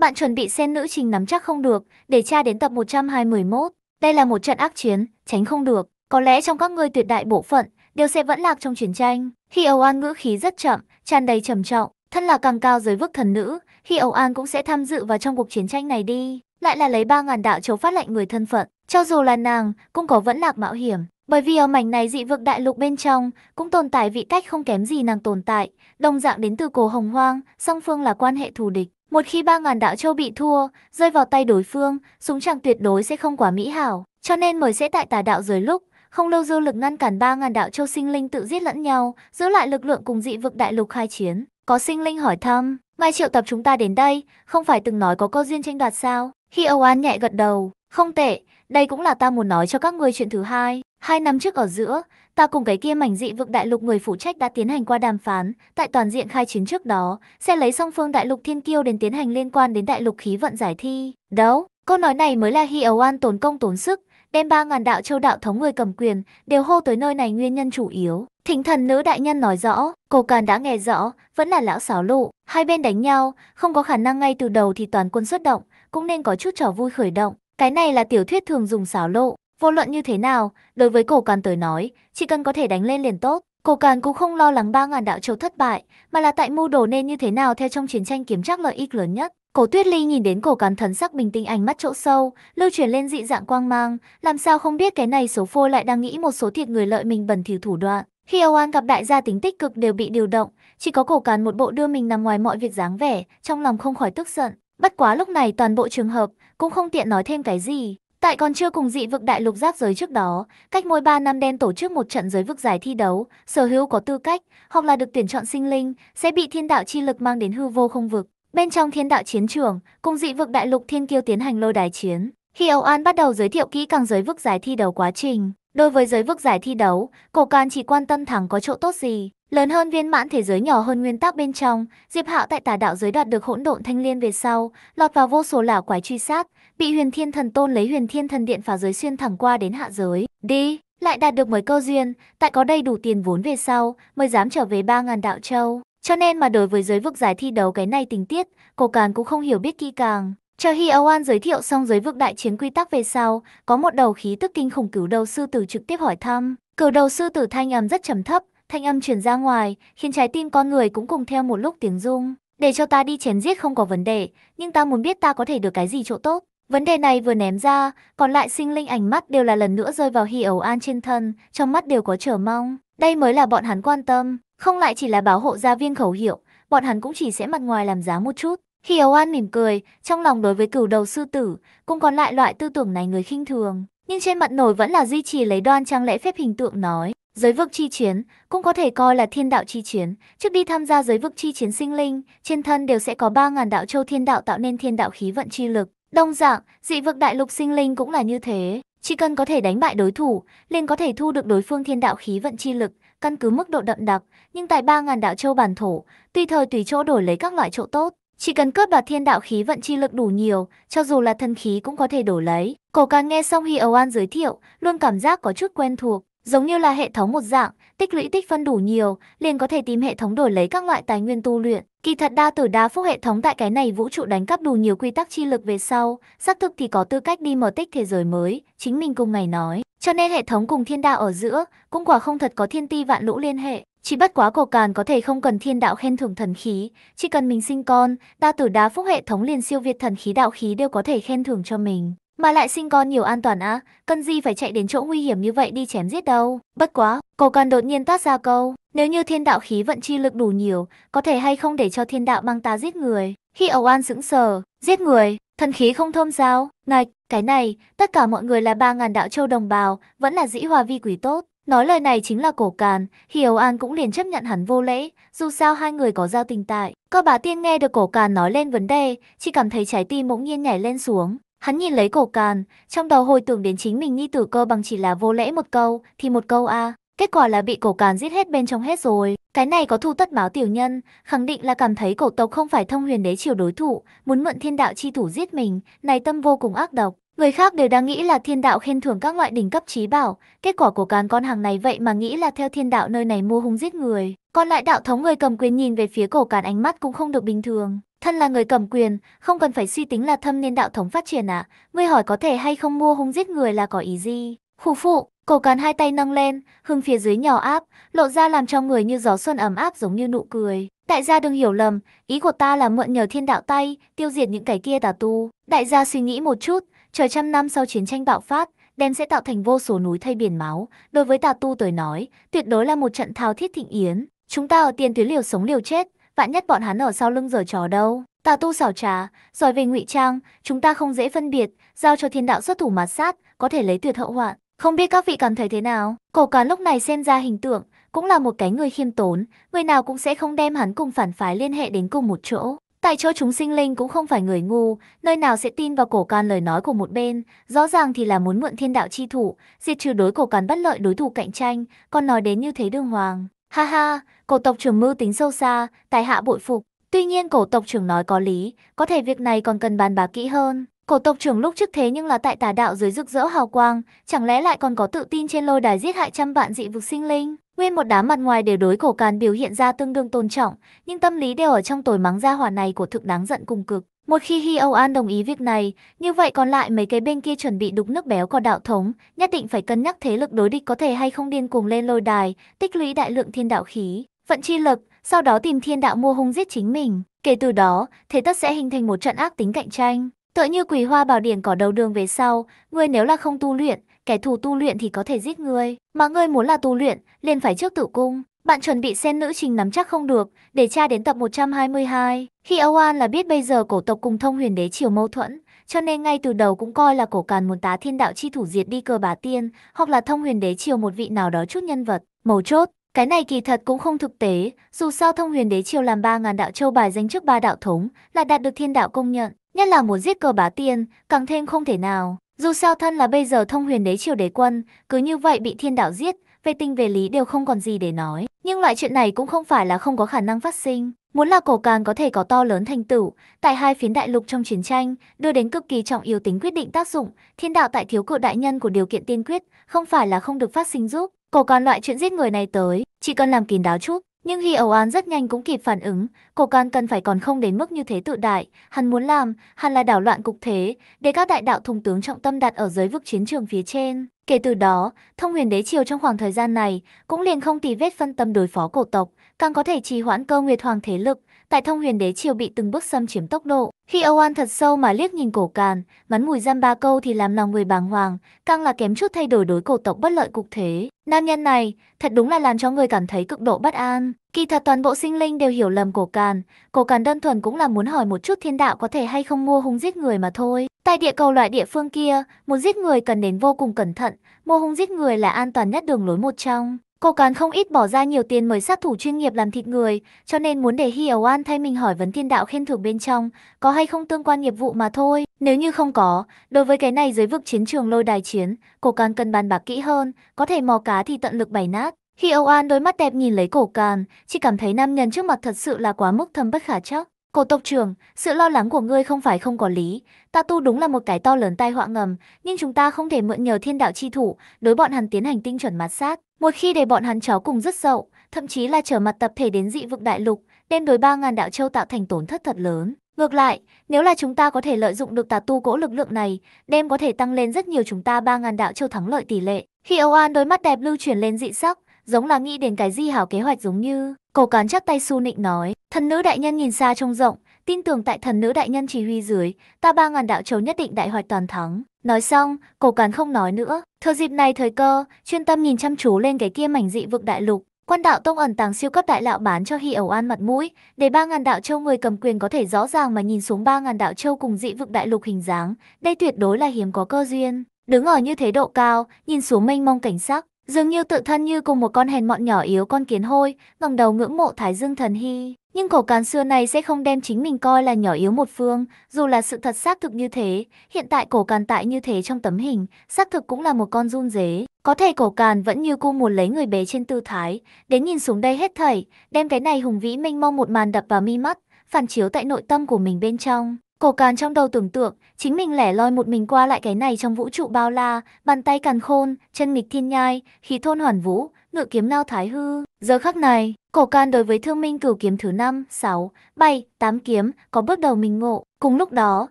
bạn chuẩn bị sen nữ trình nắm chắc không được, để tra đến tập 121. Đây là một trận ác chiến, tránh không được. Có lẽ trong các ngươi tuyệt đại bộ phận, đều sẽ vẫn lạc trong chiến tranh. Khi Âu An ngữ khí rất chậm, tràn đầy trầm trọng, thân là càng cao giới vực thần nữ, khi Âu An cũng sẽ tham dự vào trong cuộc chiến tranh này đi. Lại là lấy 3.000 đạo chấu phát lệnh người thân phận, cho dù là nàng, cũng có vẫn lạc mạo hiểm. Bởi vì ở mảnh này dị vực đại lục bên trong, cũng tồn tại vị cách không kém gì nàng tồn tại, đồng dạng đến từ cổ hồng hoang, song phương là quan hệ thù địch. Một khi ba ngàn đạo châu bị thua, rơi vào tay đối phương, súng chẳng tuyệt đối sẽ không quá mỹ hảo. Cho nên mới sẽ tại tà đạo dưới lúc, không lâu dư lực ngăn cản ba ngàn đạo châu sinh linh tự giết lẫn nhau, giữ lại lực lượng cùng dị vực đại lục khai chiến. Có sinh linh hỏi thăm, mai triệu tập chúng ta đến đây, không phải từng nói có cơ duyên tranh đoạt sao? Khi Âu An nhẹ gật đầu, không tệ, đây cũng là ta muốn nói cho các ngươi chuyện thứ hai. Hai năm trước ở giữa, ta cùng cái kia mảnh dị vực đại lục người phụ trách đã tiến hành qua đàm phán, tại toàn diện khai chiến trước đó, sẽ lấy song phương đại lục thiên kiêu đến tiến hành liên quan đến đại lục khí vận giải thi. Đấu, câu nói này mới là Hi Ấu An tốn công tốn sức, đem ba ngàn đạo châu đạo thống người cầm quyền đều hô tới nơi này nguyên nhân chủ yếu. thỉnh thần nữ đại nhân nói rõ, cô càn đã nghe rõ, vẫn là lão xáo lộ, hai bên đánh nhau, không có khả năng ngay từ đầu thì toàn quân xuất động, cũng nên có chút trò vui khởi động. Cái này là tiểu thuyết thường dùng xảo lộ, Vô luận như thế nào, đối với cổ càn tới nói, chỉ cần có thể đánh lên liền tốt. Cổ càn cũng không lo lắng ba ngàn đạo châu thất bại, mà là tại mưu đồ nên như thế nào theo trong chiến tranh kiếm chắc lợi ích lớn nhất. Cổ Tuyết Ly nhìn đến cổ càn thần sắc bình tĩnh ánh mắt chỗ sâu, lưu truyền lên dị dạng quang mang, làm sao không biết cái này số phô lại đang nghĩ một số thiệt người lợi mình bẩn thỉu thủ đoạn. Khi Âu An gặp đại gia tính tích cực đều bị điều động, chỉ có cổ càn một bộ đưa mình nằm ngoài mọi việc dáng vẻ, trong lòng không khỏi tức giận. Bất quá lúc này toàn bộ trường hợp cũng không tiện nói thêm cái gì, Tại còn chưa cùng dị vực đại lục giác giới trước đó, cách mỗi 3 năm đen tổ chức một trận giới vực giải thi đấu, sở hữu có tư cách, hoặc là được tuyển chọn sinh linh, sẽ bị thiên đạo chi lực mang đến hư vô không vực. Bên trong thiên đạo chiến trường, cùng dị vực đại lục thiên kiêu tiến hành lôi đài chiến. Khi Âu An bắt đầu giới thiệu kỹ càng giới vực giải thi đấu quá trình, đối với giới vực giải thi đấu, cổ can chỉ quan tâm thẳng có chỗ tốt gì, lớn hơn viên mãn thế giới nhỏ hơn nguyên tắc bên trong, Diệp Hạo tại tà đạo giới đoạt được hỗn độn thanh liên về sau, lọt vào vô số lão quái truy sát, bị huyền thiên thần tôn lấy huyền thiên thần điện phá giới xuyên thẳng qua đến hạ giới. Đi, lại đạt được mấy cơ duyên, tại có đầy đủ tiền vốn về sau, mới dám trở về ba ngàn đạo châu. Cho nên mà đối với giới vực giải thi đấu cái này tình tiết, cổ Càn cũng không hiểu biết kỹ càng. Cho Hi Âu An giới thiệu xong giới vực đại chiến quy tắc về sau, có một đầu khí tức kinh khủng cửu đầu sư tử trực tiếp hỏi thăm. Cửu đầu sư tử thanh âm rất trầm thấp, thanh âm truyền ra ngoài, khiến trái tim con người cũng cùng theo một lúc tiếng rung. Để cho ta đi chém giết không có vấn đề, nhưng ta muốn biết ta có thể được cái gì chỗ tốt. Vấn đề này vừa ném ra, còn lại sinh linh ánh mắt đều là lần nữa rơi vào Hi Ấu An trên thân, trong mắt đều có chờ mong. Đây mới là bọn hắn quan tâm, không lại chỉ là bảo hộ gia viên khẩu hiệu, bọn hắn cũng chỉ sẽ mặt ngoài làm giá một chút. Hi Ấu An mỉm cười, trong lòng đối với cửu đầu sư tử, cũng còn lại loại tư tưởng này người khinh thường. Nhưng trên mặt nổi vẫn là duy trì lấy đoan trang lễ phép hình tượng nói. Giới vực chi chiến cũng có thể coi là thiên đạo chi chiến. Trước đi tham gia giới vực chi chiến sinh linh, trên thân đều sẽ có 3.000 đạo châu thiên đạo tạo nên thiên đạo khí vận chi lực. Đông dạng, dị vực đại lục sinh linh cũng là như thế. Chỉ cần có thể đánh bại đối thủ, liền có thể thu được đối phương thiên đạo khí vận chi lực, căn cứ mức độ đậm đặc, nhưng tại 3.000 đạo châu bản thổ, tùy thời tùy chỗ đổi lấy các loại chỗ tốt. Chỉ cần cướp đoạt thiên đạo khí vận chi lực đủ nhiều, cho dù là thân khí cũng có thể đổi lấy. Cổ càng nghe xong Hi Âu An giới thiệu, luôn cảm giác có chút quen thuộc, giống như là hệ thống một dạng, tích lũy tích phân đủ nhiều, liền có thể tìm hệ thống đổi lấy các loại tài nguyên tu luyện. Kỳ thật đa tử đa phúc hệ thống tại cái này vũ trụ đánh cắp đủ nhiều quy tắc chi lực về sau, xác thực thì có tư cách đi mở tích thế giới mới, chính mình cùng ngày nói. Cho nên hệ thống cùng thiên đạo ở giữa, cũng quả không thật có thiên ti vạn lũ liên hệ. Chỉ bất quá cổ càn có thể không cần thiên đạo khen thưởng thần khí, chỉ cần mình sinh con, đa tử đá phúc hệ thống liền siêu việt thần khí đạo khí đều có thể khen thưởng cho mình. Mà lại sinh con nhiều an toàn á, à, cần gì phải chạy đến chỗ nguy hiểm như vậy đi chém giết đâu. Bất quá, Cổ cần đột nhiên toát ra câu, nếu như thiên đạo khí vận chi lực đủ nhiều, có thể hay không để cho thiên đạo băng ta giết người. Khi ẩu an sững sờ, giết người, thần khí không thơm sao, ngạch, cái này, tất cả mọi người là ba ngàn đạo châu đồng bào, vẫn là dĩ hòa vi quỷ tốt. Nói lời này chính là cổ càn, khi Âu An cũng liền chấp nhận hắn vô lễ, dù sao hai người có giao tình tại. Cơ bà tiên nghe được cổ càn nói lên vấn đề, chỉ cảm thấy trái tim bỗng nhiên nhảy lên xuống. Hắn nhìn lấy cổ càn, trong đầu hồi tưởng đến chính mình nhi tử cơ bằng chỉ là vô lễ một câu, thì một câu a Kết quả là bị cổ càn giết hết bên trong hết rồi. Cái này có thu tất báo tiểu nhân, khẳng định là cảm thấy cổ tộc không phải thông huyền đế triều đối thủ, muốn mượn thiên đạo chi thủ giết mình, này tâm vô cùng ác độc. Người khác đều đang nghĩ là thiên đạo khen thưởng các loại đỉnh cấp trí bảo, kết quả của càn con hàng này vậy mà nghĩ là theo thiên đạo nơi này mua hung giết người. Còn lại đạo thống người cầm quyền nhìn về phía cổ càn ánh mắt cũng không được bình thường. Thân là người cầm quyền, không cần phải suy tính là thâm niên đạo thống phát triển à, ngươi hỏi có thể hay không mua hung giết người là có ý gì. Khủ phụ, Cổ cán hai tay nâng lên, hưng phía dưới nhỏ áp, lộ ra làm cho người như gió xuân ấm áp giống như nụ cười. Đại gia đừng hiểu lầm, ý của ta là mượn nhờ thiên đạo tay, tiêu diệt những cái kia tà tu. Đại gia suy nghĩ một chút, chờ trăm năm sau chiến tranh bạo phát, đem sẽ tạo thành vô số núi thay biển máu. Đối với tà tu tới nói, tuyệt đối là một trận thao thiết thịnh yến. Chúng ta ở tiền tuyến liều sống liều chết, vạn nhất bọn hắn ở sau lưng giở trò đâu. Tà tu xảo trá, giỏi về ngụy trang, chúng ta không dễ phân biệt, giao cho thiên đạo xuất thủ mà sát, có thể lấy tuyệt hậu hoạn. Không biết các vị cảm thấy thế nào? Cổ cán lúc này xem ra hình tượng, cũng là một cái người khiêm tốn, người nào cũng sẽ không đem hắn cùng phản phái liên hệ đến cùng một chỗ. Tại chỗ chúng sinh linh cũng không phải người ngu, nơi nào sẽ tin vào cổ can lời nói của một bên, rõ ràng thì là muốn mượn thiên đạo chi thủ, diệt trừ đối cổ cán bất lợi đối thủ cạnh tranh, còn nói đến như thế đường hoàng. Ha ha, cổ tộc trưởng mưu tính sâu xa, tài hạ bội phục. Tuy nhiên cổ tộc trưởng nói có lý, có thể việc này còn cần bàn bạc kỹ hơn. Cổ tộc trưởng lúc trước thế nhưng là tại tà đạo dưới rực rỡ hào quang, chẳng lẽ lại còn có tự tin trên lôi đài giết hại trăm vạn dị vực sinh linh? Nguyên một đám mặt ngoài đều đối cổ càn biểu hiện ra tương đương tôn trọng, nhưng tâm lý đều ở trong tối mắng ra hỏa này của thực đáng giận cùng cực. Một khi Hi Âu An đồng ý việc này, như vậy còn lại mấy cái bên kia chuẩn bị đục nước béo còn đạo thống, nhất định phải cân nhắc thế lực đối địch có thể hay không điên cuồng lên lôi đài, tích lũy đại lượng thiên đạo khí, vận chi lực, sau đó tìm thiên đạo mua hung giết chính mình. Kể từ đó, thế tất sẽ hình thành một trận ác tính cạnh tranh. Tựa như quỷ hoa bảo điển cỏ đầu đường về sau, ngươi nếu là không tu luyện, kẻ thù tu luyện thì có thể giết ngươi, mà ngươi muốn là tu luyện, liền phải trước tự cung. Bạn chuẩn bị sen nữ trình nắm chắc không được, để tra đến tập 122. Khi Âu An là biết bây giờ cổ tộc cùng thông huyền đế chiều mâu thuẫn, cho nên ngay từ đầu cũng coi là cổ càn muốn tá thiên đạo chi thủ diệt đi cờ bà tiên, hoặc là thông huyền đế chiều một vị nào đó chút nhân vật, mấu chốt. Cái này kỳ thật cũng không thực tế, dù sao thông huyền đế triều làm 3.000 đạo châu bài danh trước ba đạo thống là đạt được thiên đạo công nhận, Nhất là muốn giết cờ bá tiên, càng thêm không thể nào. Dù sao thân là bây giờ thông huyền đế triều đế quân, cứ như vậy bị thiên đạo giết, về tinh về lý đều không còn gì để nói. Nhưng loại chuyện này cũng không phải là không có khả năng phát sinh. Muốn là cổ càng có thể có to lớn thành tựu, tại hai phiến đại lục trong chiến tranh, đưa đến cực kỳ trọng yếu tính quyết định tác dụng, thiên đạo tại thiếu cự đại nhân của điều kiện tiên quyết, không phải là không được phát sinh giúp. Cổ càng loại chuyện giết người này tới, chỉ cần làm kín đáo chút, nhưng Hy ẩu an rất nhanh cũng kịp phản ứng, cổ can cần phải còn không đến mức như thế tự đại, hắn muốn làm, hắn là đảo loạn cục thế, để các đại đạo thùng tướng trọng tâm đặt ở dưới vực chiến trường phía trên. Kể từ đó, thông huyền đế triều trong khoảng thời gian này cũng liền không tì vết phân tâm đối phó cổ tộc, càng có thể trì hoãn cơ nguyệt hoàng thế lực, tại thông huyền đế triều bị từng bước xâm chiếm tốc độ. Khi Âu An thật sâu mà liếc nhìn cổ càn, ngắn mùi dăm ba câu thì làm lòng người bàng hoàng, càng là kém chút thay đổi đối cổ tộc bất lợi cục thế. Nam nhân này, thật đúng là làm cho người cảm thấy cực độ bất an. Kỳ thật toàn bộ sinh linh đều hiểu lầm cổ càn, cổ càn đơn thuần cũng là muốn hỏi một chút thiên đạo có thể hay không mua hung giết người mà thôi. Tại địa cầu loại địa phương kia, muốn giết người cần đến vô cùng cẩn thận, mua hung giết người là an toàn nhất đường lối một trong. Cô còn không ít bỏ ra nhiều tiền mời sát thủ chuyên nghiệp làm thịt người, cho nên muốn để Hi Ấu An thay mình hỏi vấn thiên đạo khen thưởng bên trong, có hay không tương quan nghiệp vụ mà thôi. Nếu như không có, đối với cái này dưới vực chiến trường lôi đài chiến, cổ càng cần bàn bạc kỹ hơn, có thể mò cá thì tận lực bày nát. Hi Âu An đôi mắt đẹp nhìn lấy cổ càn, chỉ cảm thấy nam nhân trước mặt thật sự là quá mức thâm bất khả chắc. Cổ tộc trưởng, sự lo lắng của ngươi không phải không có lý, ta tu đúng là một cái to lớn tai họa ngầm, nhưng chúng ta không thể mượn nhờ thiên đạo chi thủ, đối bọn hắn tiến hành tinh chuẩn mạt sát. Một khi để bọn hắn chó cùng rất dậu, thậm chí là trở mặt tập thể đến dị vực đại lục, đem đối ba ngàn đạo châu tạo thành tổn thất thật lớn. Ngược lại, nếu là chúng ta có thể lợi dụng được tà tu cỗ lực lượng này, đem có thể tăng lên rất nhiều chúng ta ba ngàn đạo châu thắng lợi tỷ lệ. Khi Âu An đôi mắt đẹp lưu chuyển lên dị sắc, giống là nghĩ đến cái gì hảo kế hoạch giống như. Cổ cán chắc tay su nịnh nói, thần nữ đại nhân nhìn xa trông rộng, tin tưởng tại thần nữ đại nhân chỉ huy dưới, ta ba ngàn đạo châu nhất định đại hoạch toàn thắng. Nói xong, cổ cán không nói nữa, thừa dịp này thời cơ, chuyên tâm nhìn chăm chú lên cái kia mảnh dị vực đại lục. Quan đạo tông ẩn tàng siêu cấp đại lão bán cho Hy ẩu an mặt mũi, để ba ngàn đạo châu người cầm quyền có thể rõ ràng mà nhìn xuống ba ngàn đạo châu cùng dị vực đại lục hình dáng, đây tuyệt đối là hiếm có cơ duyên. Đứng ở như thế độ cao, nhìn xuống mênh mông cảnh sắc, Dường như tự thân như cùng một con hèn mọn nhỏ yếu con kiến hôi, ngẩng đầu ngưỡng mộ Thái Dương Thần Hy. Nhưng cổ càn xưa này sẽ không đem chính mình coi là nhỏ yếu một phương, dù là sự thật xác thực như thế, hiện tại cổ càn tại như thế trong tấm hình, xác thực cũng là một con run dế. Có thể cổ càn vẫn như cu muốn lấy người bé trên tư thái, đến nhìn xuống đây hết thảy, đem cái này hùng vĩ mênh mông một màn đập vào mi mắt, phản chiếu tại nội tâm của mình bên trong. Cổ càn trong đầu tưởng tượng, chính mình lẻ loi một mình qua lại cái này trong vũ trụ bao la, bàn tay càn khôn, chân nghịch thiên nhai, khí thôn hoàn vũ, ngự kiếm nao thái hư. Giờ khắc này, cổ can đối với thương minh cửu kiếm thứ 5, 6, 7, 8 kiếm có bước đầu mình ngộ. Cùng lúc đó,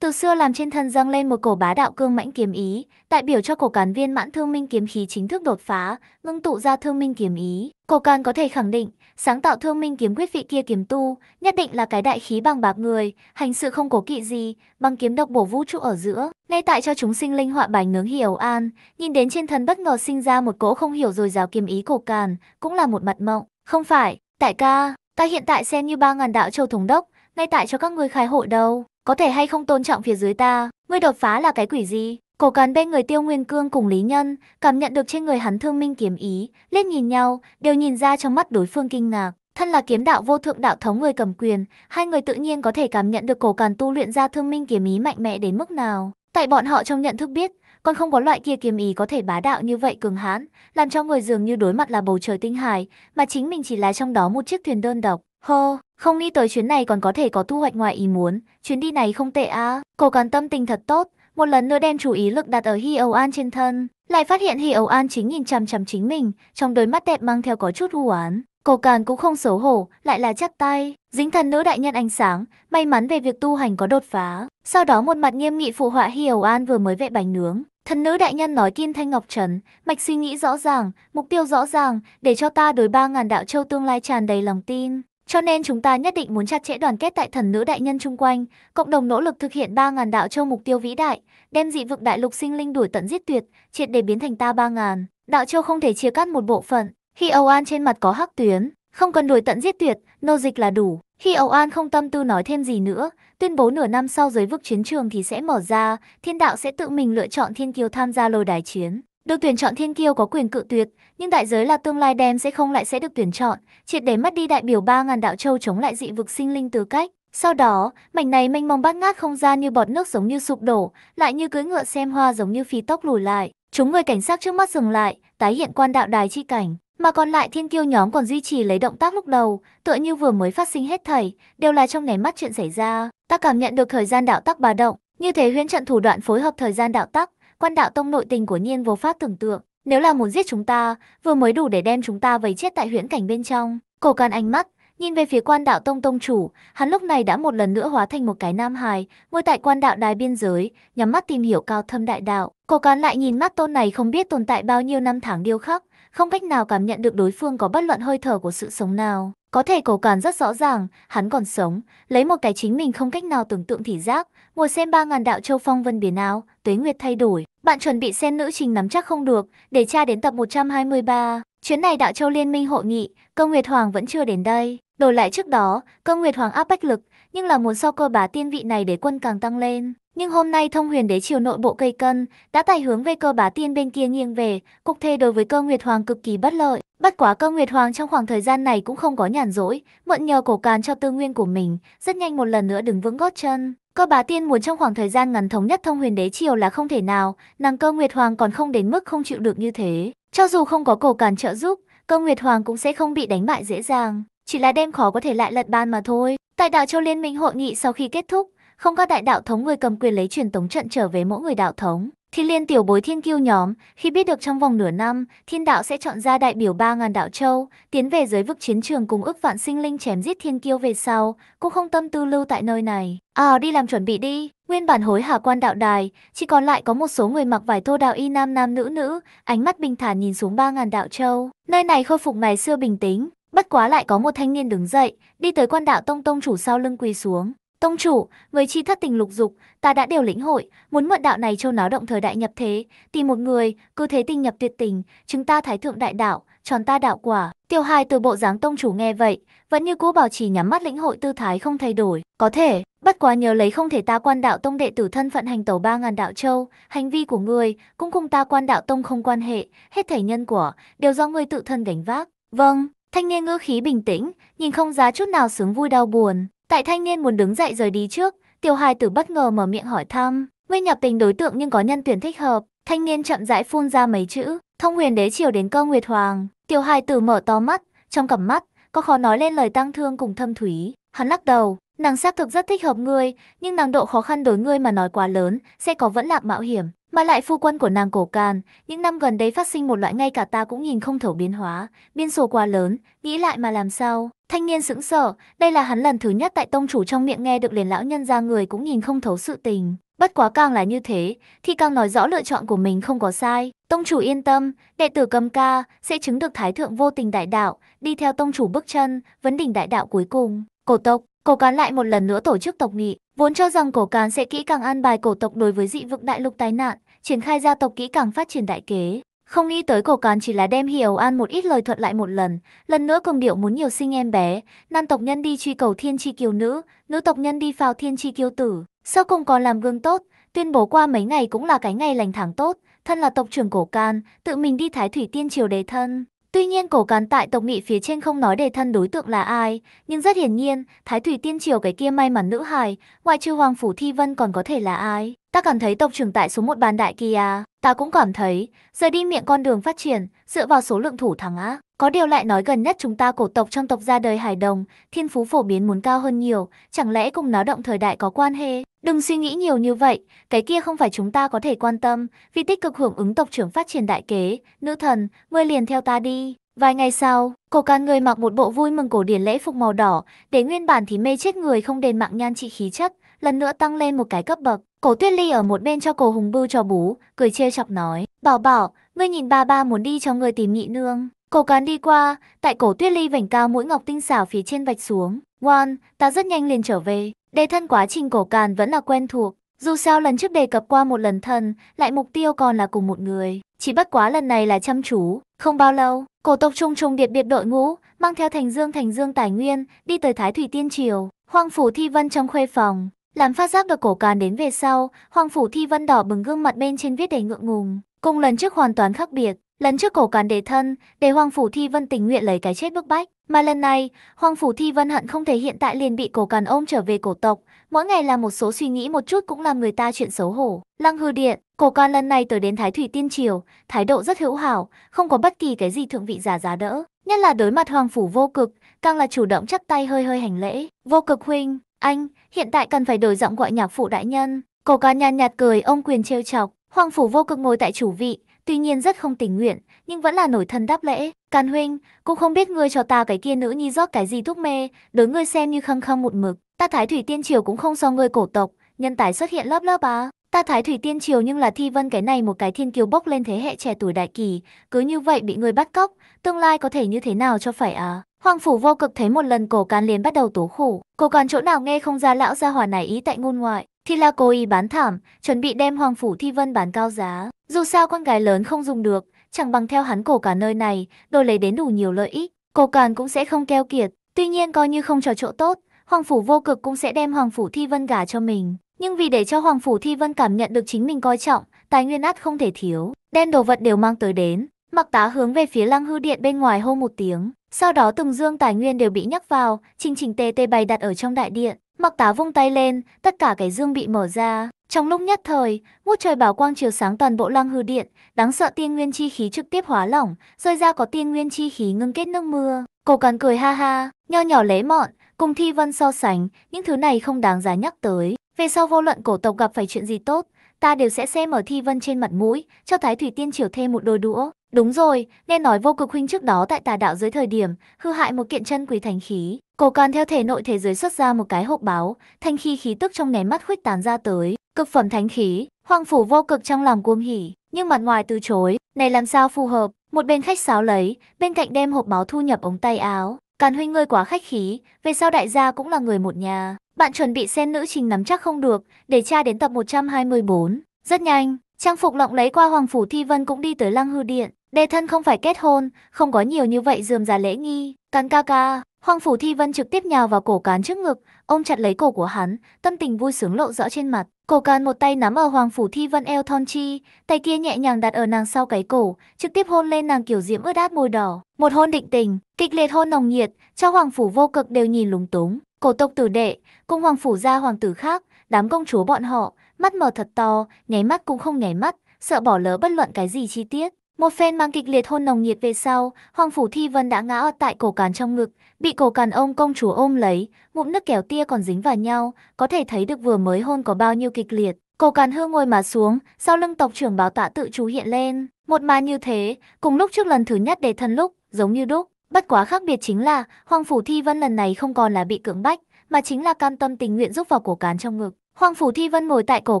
từ xưa làm trên thân dâng lên một cổ bá đạo cương mãnh kiếm ý, đại biểu cho cổ cán viên mãn thương minh kiếm khí chính thức đột phá, ngưng tụ ra thương minh kiếm ý. Cổ can có thể khẳng định, sáng tạo thương minh kiếm quyết vị kia kiếm tu, nhất định là cái đại khí bằng bạc người, hành sự không cố kỵ gì, bằng kiếm độc bổ vũ trụ ở giữa, ngay tại cho chúng sinh linh họa bánh nướng hiểu an, nhìn đến trên thân bất ngờ sinh ra một cỗ không hiểu rồi rào kiếm ý cổ càn, cũng là một mặt mộng, không phải, tại ca, ta hiện tại xem như ba ngàn đạo châu thống đốc, ngay tại cho các ngươi khai hội đâu, có thể hay không tôn trọng phía dưới ta, ngươi đột phá là cái quỷ gì? Cổ cán bên người Tiêu Nguyên Cương cùng Lý Nhân, cảm nhận được trên người hắn thương minh kiếm ý, liếc nhìn nhau, đều nhìn ra trong mắt đối phương kinh ngạc. Thân là kiếm đạo vô thượng đạo thống người cầm quyền, hai người tự nhiên có thể cảm nhận được cổ càn tu luyện ra thương minh kiếm ý mạnh mẽ đến mức nào. Tại bọn họ trong nhận thức biết, còn không có loại kia kiếm ý có thể bá đạo như vậy cường hãn, làm cho người dường như đối mặt là bầu trời tinh hải, mà chính mình chỉ là trong đó một chiếc thuyền đơn độc. Hô, không nghĩ tới chuyến này còn có thể có thu hoạch ngoài ý muốn, chuyến đi này không tệ á. cổ càn tâm tình thật tốt, một lần nữa đem chú ý lực đặt ở Hi Âu An trên thân, lại phát hiện Hi Âu An chính nhìn chằm chằm chính mình, trong đôi mắt đẹp mang theo có chút u oán. Cổ Càn cũng không xấu hổ, lại là chắc tay, dính thần nữ đại nhân ánh sáng, may mắn về việc tu hành có đột phá. Sau đó một mặt nghiêm nghị phụ họa Hi Âu An vừa mới vệ bánh nướng, Thần nữ đại nhân nói kim thanh ngọc trấn, mạch suy nghĩ rõ ràng, mục tiêu rõ ràng, để cho ta đối ba ngàn đạo châu tương lai tràn đầy lòng tin. Cho nên chúng ta nhất định muốn chặt chẽ đoàn kết tại thần nữ đại nhân chung quanh, cộng đồng nỗ lực thực hiện 3.000 đạo châu mục tiêu vĩ đại, đem dị vực đại lục sinh linh đuổi tận giết tuyệt, triệt để biến thành ta 3.000. Đạo châu không thể chia cắt một bộ phận, khi Âu An trên mặt có hắc tuyến, không cần đuổi tận giết tuyệt, nô dịch là đủ. Khi Âu An không tâm tư nói thêm gì nữa, tuyên bố nửa năm sau giới vực chiến trường thì sẽ mở ra, thiên đạo sẽ tự mình lựa chọn thiên kiêu tham gia lôi đài chiến. Được tuyển chọn thiên kiêu có quyền cự tuyệt, nhưng đại giới là tương lai đem sẽ không lại sẽ được tuyển chọn, triệt để mất đi đại biểu 3.000 đạo châu chống lại dị vực sinh linh tư cách. Sau đó, mảnh này mênh mông bát ngát không gian như bọt nước giống như sụp đổ, lại như cưới ngựa xem hoa giống như phí tốc lùi lại. Chúng người cảnh sát trước mắt dừng lại, tái hiện quan đạo đài chi cảnh. Mà còn lại thiên kiêu nhóm còn duy trì lấy động tác lúc đầu, tựa như vừa mới phát sinh hết thảy, đều là trong nháy mắt chuyện xảy ra. Ta cảm nhận được thời gian đạo tắc bà động, như thế huyễn trận thủ đoạn phối hợp thời gian đạo tắc, quan đạo tông nội tình của niên vô pháp tưởng tượng. Nếu là muốn giết chúng ta, vừa mới đủ để đem chúng ta vây chết tại huyễn cảnh bên trong. Cổ can ánh mắt, nhìn về phía quan đạo tông tông chủ, hắn lúc này đã một lần nữa hóa thành một cái nam hài, ngồi tại quan đạo đài biên giới, nhắm mắt tìm hiểu cao thâm đại đạo. Cổ can lại nhìn mắt tôn này không biết tồn tại bao nhiêu năm tháng điêu khắc, không cách nào cảm nhận được đối phương có bất luận hơi thở của sự sống nào. Có thể cổ càn rất rõ ràng, hắn còn sống, lấy một cái chính mình không cách nào tưởng tượng thị giác, Ngồi xem ba ngàn đạo châu phong vân biến áo, tuế nguyệt thay đổi. Bạn chuẩn bị xem nữ trình nắm chắc không được, để tra đến tập 123. Chuyến này đạo châu liên minh hội nghị, cơ nguyệt hoàng vẫn chưa đến đây. Đổi lại trước đó, cơ nguyệt hoàng áp bách lực, nhưng là muốn do cơ bá tiên vị này để quân càng tăng lên. Nhưng hôm nay thông huyền đế triều nội bộ cây cân, đã tài hướng về cơ bá tiên bên kia nghiêng về, cục thê đối với cơ nguyệt hoàng cực kỳ bất lợi. Bất quá cơ nguyệt hoàng trong khoảng thời gian này cũng không có nhàn rỗi, mượn nhờ cổ càn cho tư nguyên của mình, rất nhanh một lần nữa đứng vững gót chân. Cơ bá tiên muốn trong khoảng thời gian ngắn thống nhất thông huyền đế triều là không thể nào, nàng cơ Nguyệt Hoàng còn không đến mức không chịu được như thế. Cho dù không có cổ càn trợ giúp, cơ Nguyệt Hoàng cũng sẽ không bị đánh bại dễ dàng, chỉ là đem khó có thể lại lật ban mà thôi. Tại đạo châu liên minh hội nghị sau khi kết thúc, không có đại đạo thống người cầm quyền lấy truyền tống trận trở về mỗi người đạo thống. Thiên liên tiểu bối thiên kiêu nhóm, khi biết được trong vòng nửa năm, thiên đạo sẽ chọn ra đại biểu 3.000 đạo châu, tiến về giới vực chiến trường cùng ước vạn sinh linh chém giết thiên kiêu về sau, cũng không tâm tư lưu tại nơi này. À đi làm chuẩn bị đi, nguyên bản hối hả quan đạo đài, chỉ còn lại có một số người mặc vải thô đạo y nam nam nữ nữ, ánh mắt bình thản nhìn xuống 3.000 đạo châu. Nơi này khôi phục ngày xưa bình tĩnh, bất quá lại có một thanh niên đứng dậy, đi tới quan đạo tông tông chủ sau lưng quỳ xuống. Tông chủ, với chi thất tình lục dục, ta đã đều lĩnh hội, muốn mượn đạo này cho nó động thời đại nhập thế, tìm một người, cứ thế tinh nhập tuyệt tình, chúng ta thái thượng đại đạo, tròn ta đạo quả. Tiêu hài từ bộ dáng tông chủ nghe vậy, vẫn như cũ bảo trì nhắm mắt lĩnh hội tư thái không thay đổi. Có thể, bất quá nhớ lấy không thể ta quan đạo tông đệ tử thân phận hành tẩu ba ngàn đạo châu, hành vi của người cũng cùng ta quan đạo tông không quan hệ, hết thể nhân quả, đều do người tự thân gánh vác. Vâng, thanh niên ngữ khí bình tĩnh, nhìn không giá chút nào sướng vui đau buồn. Tại thanh niên muốn đứng dậy rời đi trước, tiểu hài tử bất ngờ mở miệng hỏi thăm. Ngươi nhập tình đối tượng nhưng có nhân tuyển thích hợp, thanh niên chậm rãi phun ra mấy chữ, thông huyền đế chiều đến cơ nguyệt hoàng. Tiểu hài tử mở to mắt, trong cặp mắt, có khó nói lên lời tăng thương cùng thâm thúy. Hắn lắc đầu, nàng xác thực rất thích hợp ngươi, nhưng nàng độ khó khăn đối ngươi mà nói quá lớn, sẽ có vẫn lạc mạo hiểm. Mà lại phu quân của nàng cổ can, những năm gần đây phát sinh một loại ngay cả ta cũng nhìn không thấu biến hóa, biên số quá lớn, nghĩ lại mà làm sao. Thanh niên sững sờ, đây là hắn lần thứ nhất tại tông chủ trong miệng nghe được liền lão nhân ra người cũng nhìn không thấu sự tình. Bất quá càng là như thế, thì càng nói rõ lựa chọn của mình không có sai. Tông chủ yên tâm, đệ tử cầm ca sẽ chứng được thái thượng vô tình đại đạo, đi theo tông chủ bước chân, vấn đỉnh đại đạo cuối cùng. Cổ tộc, Cổ Cán lại một lần nữa tổ chức tộc nghị, vốn cho rằng Cổ Cán sẽ kỹ càng an bài cổ tộc đối với dị vực đại lục tai nạn, triển khai gia tộc kỹ càng phát triển đại kế. Không nghĩ tới Cổ Cán chỉ là đem Hiểu An một ít lời thuận lại một lần, lần nữa cường điệu muốn nhiều sinh em bé, nam tộc nhân đi truy cầu thiên chi kiều nữ, nữ tộc nhân đi phao thiên chi kiêu tử, sau cùng còn làm gương tốt, tuyên bố qua mấy ngày cũng là cái ngày lành tháng tốt, thân là tộc trưởng Cổ can, tự mình đi Thái Thủy Tiên triều đề thân. Tuy nhiên cổ cán tại tộc nghị phía trên không nói đề thân đối tượng là ai, nhưng rất hiển nhiên, Thái Thủy Tiên Triều cái kia may mắn nữ hài, ngoài trừ Hoàng Phủ Thi Vân còn có thể là ai. Ta cảm thấy tộc trưởng tại số một bàn đại kia, ta cũng cảm thấy, giờ đi miệng con đường phát triển, dựa vào số lượng thủ thắng á. Có điều lại nói gần nhất chúng ta cổ tộc trong tộc ra đời hải đồng, thiên phú phổ biến muốn cao hơn nhiều, chẳng lẽ cùng nó động thời đại có quan hệ? Đừng suy nghĩ nhiều như vậy, cái kia không phải chúng ta có thể quan tâm, vì tích cực hưởng ứng tộc trưởng phát triển đại kế, nữ thần, ngươi liền theo ta đi. Vài ngày sau, cổ can người mặc một bộ vui mừng cổ điển lễ phục màu đỏ, để nguyên bản thì mê chết người không đền mạng nhan trị khí chất, lần nữa tăng lên một cái cấp bậc. Cổ tuyết ly ở một bên cho cổ hùng bưu cho bú, cười trêu chọc nói, bảo bảo, ngươi nhìn ba ba muốn đi cho người tìm nhị nương. Cổ cán đi qua, tại cổ tuyết ly vảnh cao mũi ngọc tinh xảo phía trên vạch xuống. Ngoan, ta rất nhanh liền trở về. Đề thân quá trình cổ càn vẫn là quen thuộc, dù sao lần trước đề cập qua một lần thân, lại mục tiêu còn là cùng một người, chỉ bất quá lần này là chăm chú. Không bao lâu, cổ tộc trung trùng biệt biệt đội ngũ, mang theo thành dương thành dương tài nguyên, đi tới Thái Thủy Tiên Triều, hoàng phủ thi vân trong khuê phòng. Làm phát giác được cổ càn đến về sau, hoàng phủ thi vân đỏ bừng gương mặt bên trên viết đầy ngượng ngùng, cùng lần trước hoàn toàn khác biệt. Lần trước cổ càn đề thân, để hoàng phủ thi vân tình nguyện lấy cái chết bức bách, mà lần này, Hoàng Phủ Thi Vân hận không thể hiện tại liền bị cổ càn ôm trở về cổ tộc, mỗi ngày làm một số suy nghĩ một chút cũng làm người ta chuyện xấu hổ. Lăng hư điện, cổ càn lần này tới đến Thái Thủy Tiên Triều, thái độ rất hữu hảo, không có bất kỳ cái gì thượng vị giả giá đỡ. Nhất là đối mặt Hoàng Phủ vô cực, càng là chủ động chắp tay hơi hơi hành lễ. Vô cực huynh, anh, hiện tại cần phải đổi giọng gọi nhạc phụ đại nhân. Cổ càn nhàn nhạt cười ông quyền trêu chọc, Hoàng Phủ vô cực ngồi tại chủ vị, tuy nhiên rất không tình nguyện, nhưng vẫn là nổi thân đáp lễ. Càn huynh, cũng không biết ngươi cho ta cái kia nữ nhi rót cái gì thuốc mê, đối ngươi xem như khăng khăng một mực. Ta thái thủy tiên triều cũng không so ngươi cổ tộc, nhân tài xuất hiện lớp lớp à. Ta thái thủy tiên triều nhưng là thi vân cái này một cái thiên kiều bốc lên thế hệ trẻ tuổi đại kỳ, cứ như vậy bị ngươi bắt cóc, tương lai có thể như thế nào cho phải à. Hoàng phủ vô cực thấy một lần cổ can liền bắt đầu tố khổ, cổ còn chỗ nào nghe không ra lão gia hòa này ý tại ngôn ngoại, thì là cô ý bán thảm, chuẩn bị đem hoàng phủ thi vân bán cao giá. Dù sao con gái lớn không dùng được, chẳng bằng theo hắn cổ cả nơi này, đổi lấy đến đủ nhiều lợi ích, cổ càn cũng sẽ không keo kiệt. Tuy nhiên coi như không cho chỗ tốt, Hoàng Phủ vô cực cũng sẽ đem Hoàng Phủ Thi Vân gả cho mình. Nhưng vì để cho Hoàng Phủ Thi Vân cảm nhận được chính mình coi trọng, tài nguyên át không thể thiếu, đem đồ vật đều mang tới đến. Mặc tá hướng về phía lăng hư điện bên ngoài hô một tiếng, sau đó từng dương tài nguyên đều bị nhắc vào, trình trình tê tê bày đặt ở trong đại điện. Mặc tá vung tay lên, tất cả cái dương bị mở ra. Trong lúc nhất thời, ngút trời bảo quang chiều sáng toàn bộ lăng hư điện, đáng sợ tiên nguyên chi khí trực tiếp hóa lỏng, rơi ra có tiên nguyên chi khí ngưng kết nước mưa. cổ còn cười ha ha, nho nhỏ lấy mọn, cùng thi vân so sánh, những thứ này không đáng giá nhắc tới. Về sau vô luận cổ tộc gặp phải chuyện gì tốt, ta đều sẽ xem ở thi vân trên mặt mũi, cho Thái Thủy Tiên Triều thêm một đôi đũa. Đúng rồi, nghe nói vô cực huynh trước đó tại tà đạo dưới thời điểm, hư hại một kiện chân quý thánh khí, Cổ càn theo thể nội thế giới xuất ra một cái hộp báo, thanh khi khí tức trong nháy mắt khuếch tán ra tới, cực phẩm thánh khí, hoàng phủ vô cực trong lòng cuồng hỉ, nhưng mặt ngoài từ chối, này làm sao phù hợp, một bên khách sáo lấy, bên cạnh đem hộp báo thu nhập ống tay áo, càn huynh ngươi quá khách khí, về sau đại gia cũng là người một nhà, bạn chuẩn bị sen nữ trình nắm chắc không được, để tra đến tập 124, rất nhanh, trang phục lộng lấy qua hoàng phủ thi vân cũng đi tới lăng hư điện, đề thân không phải kết hôn, không có nhiều như vậy dườm già lễ nghi, càn ca ca, Hoàng Phủ Thi Vân trực tiếp nhào vào cổ cán trước ngực, ôm chặt lấy cổ của hắn, tâm tình vui sướng lộ rõ trên mặt. Cổ cán một tay nắm ở Hoàng Phủ Thi Vân eo thon chi, tay kia nhẹ nhàng đặt ở nàng sau cái cổ, trực tiếp hôn lên nàng kiểu diễm ướt át môi đỏ. Một hôn định tình, kịch liệt hôn nồng nhiệt, cho Hoàng Phủ vô cực đều nhìn lúng túng. Cổ tộc tử đệ, cùng Hoàng Phủ gia hoàng tử khác, đám công chúa bọn họ, mắt mở thật to, nháy mắt cũng không nháy mắt, sợ bỏ lỡ bất luận cái gì chi tiết. Một phen mang kịch liệt hôn nồng nhiệt về sau, Hoàng Phủ Thi Vân đã ngã ọt tại cổ càn trong ngực, bị cổ càn ông công chúa ôm lấy, mụn nước kéo tia còn dính vào nhau, có thể thấy được vừa mới hôn có bao nhiêu kịch liệt. Cổ càn hương ngồi mà xuống, sau lưng tộc trưởng báo tạ tự chú hiện lên. Một màn như thế, cùng lúc trước lần thứ nhất để thân lúc, giống như đúc. Bất quá khác biệt chính là, Hoàng Phủ Thi Vân lần này không còn là bị cưỡng bách, mà chính là cam tâm tình nguyện giúp vào cổ cán trong ngực. Hoàng Phủ Thi Vân ngồi tại cổ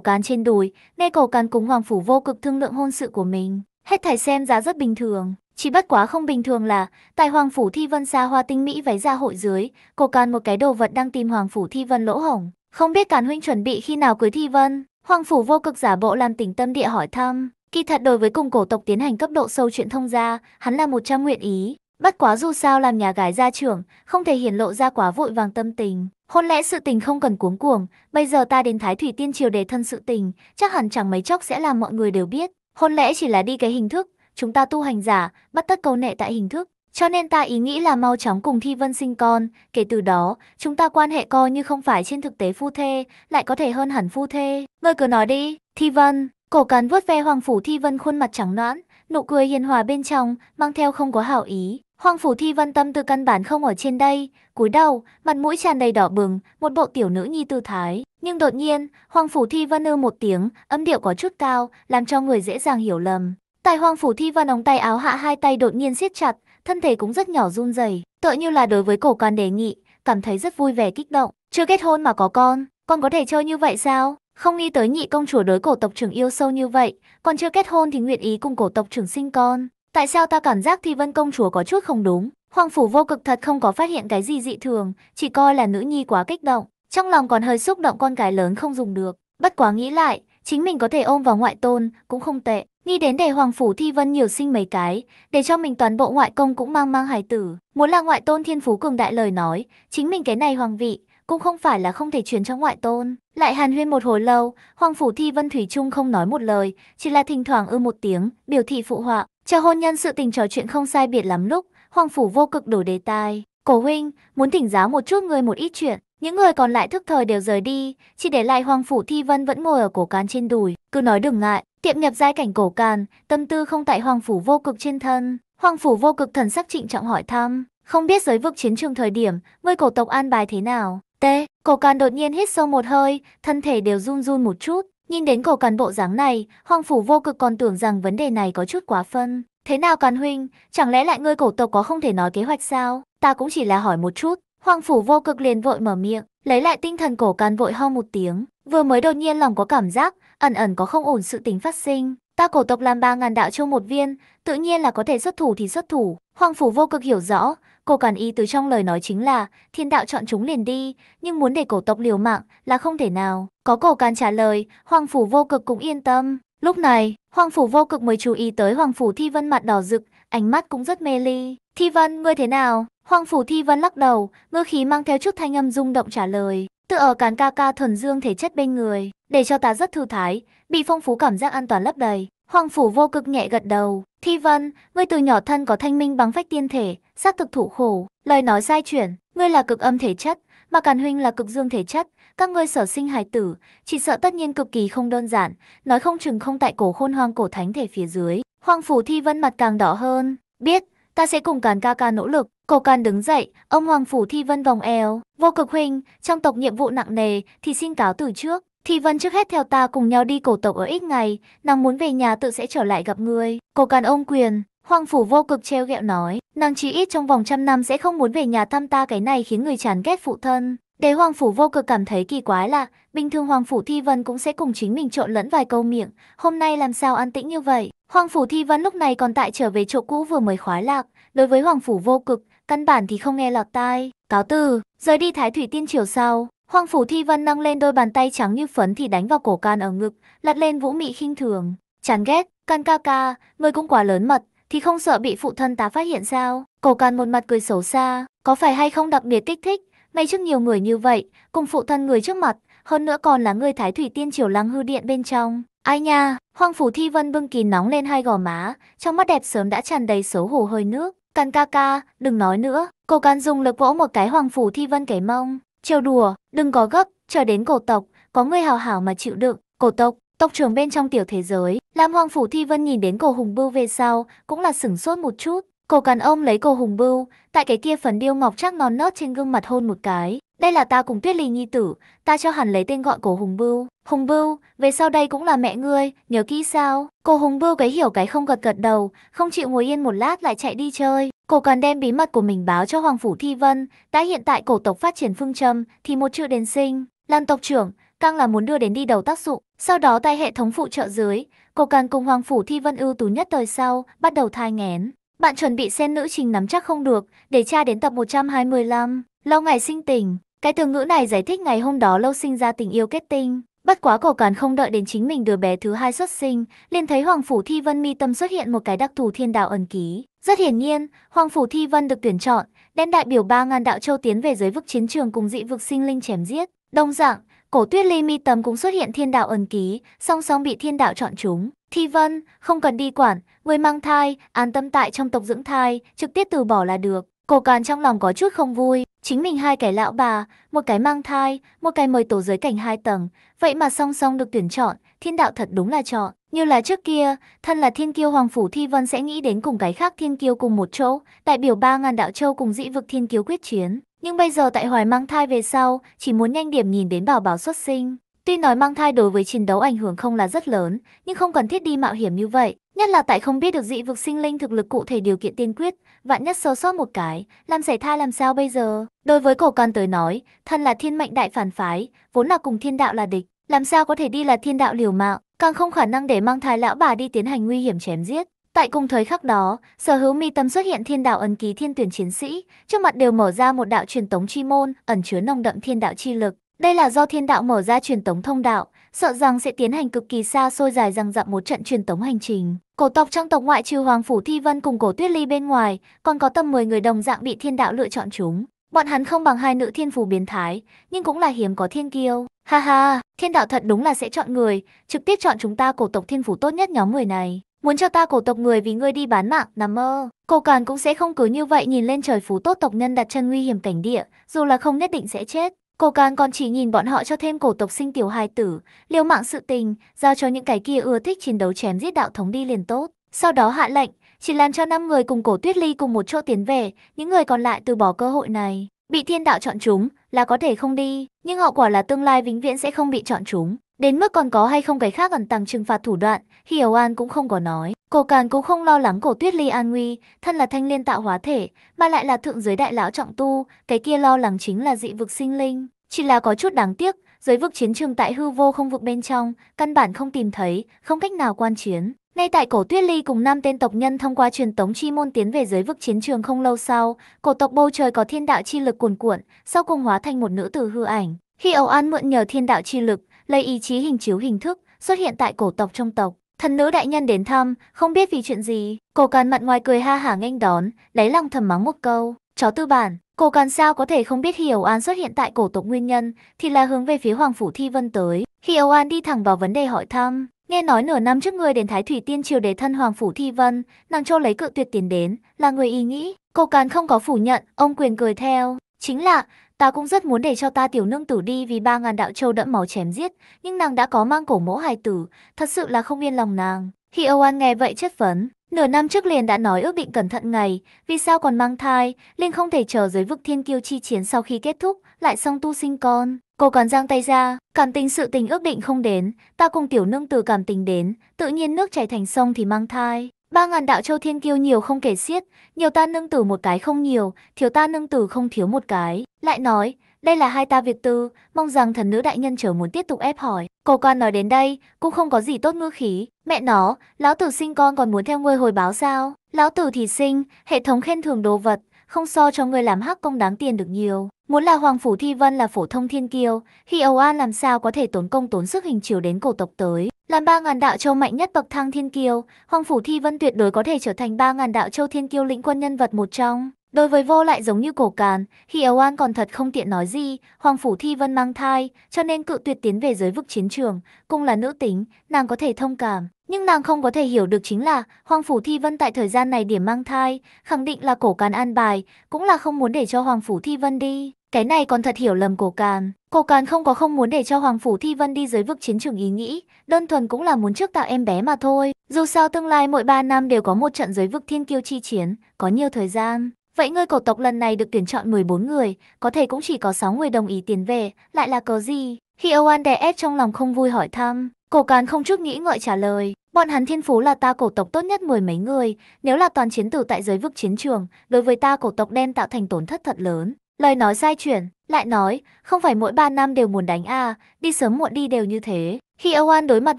cán trên đùi, nghe cổ cán cùng Hoàng Phủ vô cực thương lượng hôn sự của mình. Hết thảy xem giá rất bình thường. Chỉ bất quá không bình thường là, tại Hoàng Phủ Thi Vân xa hoa tinh mỹ váy ra hội dưới, cô càn một cái đồ vật đang tìm Hoàng Phủ Thi Vân lỗ hổng. Không biết càn huynh chuẩn bị khi nào cưới Thi Vân, Hoàng Phủ vô cực giả bộ làm tỉnh tâm địa hỏi thăm. Kỳ thật đối với cùng cổ tộc tiến hành cấp độ sâu chuyện thông gia, hắn là một trăm nguyện ý. Bất quá dù sao làm nhà gái gia trưởng, không thể hiển lộ ra quá vội vàng tâm tình. Hôn lẽ sự tình không cần cuống cuồng, bây giờ ta đến Thái Thủy Tiên Triều để thân sự tình, chắc hẳn chẳng mấy chốc sẽ làm mọi người đều biết. Hôn lẽ chỉ là đi cái hình thức, chúng ta tu hành giả, bắt tất câu nệ tại hình thức. Cho nên ta ý nghĩ là mau chóng cùng Thi Vân sinh con, kể từ đó, chúng ta quan hệ coi như không phải trên thực tế phu thê, lại có thể hơn hẳn phu thê. Ngươi cứ nói đi, Thi Vân, cổ cắn vuốt ve hoàng phủ Thi Vân khuôn mặt trắng noãn, nụ cười hiền hòa bên trong, mang theo không có hảo ý. Hoàng phủ Thi Văn Tâm từ căn bản không ở trên đây, cúi đầu, mặt mũi tràn đầy đỏ bừng, một bộ tiểu nữ nhi tư thái. Nhưng đột nhiên, Hoàng phủ Thi Văn ư một tiếng, âm điệu có chút cao, làm cho người dễ dàng hiểu lầm. Tại Hoàng phủ Thi Văn ống tay áo hạ hai tay đột nhiên siết chặt, thân thể cũng rất nhỏ run rẩy, tựa như là đối với cổ quan đề nghị, cảm thấy rất vui vẻ kích động. Chưa kết hôn mà có con, con có thể chơi như vậy sao? Không nghĩ tới nhị công chúa đối cổ tộc trưởng yêu sâu như vậy, còn chưa kết hôn thì nguyện ý cùng cổ tộc trưởng sinh con. Tại sao ta cảm giác Thi Vân công chúa có chút không đúng? Hoàng phủ vô cực thật không có phát hiện cái gì dị thường, chỉ coi là nữ nhi quá kích động, trong lòng còn hơi xúc động con cái lớn không dùng được. Bất quá nghĩ lại, chính mình có thể ôm vào ngoại tôn, cũng không tệ. Nghĩ đến để Hoàng Phủ Thi Vân nhiều sinh mấy cái, để cho mình toàn bộ ngoại công cũng mang mang hài tử. Muốn là ngoại tôn thiên phú cường đại lời nói, chính mình cái này hoàng vị, cũng không phải là không thể truyền cho ngoại tôn. Lại hàn huyên một hồi lâu, Hoàng Phủ Thi Vân Thủy Trung không nói một lời, chỉ là thỉnh thoảng ư một tiếng, biểu thị phụ họa. Chờ hôn nhân sự tình trò chuyện không sai biệt lắm lúc, Hoàng Phủ vô cực đổi đề tài. Cổ huynh, muốn thỉnh giáo một chút người một ít chuyện. Những người còn lại thức thời đều rời đi, chỉ để lại Hoàng Phủ Thi Vân vẫn ngồi ở cổ can trên đùi. Cứ nói đừng ngại, tiệm nhập giai cảnh cổ can tâm tư không tại Hoàng Phủ vô cực trên thân. Hoàng Phủ vô cực thần sắc trịnh trọng hỏi thăm. Không biết giới vực chiến trường thời điểm, ngươi cổ tộc an bài thế nào? T. Cổ can đột nhiên hít sâu một hơi, thân thể đều run run một chút. Nhìn đến cổ cán bộ dáng này, Hoàng Phủ vô cực còn tưởng rằng vấn đề này có chút quá phân. Thế nào càn huynh, chẳng lẽ lại ngươi cổ tộc có không thể nói kế hoạch sao? Ta cũng chỉ là hỏi một chút. Hoàng Phủ vô cực liền vội mở miệng, lấy lại tinh thần cổ cán vội ho một tiếng. Vừa mới đột nhiên lòng có cảm giác, ẩn ẩn có không ổn sự tính phát sinh. Ta cổ tộc làm ba ngàn đạo châu một viên, tự nhiên là có thể xuất thủ thì xuất thủ. Hoàng Phủ vô cực hiểu rõ, cổ cản ý từ trong lời nói chính là, thiên đạo chọn chúng liền đi, nhưng muốn để cổ tộc liều mạng là không thể nào. Có cổ càn trả lời, hoàng phủ vô cực cũng yên tâm. Lúc này, hoàng phủ vô cực mới chú ý tới hoàng phủ thi vân mặt đỏ rực, ánh mắt cũng rất mê ly. Thi vân, ngươi thế nào? Hoàng phủ thi vân lắc đầu, ngư khí mang theo chút thanh âm rung động trả lời. Tự ở càn ca ca thuần dương thể chất bên người, để cho ta rất thư thái, bị phong phú cảm giác an toàn lấp đầy. Hoàng phủ vô cực nhẹ gật đầu. Thi vân, ngươi từ nhỏ thân có thanh minh bằng phách tiên thể, xác thực thủ khổ, lời nói sai chuyển, ngươi là cực âm thể chất, mà Càn huynh là cực dương thể chất, các ngươi sở sinh hài tử, chỉ sợ tất nhiên cực kỳ không đơn giản, nói không chừng không tại cổ khôn hoang cổ thánh thể phía dưới. Hoàng phủ Thi Vân mặt càng đỏ hơn, biết, ta sẽ cùng Càn ca ca nỗ lực. Cổ Càn đứng dậy, ông Hoàng phủ Thi Vân vòng eo, "Vô Cực huynh, trong tộc nhiệm vụ nặng nề, thì xin cáo từ trước." Thi Vân trước hết theo ta cùng nhau đi cổ tộc ở ít ngày, nàng muốn về nhà tự sẽ trở lại gặp ngươi. Cổ Càn ôm quyền, Hoàng Phủ vô cực treo ghẹo nói, nàng chỉ ít trong vòng trăm năm sẽ không muốn về nhà thăm ta cái này khiến người chán ghét phụ thân. Đế Hoàng Phủ vô cực cảm thấy kỳ quái là, bình thường Hoàng Phủ Thi Vân cũng sẽ cùng chính mình trộn lẫn vài câu miệng, hôm nay làm sao an tĩnh như vậy. Hoàng Phủ Thi Vân lúc này còn tại trở về chỗ cũ vừa mới khoái lạc, đối với Hoàng Phủ vô cực, căn bản thì không nghe lọt tai. Cáo từ, rời đi Thái Thủy Tiên chiều sau, Hoàng Phủ Thi Vân nâng lên đôi bàn tay trắng như phấn thì đánh vào cổ can ở ngực, lật lên vũ mị khinh thường. Chán ghét, can ca ca, người cũng quá lớn mật, thì không sợ bị phụ thân ta phát hiện sao? Cổ càn một mặt cười xấu xa, có phải hay không đặc biệt kích thích, ngay trước nhiều người như vậy, cùng phụ thân người trước mặt, hơn nữa còn là người thái thủy tiên triều lăng hư điện bên trong. Ai nha, Hoàng phủ thi vân bưng kín nóng lên hai gò má, trong mắt đẹp sớm đã tràn đầy xấu hổ hơi nước. Càn ca ca, đừng nói nữa, cổ càn dùng lực vỗ một cái hoàng phủ thi vân cái mông. Trêu đùa, đừng có gấp, chờ đến cổ tộc, có người hào hảo mà chịu đựng, cổ tộc, Tộc trưởng bên trong tiểu thế giới, Lam hoàng Phủ Thi Vân nhìn đến cổ hùng bưu về sau, cũng là sửng sốt một chút. Cổ càn ông lấy cổ hùng bưu, tại cái kia phần điêu ngọc chắc non nớt trên gương mặt hôn một cái. Đây là ta cùng tuyết lì nhi tử, ta cho hắn lấy tên gọi cổ hùng bưu. Hùng bưu, về sau đây cũng là mẹ ngươi, nhớ kỹ sao? Cổ hùng bưu cái hiểu cái không gật gật đầu, không chịu ngồi yên một lát lại chạy đi chơi. Cổ càn đem bí mật của mình báo cho Hoàng Phủ Thi Vân, đã hiện tại cổ tộc phát triển phương châm, thì một chữ đến sinh. Lan tộc trưởng, càng là muốn đưa đến đi đầu tác dụng. Sau đó tay hệ thống phụ trợ dưới, cô càng cùng Hoàng Phủ Thi Vân ưu tú nhất đời sau, bắt đầu thai nghén. Bạn chuẩn bị xem nữ trình nắm chắc không được, để tra đến tập 125, lo ngày sinh tình. Cái từ ngữ này giải thích ngày hôm đó lâu sinh ra tình yêu kết tinh. Bất quá cổ càn không đợi đến chính mình đứa bé thứ hai xuất sinh, liền thấy Hoàng Phủ Thi Vân mi tâm xuất hiện một cái đặc thù thiên đạo ẩn ký. Rất hiển nhiên, Hoàng Phủ Thi Vân được tuyển chọn, đem đại biểu ba ngàn đạo châu tiến về dưới vực chiến trường cùng dị vực sinh linh chém giết. Đồng dạng, cổ tuyết ly mi tâm cũng xuất hiện thiên đạo ẩn ký, song song bị thiên đạo chọn chúng. Thi vân, không cần đi quản, người mang thai, an tâm tại trong tộc dưỡng thai, trực tiếp từ bỏ là được. Cổ càn trong lòng có chút không vui, chính mình hai cái lão bà, một cái mang thai, một cái mời tổ giới cảnh hai tầng, vậy mà song song được tuyển chọn, thiên đạo thật đúng là chọn. Như là trước kia, thân là thiên kiêu hoàng phủ Thi Vân sẽ nghĩ đến cùng cái khác thiên kiêu cùng một chỗ, đại biểu ba ngàn đạo châu cùng dĩ vực thiên kiêu quyết chiến. Nhưng bây giờ tại Hoài mang thai về sau, chỉ muốn nhanh điểm nhìn đến bảo bảo xuất sinh. Tuy nói mang thai đối với chiến đấu ảnh hưởng không là rất lớn, nhưng không cần thiết đi mạo hiểm như vậy. Nhất là tại không biết được dị vực sinh linh thực lực cụ thể điều kiện tiên quyết, vạn nhất sơ sót một cái, làm sẻ thai làm sao bây giờ? Đối với cổ can tới nói, thân là thiên mệnh đại phản phái, vốn là cùng thiên đạo là địch, làm sao có thể đi là thiên đạo liều mạng, càng không khả năng để mang thai lão bà đi tiến hành nguy hiểm chém giết. Tại cùng thời khắc đó, sở hữu mi tâm xuất hiện thiên đạo ấn ký thiên tuyển chiến sĩ, trước mặt đều mở ra một đạo truyền tống chi môn, ẩn chứa nồng đậm thiên đạo chi lực. Đây là do thiên đạo mở ra truyền tống thông đạo, sợ rằng sẽ tiến hành cực kỳ xa xôi dài rằng dặm một trận truyền tống hành trình. Cổ tộc trong tộc ngoại trừ Hoàng Phủ Thi Vân cùng cổ tuyết ly bên ngoài, còn có tầm 10 người đồng dạng bị thiên đạo lựa chọn chúng. Bọn hắn không bằng hai nữ thiên phù biến thái, nhưng cũng là hiếm có thiên kiêu. Ha ha, thiên đạo thật đúng là sẽ chọn người, trực tiếp chọn chúng ta cổ tộc thiên phù tốt nhất nhóm người này. Muốn cho ta cổ tộc người vì ngươi đi bán mạng, nằm mơ. Cổ càn cũng sẽ không cứ như vậy nhìn lên trời phú tốt tộc nhân đặt chân nguy hiểm cảnh địa, dù là không nhất định sẽ chết. Cổ càn còn chỉ nhìn bọn họ cho thêm cổ tộc sinh tiểu hài tử, liều mạng sự tình, giao cho những cái kia ưa thích chiến đấu chém giết đạo thống đi liền tốt. Sau đó hạ lệnh, chỉ làm cho năm người cùng cổ tuyết ly cùng một chỗ tiến về, những người còn lại từ bỏ cơ hội này. Bị thiên đạo chọn chúng là có thể không đi, nhưng hậu quả là tương lai vĩnh viễn sẽ không bị chọn chúng. Đến mức còn có hay không cái khác ẩn tàng trừng phạt thủ đoạn, Hiểu An cũng không có nói. cổ Càn cũng không lo lắng cổ tuyết ly an nguy, thân là thanh liên tạo hóa thể, mà lại là thượng giới đại lão trọng tu, cái kia lo lắng chính là dị vực sinh linh. Chỉ là có chút đáng tiếc, giới vực chiến trường tại hư vô không vực bên trong, căn bản không tìm thấy, không cách nào quan chiến. Ngay tại cổ tuyết ly cùng năm tên tộc nhân thông qua truyền tống chi môn tiến về giới vực chiến trường không lâu sau, cổ tộc bầu trời có thiên đạo chi lực cuồn cuộn, sau cùng hóa thành một nữ tử hư ảnh. Khi Âu An mượn nhờ thiên đạo chi lực, lấy ý chí hình chiếu hình thức xuất hiện tại cổ tộc trong tộc. Thần nữ đại nhân đến thăm, không biết vì chuyện gì, cổ càn mặt ngoài cười ha hả nghênh đón, lấy lòng thầm mắng một câu, chó tư bản, cổ càn sao có thể không biết hiểu an xuất hiện tại cổ tộc nguyên nhân, thì là hướng về phía hoàng phủ thi vân tới. Hiểu an đi thẳng vào vấn đề hỏi thăm, nghe nói nửa năm trước người đến thái thủy tiên triều đề thân hoàng phủ thi vân, nàng châu lấy cự tuyệt tiền đến, là người ý nghĩ, cổ càn không có phủ nhận, ông quyền cười theo, chính là Ta cũng rất muốn để cho ta tiểu nương tử đi vì ba ngàn đạo châu đẫm máu chém giết, nhưng nàng đã có mang cổ mẫu hài tử, thật sự là không yên lòng nàng. Hi Âu An nghe vậy chất vấn, Nửa năm trước liền đã nói ước định cẩn thận ngày, vì sao còn mang thai, Linh không thể chờ dưới vực thiên kiêu chi chiến sau khi kết thúc, lại xong tu sinh con. Cô còn giang tay ra, cảm tình sự tình ước định không đến, ta cùng tiểu nương từ cảm tình đến, tự nhiên nước chảy thành sông thì mang thai. Ba ngàn đạo châu thiên kiêu nhiều không kể xiết, nhiều ta nâng tử một cái không nhiều, thiếu ta nâng tử không thiếu một cái. Lại nói, đây là hai ta việc tư, mong rằng thần nữ đại nhân chờ muốn tiếp tục ép hỏi. Cô quan nói đến đây, cũng không có gì tốt ngư khí. Mẹ nó, lão tử sinh con còn muốn theo ngươi hồi báo sao? Lão tử thì sinh, hệ thống khen thưởng đồ vật, không so cho ngươi làm hắc công đáng tiền được nhiều. Muốn là Hoàng Phủ Thi Vân là phổ thông thiên kiêu, khi Âu An làm sao có thể tốn công tốn sức hình chiếu đến cổ tộc tới. Làm ba ngàn đạo châu mạnh nhất bậc thang thiên kiêu, Hoàng Phủ Thi Vân tuyệt đối có thể trở thành ba ngàn đạo châu thiên kiêu lĩnh quân nhân vật một trong. Đối với vô lại giống như cổ càn, khi Ấu An còn thật không tiện nói gì, Hoàng Phủ Thi Vân mang thai, cho nên cự tuyệt tiến về giới vực chiến trường, cũng là nữ tính, nàng có thể thông cảm. Nhưng nàng không có thể hiểu được chính là Hoàng Phủ Thi Vân tại thời gian này điểm mang thai, khẳng định là cổ càn an bài, cũng là không muốn để cho Hoàng Phủ Thi Vân đi. Cái này còn thật hiểu lầm cổ càn. Cổ càn không có không muốn để cho Hoàng Phủ Thi Vân đi giới vực chiến trường ý nghĩ, đơn thuần cũng là muốn trước tạo em bé mà thôi. Dù sao tương lai mỗi 3 năm đều có một trận giới vực thiên kiêu chi chiến, có nhiều thời gian. Vậy ngươi cổ tộc lần này được tuyển chọn 14 người, có thể cũng chỉ có 6 người đồng ý tiến về, lại là có gì? Khi Oan đè ép trong lòng không vui hỏi thăm, cổ càn không chút nghĩ ngợi trả lời. Bọn hắn thiên phú là ta cổ tộc tốt nhất mười mấy người, nếu là toàn chiến tử tại giới vực chiến trường, đối với ta cổ tộc đen tạo thành tổn thất thật lớn. Lời nói sai chuyển, lại nói, không phải mỗi ba năm đều muốn đánh a đi sớm muộn đi đều như thế. Khi Oan đối mặt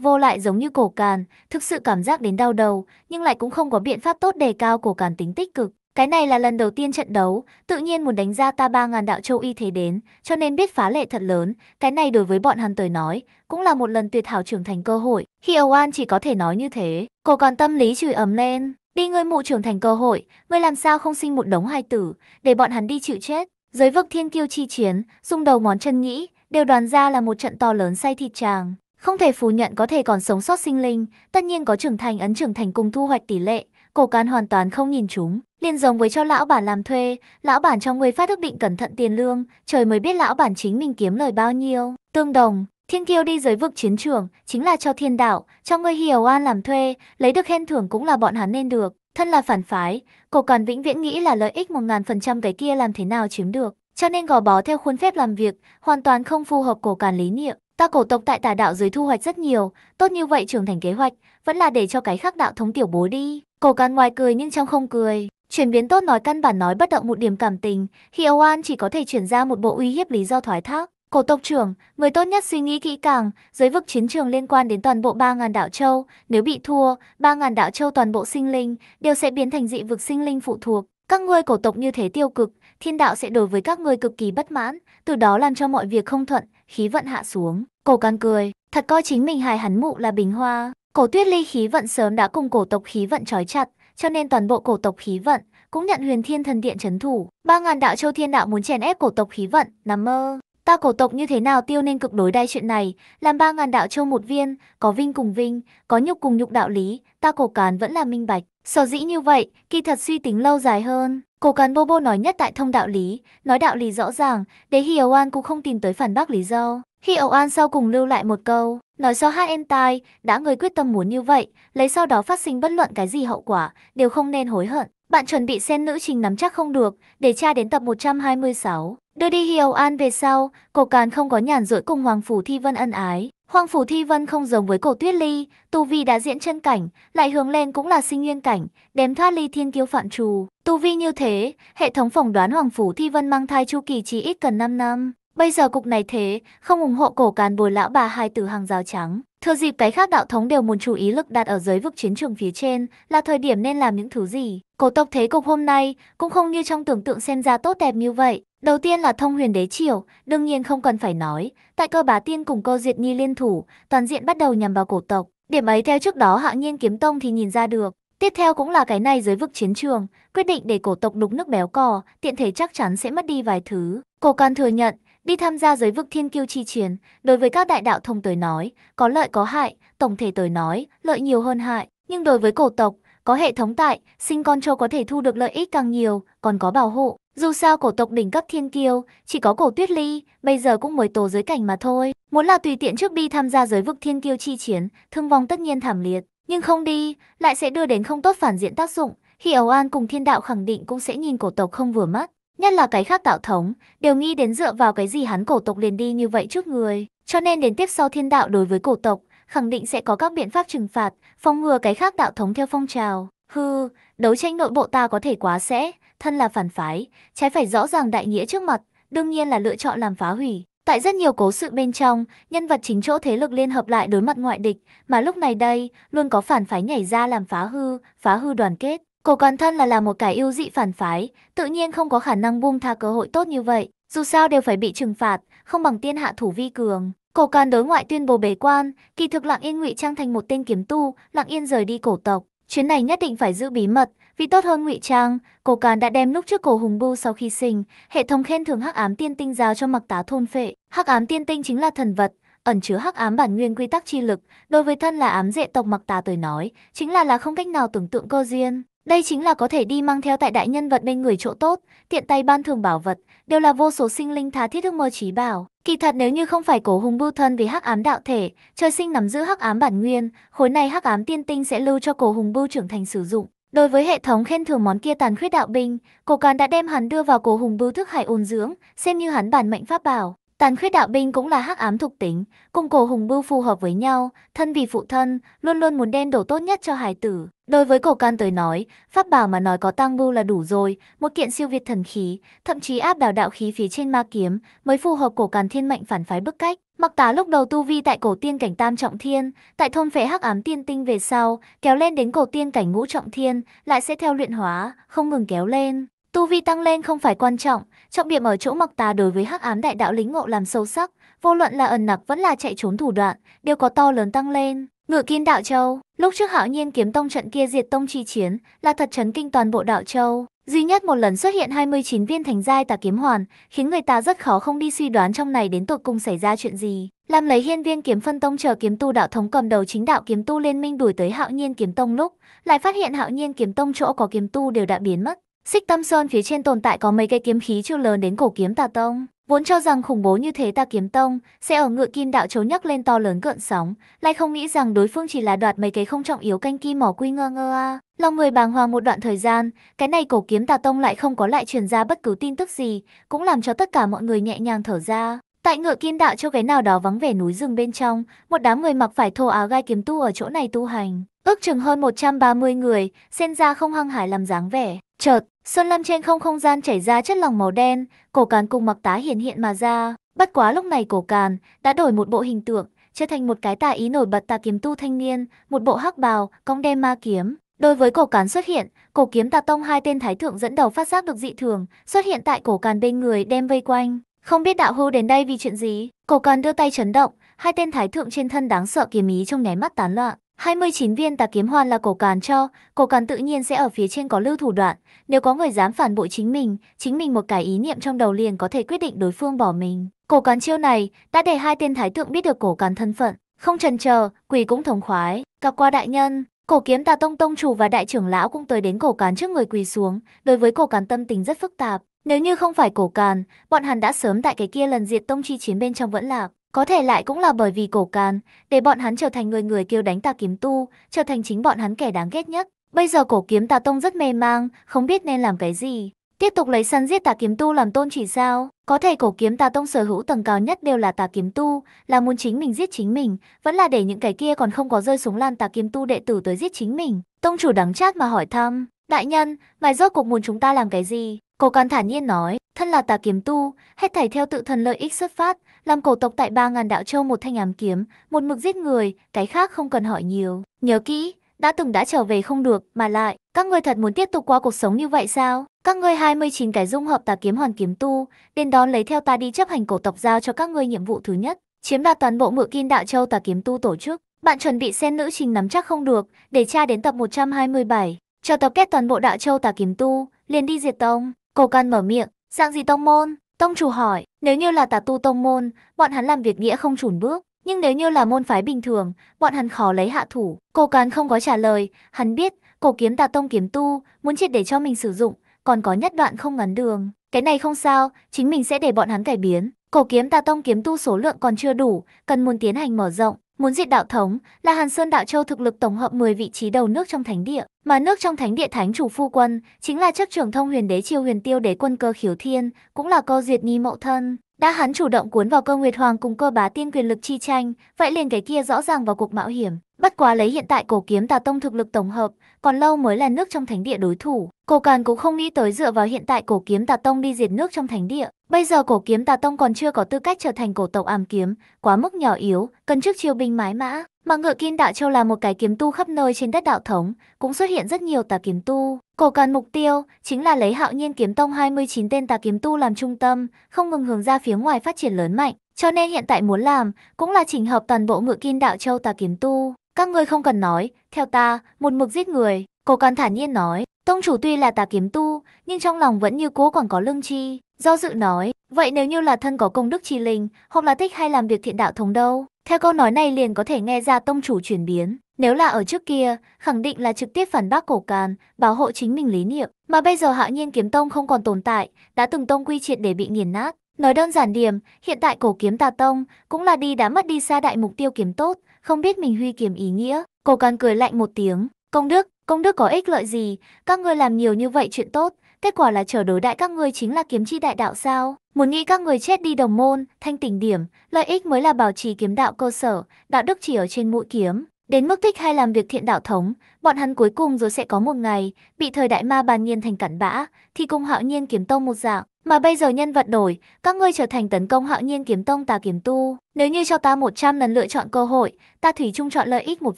vô lại giống như cổ càn, thực sự cảm giác đến đau đầu, nhưng lại cũng không có biện pháp tốt đề cao cổ càn tính tích cực. Cái này là lần đầu tiên trận đấu, tự nhiên muốn đánh ra ta ba ngàn đạo châu y thế đến, cho nên biết phá lệ thật lớn, cái này đối với bọn hắn tới nói, cũng là một lần tuyệt hảo trưởng thành cơ hội. Khi Âu An chỉ có thể nói như thế, cô còn tâm lý chửi ấm lên, đi ngươi mụ trưởng thành cơ hội, ngươi làm sao không sinh một đống hài tử, để bọn hắn đi chịu chết. Giới vực thiên kiêu chi chiến, rung đầu ngón chân nghĩ, đều đoàn ra là một trận to lớn say thịt chàng. Không thể phủ nhận có thể còn sống sót sinh linh, tất nhiên có trưởng thành ấn trưởng thành cùng thu hoạch tỷ lệ, cổ can hoàn toàn không nhìn chúng. Liên giống với cho lão bản làm thuê, lão bản cho người phát thức định cẩn thận tiền lương, trời mới biết lão bản chính mình kiếm lời bao nhiêu. Tương đồng, Thiên kiêu đi dưới vực chiến trường, chính là cho thiên đạo, cho ngươi hiểu an làm thuê, lấy được khen thưởng cũng là bọn hắn nên được. Thân là phản phái, cổ còn vĩnh viễn nghĩ là lợi ích 1000% cái kia làm thế nào chiếm được. Cho nên gò bó theo khuôn phép làm việc, hoàn toàn không phù hợp cổ càn lý niệm. Ta cổ tộc tại tà đạo dưới thu hoạch rất nhiều, tốt như vậy trưởng thành kế hoạch, vẫn là để cho cái khác đạo thống tiểu bố đi. Cổ càn ngoài cười nhưng trong không cười. Chuyển biến tốt nói căn bản nói bất động một điểm cảm tình, thì Âu An chỉ có thể chuyển ra một bộ uy hiếp lý do thoái thác. Cổ tộc trưởng, người tốt nhất suy nghĩ kỹ càng, giới vực chiến trường liên quan đến toàn bộ 3.000 đảo châu, nếu bị thua, 3.000 đảo châu toàn bộ sinh linh đều sẽ biến thành dị vực sinh linh phụ thuộc. Các ngươi cổ tộc như thế tiêu cực, thiên đạo sẽ đối với các ngươi cực kỳ bất mãn, từ đó làm cho mọi việc không thuận, khí vận hạ xuống. Cổ căn cười, thật coi chính mình hài hắn mụ là bình hoa. Cổ tuyết ly khí vận sớm đã cùng cổ tộc khí vận trói chặt, cho nên toàn bộ cổ tộc khí vận cũng nhận huyền thiên thần điện trấn thủ. Ba ngàn đạo châu thiên đạo muốn chèn ép cổ tộc khí vận, nằm mơ. Ta cổ tộc như thế nào tiêu nên cực đối đai chuyện này, làm ba ngàn đạo châu một viên, có vinh cùng vinh, có nhục cùng nhục đạo lý, ta cổ cán vẫn là minh bạch. Sở dĩ như vậy, kỳ thật suy tính lâu dài hơn. Cổ cán bô bô nói nhất tại thông đạo lý, nói đạo lý rõ ràng, để hiểu Oan cũng không tìm tới phản bác lý do. Khi Âu An sau cùng lưu lại một câu, nói cho hai em tai, đã người quyết tâm muốn như vậy, lấy sau đó phát sinh bất luận cái gì hậu quả, đều không nên hối hận. Bạn chuẩn bị xem nữ trình nắm chắc không được, để tra đến tập 126. Đưa đi Hi Âu An về sau, cổ càn không có nhàn rỗi cùng Hoàng Phủ Thi Vân ân ái. Hoàng Phủ Thi Vân không giống với cổ tuyết ly, Tu Vi đã diễn chân cảnh, lại hướng lên cũng là sinh nguyên cảnh, đếm thoát ly thiên kiêu phạm trù. Tu Vi như thế, hệ thống phỏng đoán Hoàng Phủ Thi Vân mang thai chu kỳ chỉ ít cần 5 năm. Bây giờ cục này thế, không ủng hộ cổ can bồi lão bà hai từ hàng rào trắng. Thừa dịp cái khác đạo thống đều muốn chú ý lực đặt ở dưới vực chiến trường phía trên, là thời điểm nên làm những thứ gì. Cổ tộc thế cục hôm nay cũng không như trong tưởng tượng xem ra tốt đẹp như vậy. Đầu tiên là thông huyền đế triều, đương nhiên không cần phải nói, tại cơ bá tiên cùng cô diệt nhi liên thủ, toàn diện bắt đầu nhằm vào cổ tộc. Điểm ấy theo trước đó hạng nhiên kiếm tông thì nhìn ra được. Tiếp theo cũng là cái này dưới vực chiến trường, quyết định để cổ tộc đục nước béo cò, tiện thể chắc chắn sẽ mất đi vài thứ. Cổ can thừa nhận, Đi tham gia giới vực thiên kiêu chi chiến, đối với các đại đạo thông tới nói, có lợi có hại, tổng thể tới nói, lợi nhiều hơn hại. Nhưng đối với cổ tộc, có hệ thống tại, sinh con trâu có thể thu được lợi ích càng nhiều, còn có bảo hộ. Dù sao cổ tộc đỉnh cấp thiên kiêu, chỉ có cổ tuyết ly, bây giờ cũng mới tổ giới cảnh mà thôi. Muốn là tùy tiện trước đi tham gia giới vực thiên kiêu chi chiến, thương vong tất nhiên thảm liệt. Nhưng không đi, lại sẽ đưa đến không tốt phản diện tác dụng, khi Ấu An cùng thiên đạo khẳng định cũng sẽ nhìn cổ tộc không vừa mắt nhất là cái khác đạo thống, đều nghĩ đến dựa vào cái gì hắn cổ tộc liền đi như vậy trước người. Cho nên đến tiếp sau thiên đạo đối với cổ tộc, khẳng định sẽ có các biện pháp trừng phạt, phòng ngừa cái khác đạo thống theo phong trào. Hư, đấu tranh nội bộ ta có thể quá sẽ, thân là phản phái, trái phải rõ ràng đại nghĩa trước mặt, đương nhiên là lựa chọn làm phá hủy. Tại rất nhiều cố sự bên trong, nhân vật chính chỗ thế lực liên hợp lại đối mặt ngoại địch, mà lúc này đây, luôn có phản phái nhảy ra làm phá hư, phá hư đoàn kết. Cổ còn thân là là một cái yêu dị phản phái, tự nhiên không có khả năng buông tha cơ hội tốt như vậy, dù sao đều phải bị trừng phạt, không bằng tiên hạ thủ vi cường. Cổ còn đối ngoại tuyên bố bế quan, kỳ thực Lặng Yên ngụy trang thành một tên kiếm tu, Lặng Yên rời đi cổ tộc. Chuyến này nhất định phải giữ bí mật, vì tốt hơn ngụy trang, cổ càn đã đem lúc trước cổ hùng bu sau khi sinh, hệ thống khen thưởng hắc ám tiên tinh giao cho mặc tá thôn phệ. Hắc ám tiên tinh chính là thần vật, ẩn chứa hắc ám bản nguyên quy tắc chi lực, đối với thân là ám dệ tộc mặc tà tới nói, chính là là không cách nào tưởng tượng cơ duyên. Đây chính là có thể đi mang theo tại đại nhân vật bên người chỗ tốt, tiện tay ban thường bảo vật, đều là vô số sinh linh thá thiết ước mơ trí bảo. Kỳ thật nếu như không phải cổ hùng bưu thân vì hắc ám đạo thể, trời sinh nắm giữ hắc ám bản nguyên, khối này hắc ám tiên tinh sẽ lưu cho cổ hùng bưu trưởng thành sử dụng. Đối với hệ thống khen thưởng món kia tàn khuyết đạo binh, cổ càn đã đem hắn đưa vào cổ hùng bưu thức hải ôn dưỡng, xem như hắn bản mệnh pháp bảo. Tàn khuyết đạo binh cũng là hắc ám thuộc tính, cùng cổ hùng bưu phù hợp với nhau, thân vì phụ thân, luôn luôn muốn đem đồ tốt nhất cho hải tử. Đối với cổ can tới nói, pháp bảo mà nói có tăng bưu là đủ rồi, một kiện siêu việt thần khí, thậm chí áp đảo đạo khí phía trên ma kiếm, mới phù hợp cổ can thiên mệnh phản phái bức cách. Mặc tá lúc đầu tu vi tại cổ tiên cảnh tam trọng thiên, tại thôn phệ hắc ám tiên tinh về sau, kéo lên đến cổ tiên cảnh ngũ trọng thiên, lại sẽ theo luyện hóa, không ngừng kéo lên. Tu vi tăng lên không phải quan trọng, Trọng điểm ở chỗ mặc tà đối với hắc ám đại đạo lính ngộ làm sâu sắc, vô luận là ẩn nặc vẫn là chạy trốn thủ đoạn, đều có to lớn tăng lên. ngựa kim đạo châu, lúc trước hạo nhiên kiếm tông trận kia diệt tông chi chiến, là thật chấn kinh toàn bộ đạo châu. Duy nhất một lần xuất hiện 29 viên thành giai tà kiếm hoàn, khiến người ta rất khó không đi suy đoán trong này đến tột cùng xảy ra chuyện gì. Làm lấy hiên viên kiếm phân tông chờ kiếm tu đạo thống cầm đầu chính đạo kiếm tu liên minh đuổi tới hạo nhiên kiếm tông lúc, lại phát hiện hạo nhiên kiếm tông chỗ có kiếm tu đều đã biến mất. Xích Tâm Sơn phía trên tồn tại có mấy cây kiếm khí chưa lớn đến cổ kiếm Tà Tông. Vốn cho rằng khủng bố như thế ta kiếm tông, sẽ ở ngựa kim đạo chấu nhắc lên to lớn cợn sóng, lại không nghĩ rằng đối phương chỉ là đoạt mấy cái không trọng yếu canh kim mỏ quy ngơ ngơ a. Lòng người bàng hoàng một đoạn thời gian, cái này cổ kiếm tà tông lại không có lại truyền ra bất cứ tin tức gì, cũng làm cho tất cả mọi người nhẹ nhàng thở ra. Tại ngựa kim đạo châu cái nào đó vắng vẻ núi rừng bên trong, một đám người mặc phải thô áo gai kiếm tu ở chỗ này tu hành. Ước chừng hơn 130 người, xen ra không hăng hải làm dáng vẻ. Chợt, Sơn Lam trên không không gian chảy ra chất lỏng màu đen, cổ càn cùng mặc tá hiển hiện mà ra. Bất quá lúc này cổ càn đã đổi một bộ hình tượng, trở thành một cái tà ý nổi bật tà kiếm tu thanh niên, một bộ hắc bào, cong đen ma kiếm. Đối với cổ càn xuất hiện, cổ kiếm tà tông hai tên thái thượng dẫn đầu phát giác được dị thường, xuất hiện tại cổ càn bên người đem vây quanh. Không biết đạo hưu đến đây vì chuyện gì, cổ càn đưa tay chấn động, hai tên thái thượng trên thân đáng sợ kiếm ý trong nháy mắt tán loạn. 29 viên tà kiếm hoàn là cổ càn cho, cổ càn tự nhiên sẽ ở phía trên có lưu thủ đoạn, nếu có người dám phản bội chính mình, chính mình một cái ý niệm trong đầu liền có thể quyết định đối phương bỏ mình. Cổ càn chiêu này đã để hai tên thái tượng biết được cổ càn thân phận, không chần chờ, quỳ cũng thống khoái, gặp qua đại nhân. Cổ kiếm tà tông tông chủ và đại trưởng lão cũng tới đến cổ càn trước người quỳ xuống, đối với cổ càn tâm tình rất phức tạp. Nếu như không phải cổ càn, bọn hắn đã sớm tại cái kia lần diệt tông chi chiến bên trong vẫn lạc. Có thể lại cũng là bởi vì cổ can để bọn hắn trở thành người người kêu đánh ta kiếm tu, trở thành chính bọn hắn kẻ đáng ghét nhất. Bây giờ cổ kiếm tà tông rất mê mang, không biết nên làm cái gì. Tiếp tục lấy săn giết tà kiếm tu làm tôn chỉ sao? Có thể cổ kiếm tà tông sở hữu tầng cao nhất đều là tà kiếm tu, là muốn chính mình giết chính mình, vẫn là để những cái kia còn không có rơi xuống lan tà kiếm tu đệ tử tới giết chính mình. Tông chủ đắng chát mà hỏi thăm, đại nhân, ngài rốt cuộc muốn chúng ta làm cái gì? Cổ can thản nhiên nói, thân là tà kiếm tu, hết thảy theo tự thân lợi ích xuất phát, làm cổ tộc tại ba ngàn đạo châu một thanh ám kiếm, một mực giết người, cái khác không cần hỏi nhiều. Nhớ kỹ, đã từng đã trở về không được, mà lại, các ngươi thật muốn tiếp tục qua cuộc sống như vậy sao? Các ngươi 29 cái dung hợp tà kiếm hoàn kiếm tu, đến đón lấy theo ta đi chấp hành cổ tộc giao cho các ngươi nhiệm vụ thứ nhất, chiếm đoạt toàn bộ mự kim đạo châu tà kiếm tu tổ chức. Bạn chuẩn bị sen nữ trình nắm chắc không được, để tra đến tập 127, cho tập kết toàn bộ đạo châu tà kiếm tu, liền đi diệt tông. Cổ can mở miệng, dạng gì tông môn? Tông chủ hỏi, nếu như là tà tu tông môn, bọn hắn làm việc nghĩa không chùn bước, nhưng nếu như là môn phái bình thường, bọn hắn khó lấy hạ thủ. Cổ Càn không có trả lời, hắn biết, cổ kiếm tà tông kiếm tu, muốn triệt để cho mình sử dụng, còn có nhất đoạn không ngắn đường. Cái này không sao, chính mình sẽ để bọn hắn cải biến. Cổ kiếm tà tông kiếm tu số lượng còn chưa đủ, cần muốn tiến hành mở rộng, Muốn diệt đạo thống là Hàn Sơn Đạo Châu thực lực tổng hợp 10 vị trí đầu nước trong thánh địa, mà nước trong thánh địa thánh chủ phu quân chính là chức trưởng thông huyền đế triều huyền tiêu đế quân cơ khiếu thiên, cũng là câu diệt nhi mậu thân. Đã hắn chủ động cuốn vào cơ nguyệt hoàng cùng cơ bá tiên quyền lực chi tranh, vậy liền cái kia rõ ràng vào cuộc mạo hiểm, Bất quá lấy hiện tại cổ kiếm tà tông thực lực tổng hợp, còn lâu mới là nước trong thánh địa đối thủ. Cổ Càn cũng không nghĩ tới dựa vào hiện tại cổ kiếm tà tông đi diệt nước trong thánh địa. Bây giờ cổ kiếm tà tông còn chưa có tư cách trở thành cổ tộc ám kiếm, quá mức nhỏ yếu, cần trước chiêu binh mái mã. Mà ngựa kim đạo châu là một cái kiếm tu khắp nơi trên đất đạo thống, cũng xuất hiện rất nhiều tà kiếm tu. Cổ Càn mục tiêu chính là lấy hạo nhiên kiếm tông 29 tên tà kiếm tu làm trung tâm, không ngừng hướng ra phía ngoài phát triển lớn mạnh. Cho nên hiện tại muốn làm cũng là chỉnh hợp toàn bộ ngựa kim đạo châu tà kiếm tu. Các ngươi không cần nói, theo ta, một mực giết người. Cổ Càn thản nhiên nói, tông chủ tuy là tà kiếm tu, nhưng trong lòng vẫn như cố còn có lương chi. Do dự nói, vậy nếu như là thân có công đức chi linh, hoặc là thích hay làm việc thiện đạo thống đâu? Theo câu nói này liền có thể nghe ra tông chủ chuyển biến. Nếu là ở trước kia, khẳng định là trực tiếp phản bác cổ càn, bảo hộ chính mình lý niệm. Mà bây giờ hạ nhiên kiếm tông không còn tồn tại, đã từng tông quy triệt để bị nghiền nát. Nói đơn giản điểm, hiện tại cổ kiếm tà tông cũng là đi đã mất đi xa đại mục tiêu kiếm tốt, không biết mình huy kiểm ý nghĩa, cô còn cười lạnh một tiếng. Công đức, công đức có ích lợi gì, các ngươi làm nhiều như vậy chuyện tốt, kết quả là trở đối đại các ngươi chính là kiếm chi đại đạo sao? Muốn nghĩ các ngươi chết đi đồng môn, thanh tỉnh điểm, lợi ích mới là bảo trì kiếm đạo cơ sở, đạo đức chỉ ở trên mũi kiếm, Đến mức thích hay làm việc thiện đạo thống, bọn hắn cuối cùng rồi sẽ có một ngày bị thời đại ma bàn nhiên thành cặn bã, thì cùng hạo nhiên kiếm tông một dạng. Mà bây giờ nhân vật đổi, các ngươi trở thành tấn công hạo nhiên kiếm tông tà kiếm tu. Nếu như cho ta 100 lần lựa chọn cơ hội, ta thủy chung chọn lợi ích một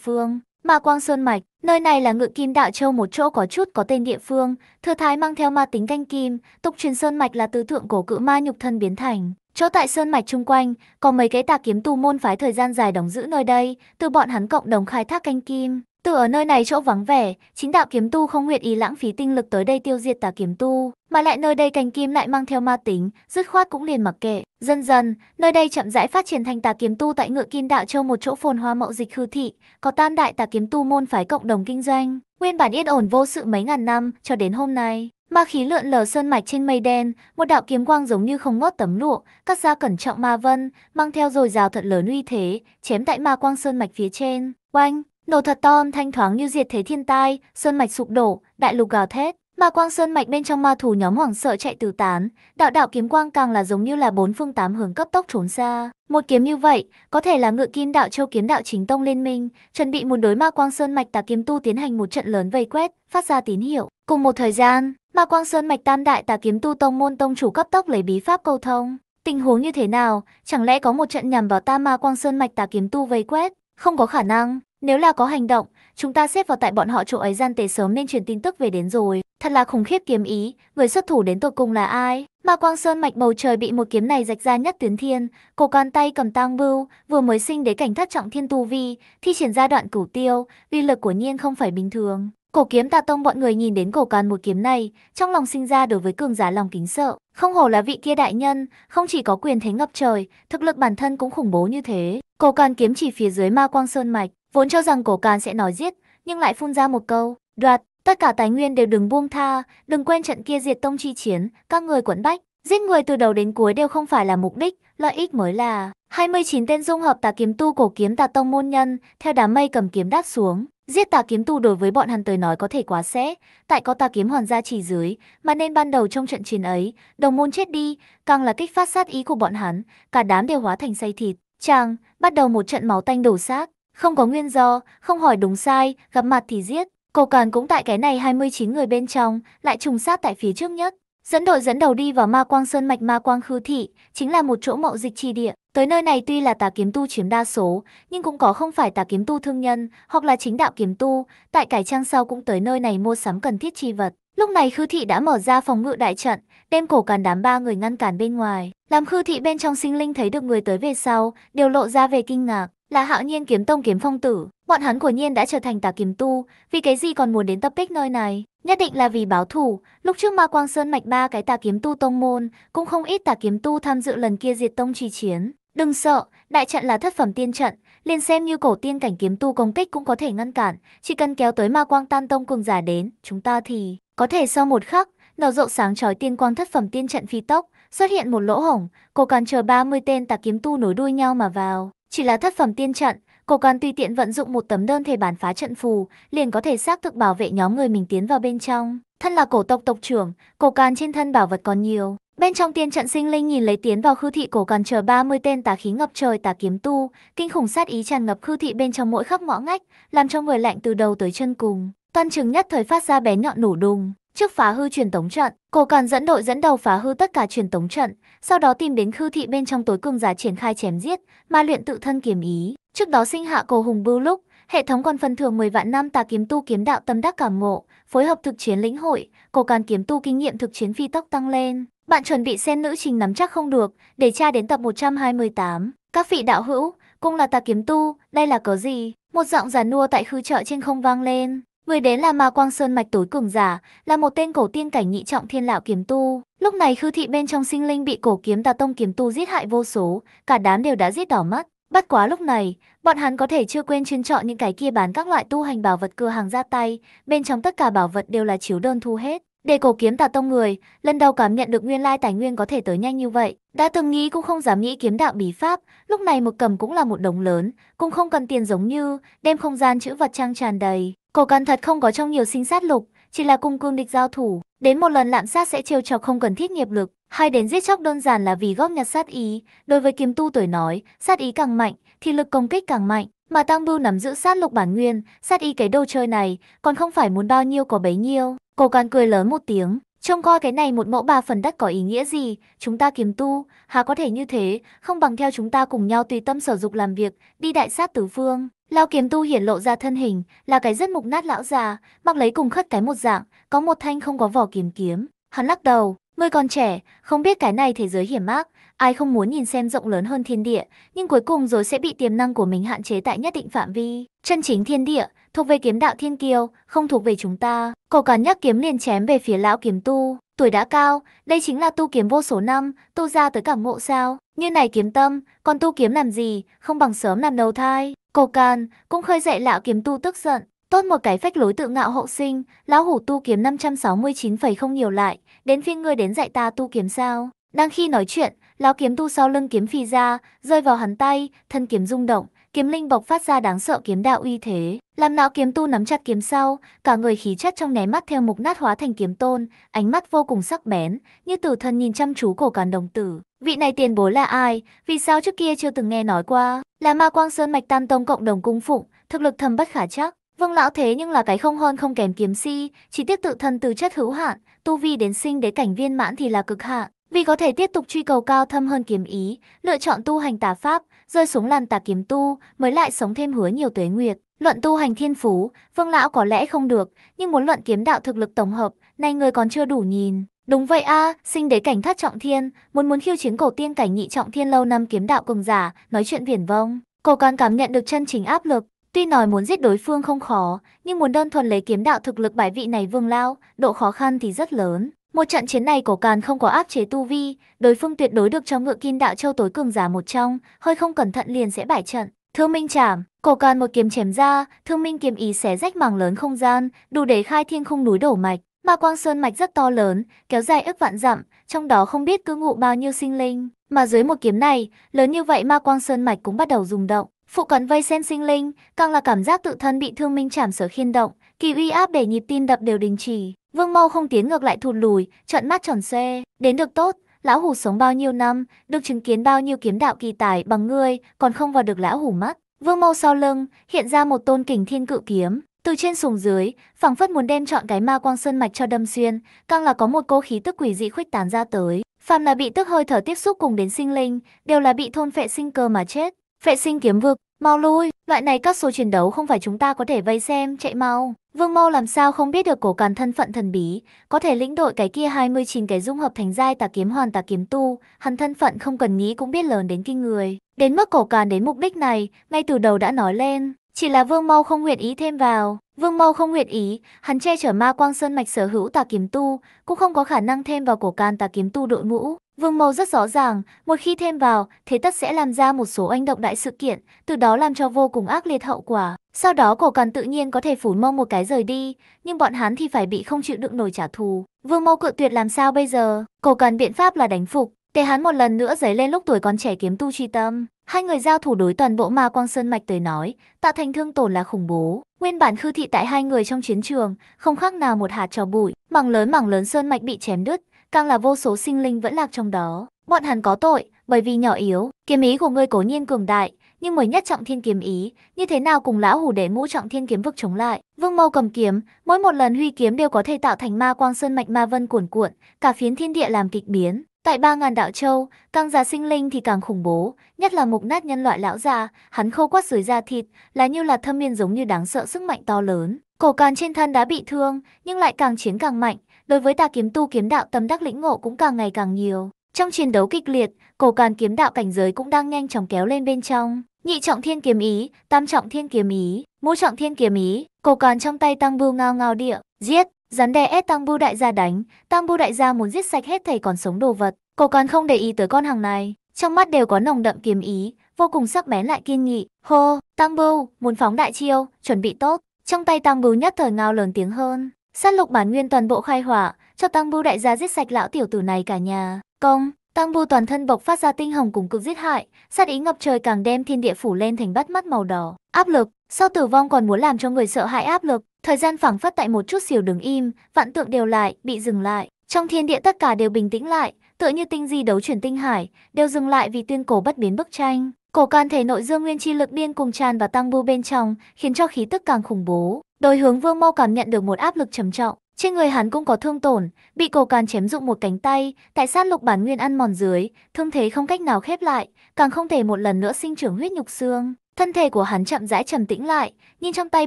phương. Mà Quang Sơn Mạch, nơi này là ngự kim đạo châu một chỗ có chút có tên địa phương, thừa thái mang theo ma tính canh kim, tục truyền Sơn Mạch là tứ tượng cổ cự ma nhục thân biến thành. Chỗ tại Sơn Mạch chung quanh, có mấy cái tà kiếm tu môn phái thời gian dài đóng giữ nơi đây, từ bọn hắn cộng đồng khai thác canh kim. Từ ở nơi này chỗ vắng vẻ, chính đạo kiếm tu không nguyện ý lãng phí tinh lực tới đây tiêu diệt tà kiếm tu, mà lại nơi đây canh kim lại mang theo ma tính, dứt khoát cũng liền mặc kệ. Dần dần, nơi đây chậm rãi phát triển thành tà kiếm tu tại ngựa kim đạo châu một chỗ phồn hoa mậu dịch hư thị, có tam đại tà kiếm tu môn phái cộng đồng kinh doanh. Nguyên bản yên ổn vô sự mấy ngàn năm, cho đến hôm nay, Ma khí lượn lờ sơn mạch trên mây đen, một đạo kiếm quang giống như không ngót tấm lụa, cắt ra cẩn trọng ma vân, mang theo dồi rào thật lớn uy thế, chém tại ma quang sơn mạch phía trên. Oanh, nổ thật to thanh thoáng như diệt thế thiên tai, sơn mạch sụp đổ, đại lục gào thét. Ma quang sơn mạch bên trong ma thú nhóm hoảng sợ chạy tứ tán, đạo đạo kiếm quang càng là giống như là bốn phương tám hướng cấp tốc trốn xa. Một kiếm như vậy, có thể là ngự kim đạo châu kiếm đạo chính tông liên minh, chuẩn bị muốn đối ma quang sơn mạch tà kiếm tu tiến hành một trận lớn vây quét, phát ra tín hiệu. Cùng một thời gian, ma quang sơn mạch tam đại tà kiếm tu tông môn tông chủ cấp tốc lấy bí pháp câu thông. Tình huống như thế nào, chẳng lẽ có một trận nhằm vào ta ma quang sơn mạch tà kiếm tu vây quét? Không có khả năng, nếu là có hành động, Chúng ta xếp vào tại bọn họ chỗ ấy gian tế sớm nên truyền tin tức về đến rồi. Thật là khủng khiếp kiếm ý, người xuất thủ đến tột cùng là ai? Ma Quang Sơn mạch bầu trời bị một kiếm này rạch ra nhất tuyến thiên, cổ con tay cầm tang bưu, vừa mới sinh đế cảnh thất trọng thiên tu vi, thi triển ra đoạn cửu tiêu, uy lực của nhiên không phải bình thường. Cổ kiếm tà tông bọn người nhìn đến cổ càn một kiếm này, trong lòng sinh ra đối với cường giả lòng kính sợ. Không hổ là vị kia đại nhân, không chỉ có quyền thế ngập trời, thực lực bản thân cũng khủng bố như thế. Cổ càn kiếm chỉ phía dưới ma quang sơn mạch, Vốn cho rằng cổ càn sẽ nói giết, nhưng lại phun ra một câu, đoạt, tất cả tài nguyên đều đừng buông tha, đừng quên trận kia diệt tông chi chiến, các người quẫn bách, giết người từ đầu đến cuối đều không phải là mục đích, lợi ích mới là. 29 tên dung hợp tà kiếm tu cổ kiếm tà tông môn nhân, theo đám mây cầm kiếm đáp xuống, Giết tà kiếm tu đối với bọn hắn tới nói có thể quá sẽ, tại có tà kiếm hoàn gia chỉ dưới, mà nên ban đầu trong trận chiến ấy, đồng môn chết đi, càng là kích phát sát ý của bọn hắn, cả đám đều hóa thành say thịt. Chàng, bắt đầu một trận máu tanh đổ xác, không có nguyên do, không hỏi đúng sai, gặp mặt thì giết. cổ Càn cũng tại cái này 29 người bên trong, lại trùng sát tại phía trước nhất. Dẫn đội dẫn đầu đi vào Ma Quang Sơn Mạch Ma Quang Khư Thị, chính là một chỗ mậu dịch chi địa. Tới nơi này tuy là tà kiếm tu chiếm đa số, nhưng cũng có không phải tà kiếm tu thương nhân, hoặc là chính đạo kiếm tu, tại cải trang sau cũng tới nơi này mua sắm cần thiết chi vật. Lúc này Khư Thị đã mở ra phòng ngự đại trận, đem cổ càn đám ba người ngăn cản bên ngoài, làm Khư Thị bên trong sinh linh thấy được người tới về sau, đều lộ ra về kinh ngạc là hạo nhiên kiếm tông kiếm phong tử. Bọn hắn của nhiên đã trở thành tà kiếm tu, vì cái gì còn muốn đến tập kích nơi này? Nhất định là vì báo thù lúc trước ma quang sơn mạch ba cái tà kiếm tu tông môn, cũng không ít tà kiếm tu tham dự lần kia diệt tông trì chiến. Đừng sợ, đại trận là thất phẩm tiên trận, liền xem như cổ tiên cảnh kiếm tu công kích cũng có thể ngăn cản, chỉ cần kéo tới ma quang tan tông cường giả đến, chúng ta thì có thể sau một khắc, nở rộ sáng chói tiên quang thất phẩm tiên trận phi tốc, xuất hiện một lỗ hổng, cô càn chờ 30 tên tà kiếm tu nối đuôi nhau mà vào. Chỉ là thất phẩm tiên trận, cổ còn tùy tiện vận dụng một tấm đơn thể bản phá trận phù, liền có thể xác thực bảo vệ nhóm người mình tiến vào bên trong. Thân là cổ tộc tộc trưởng, cổ càn trên thân bảo vật còn nhiều. Bên trong tiên trận sinh linh nhìn lấy tiến vào khư thị cổ càn chờ 30 tên tà khí ngập trời tà kiếm tu, kinh khủng sát ý tràn ngập khư thị bên trong mỗi khắp ngõ ngách, làm cho người lạnh từ đầu tới chân cùng. Toàn trường nhất thời phát ra bé nhọn nổ đùng. Trước phá hư truyền tống trận, cổ còn dẫn đội dẫn đầu phá hư tất cả truyền tống trận, sau đó tìm đến khư thị bên trong tối cương giá triển khai chém giết, ma luyện tự thân kiếm ý. Trước đó sinh hạ cổ hùng bưu lúc, hệ thống còn phần thưởng 10 vạn năm tà kiếm tu kiếm đạo tâm đắc cảm ngộ, phối hợp thực chiến lĩnh hội, cổ càn kiếm tu kinh nghiệm thực chiến phi tốc tăng lên. Bạn chuẩn bị xem nữ trình nắm chắc không được, để tra đến tập 128. Các vị đạo hữu, cũng là tà kiếm tu, đây là có gì? Một giọng già nua tại khư chợ trên không vang lên. Người đến là Ma Quang Sơn mạch tối cường giả, là một tên cổ tiên cảnh nhị trọng thiên lão kiếm tu. Lúc này khư thị bên trong sinh linh bị cổ kiếm tà tông kiếm tu giết hại vô số, cả đám đều đã giết đỏ mắt. Bất quá lúc này, bọn hắn có thể chưa quên chuyên chọn những cái kia bán các loại tu hành bảo vật cửa hàng ra tay, bên trong tất cả bảo vật đều là chiếu đơn thu hết. Để cổ kiếm tà tông người, lần đầu cảm nhận được nguyên lai tài nguyên có thể tới nhanh như vậy, đã từng nghĩ cũng không dám nghĩ kiếm đạo bí pháp, lúc này một cầm cũng là một đống lớn, cũng không cần tiền giống như, đem không gian chữ vật trang tràn đầy. Cổ cần thật không có trong nhiều sinh sát lục, chỉ là cùng cương địch giao thủ, đến một lần lạm sát sẽ trêu chọc không cần thiết nghiệp lực, hay đến giết chóc đơn giản là vì góp nhặt sát ý. Đối với kiếm tu tuổi nói, sát ý càng mạnh thì lực công kích càng mạnh, mà Tăng Bưu nắm giữ sát lục bản nguyên, sát ý cái đồ chơi này, còn không phải muốn bao nhiêu có bấy nhiêu. Cổ Can cười lớn một tiếng, Trông coi cái này một mẫu ba phần đất có ý nghĩa gì, chúng ta kiếm tu, há có thể như thế, không bằng theo chúng ta cùng nhau tùy tâm sở dục làm việc, đi đại sát tứ phương. Lao kiếm tu hiển lộ ra thân hình, là cái rất mục nát lão già, mặc lấy cùng khất cái một dạng, có một thanh không có vỏ kiếm kiếm. Hắn lắc đầu, ngươi còn trẻ, không biết cái này thế giới hiểm ác, ai không muốn nhìn xem rộng lớn hơn thiên địa, nhưng cuối cùng rồi sẽ bị tiềm năng của mình hạn chế tại nhất định phạm vi. Chân chính thiên địa, thuộc về kiếm đạo thiên kiều, không thuộc về chúng ta. Cổ càn nhắc kiếm liền chém về phía lão kiếm tu. Tuổi đã cao, đây chính là tu kiếm vô số năm, tu ra tới cả ngộ sao. Như này kiếm tâm, còn tu kiếm làm gì, không bằng sớm làm đầu thai. Cổ càn cũng khơi dậy lão kiếm tu tức giận. Tốt một cái phách lối tự ngạo hậu sinh, lão hủ tu kiếm 569,0 nhiều lại, đến phiên ngươi đến dạy ta tu kiếm sao. Đang khi nói chuyện, lão kiếm tu sau lưng kiếm phi ra, rơi vào hắn tay, thân kiếm rung động, kiếm linh bộc phát ra đáng sợ kiếm đạo uy thế, làm não kiếm tu nắm chặt kiếm sau, cả người khí chất trong né mắt theo mục nát hóa thành kiếm tôn, ánh mắt vô cùng sắc bén, như tử thần nhìn chăm chú cổ càn đồng tử. Vị này tiền bối là ai? Vì sao trước kia chưa từng nghe nói qua? Là ma quang sơn mạch tam tông cộng đồng cung phụng, thực lực thầm bất khả chắc. Vâng lão thế nhưng là cái không hơn không kém kiếm si, chỉ tiếc tự thân từ chất hữu hạn, tu vi đến sinh đế cảnh viên mãn thì là cực hạn. Vì có thể tiếp tục truy cầu cao thâm hơn kiếm ý, lựa chọn tu hành tà pháp, rơi xuống làn tà kiếm tu, mới lại sống thêm hứa nhiều tuế nguyệt. Luận tu hành thiên phú, vương lão có lẽ không được, nhưng muốn luận kiếm đạo thực lực tổng hợp, nay người còn chưa đủ nhìn. Đúng vậy a, sinh đế cảnh thất trọng thiên, muốn muốn khiêu chiến cổ tiên cảnh nhị trọng thiên lâu năm kiếm đạo cường giả, nói chuyện viển vông. Cô còn cảm nhận được chân chính áp lực, tuy nói muốn giết đối phương không khó, nhưng muốn đơn thuần lấy kiếm đạo thực lực bài vị này vương lao, độ khó khăn thì rất lớn. Một trận chiến này cổ càn không có áp chế tu vi, đối phương tuyệt đối được cho ngựa kim đạo châu tối cường giả một trong, hơi không cẩn thận liền sẽ bại trận. Thương minh chảm, cổ càn một kiếm chém ra, thương minh kiếm ý xé rách mảng lớn không gian, đủ để khai thiên khung núi đổ mạch. Ma quang sơn mạch rất to lớn, kéo dài ức vạn dặm, trong đó không biết cứ ngụ bao nhiêu sinh linh. Mà dưới một kiếm này, lớn như vậy ma quang sơn mạch cũng bắt đầu rung động. Phụ cận vây xem sinh linh, càng là cảm giác tự thân bị thương minh chảm sở khiên động. Kỳ uy áp để nhịp tim đập đều đình chỉ, Vương mau không tiến ngược lại thụt lùi, trợn mắt tròn xoe, đến được tốt, lão hủ sống bao nhiêu năm, được chứng kiến bao nhiêu kiếm đạo kỳ tài bằng ngươi, còn không vào được lão hủ mắt. Vương mau sau lưng, hiện ra một tôn kình thiên cự kiếm, từ trên xuống dưới, phẳng phất muốn đem chọn cái ma quang sơn mạch cho đâm xuyên, càng là có một cô khí tức quỷ dị khuếch tán ra tới. Phàm là bị tức hơi thở tiếp xúc cùng đến sinh linh, đều là bị thôn phệ sinh cơ mà chết. Phệ sinh kiếm vực, Mau lui, loại này các số chiến đấu không phải chúng ta có thể vây xem, chạy mau. Vương mau làm sao không biết được cổ càn thân phận thần bí, có thể lĩnh đội cái kia 29 cái dung hợp thành giai tà kiếm hoàn tà kiếm tu, hắn thân phận không cần nghĩ cũng biết lớn đến kinh người. Đến mức cổ càn đến mục đích này, ngay từ đầu đã nói lên, chỉ là Vương mau không nguyện ý thêm vào. Vương mau không nguyện ý, hắn che chở ma quang sơn mạch sở hữu tà kiếm tu, cũng không có khả năng thêm vào cổ càn tà kiếm tu đội ngũ. Vương màu rất rõ ràng, một khi thêm vào, thế tất sẽ làm ra một số anh động đại sự kiện, từ đó làm cho vô cùng ác liệt hậu quả. Sau đó cổ càn tự nhiên có thể phủ mông một cái rời đi, nhưng bọn hắn thì phải bị không chịu đựng nổi trả thù. Vương mâu cự tuyệt làm sao bây giờ? Cổ càn biện pháp là đánh phục. Tề hắn một lần nữa giấy lên lúc tuổi còn trẻ kiếm tu truy tâm. Hai người giao thủ đối toàn bộ ma quang sơn mạch tới nói, tạo thành thương tổn là khủng bố. Nguyên bản khư thị tại hai người trong chiến trường, không khác nào một hạt trò bụi, mảng lớn mảng lớn sơn mạch bị chém đứt, càng là vô số sinh linh vẫn lạc trong đó. Bọn hắn có tội, bởi vì nhỏ yếu, kiếm ý của ngươi cố nhiên cường đại, nhưng mới nhất trọng thiên kiếm ý, như thế nào cùng lão hủ để ngũ trọng thiên kiếm vực chống lại. Vương Mâu cầm kiếm, mỗi một lần huy kiếm đều có thể tạo thành ma quang sơn mạch ma vân cuồn cuộn, cả phiến thiên địa làm kịch biến. Tại ba ngàn đạo châu, càng già sinh linh thì càng khủng bố, nhất là mục nát nhân loại lão già, hắn khô quắt dưới da thịt, là như là thâm miên giống như đáng sợ sức mạnh to lớn. Cổ càng trên thân đã bị thương, nhưng lại càng chiến càng mạnh, đối với ta kiếm tu kiếm đạo tâm đắc lĩnh ngộ cũng càng ngày càng nhiều. Trong chiến đấu kịch liệt, cổ càn kiếm đạo cảnh giới cũng đang nhanh chóng kéo lên bên trong. Nhị trọng thiên kiếm ý, tam trọng thiên kiếm ý, ngũ trọng thiên kiếm ý, cổ càn trong tay tăng bưu ngao ngao địa, giết, rắn đè ép tăng bưu đại gia đánh, tăng bưu đại gia muốn giết sạch hết thầy còn sống đồ vật. Cổ càn không để ý tới con hàng này, trong mắt đều có nồng đậm kiếm ý, vô cùng sắc bén lại kiên nghị. Hô, tăng bưu, muốn phóng đại chiêu, chuẩn bị tốt. Trong tay tăng bưu nhất thời ngao lớn tiếng hơn. Sát lục bản nguyên toàn bộ khai hỏa, cho Tăng Bu đại gia giết sạch lão tiểu tử này cả nhà. Công, Tăng Bu toàn thân bộc phát ra tinh hồng cùng cực giết hại, sát ý ngập trời càng đem thiên địa phủ lên thành bắt mắt màu đỏ. Áp lực, sau tử vong còn muốn làm cho người sợ hãi áp lực, thời gian phảng phất tại một chút xỉu đứng im, vạn tượng đều lại, bị dừng lại. Trong thiên địa tất cả đều bình tĩnh lại, tựa như tinh di đấu chuyển tinh hải, đều dừng lại vì tuyên cổ bất biến bức tranh. Cổ can thể nội dương nguyên chi lực điên cùng tràn vào tăng bu bên trong, khiến cho khí tức càng khủng bố. Đôi hướng vương mau cảm nhận được một áp lực trầm trọng. Trên người hắn cũng có thương tổn, bị cổ càn chém dụng một cánh tay, tại sát lục bản nguyên ăn mòn dưới, thương thế không cách nào khép lại, càng không thể một lần nữa sinh trưởng huyết nhục xương. Thân thể của hắn chậm rãi trầm tĩnh lại, nhìn trong tay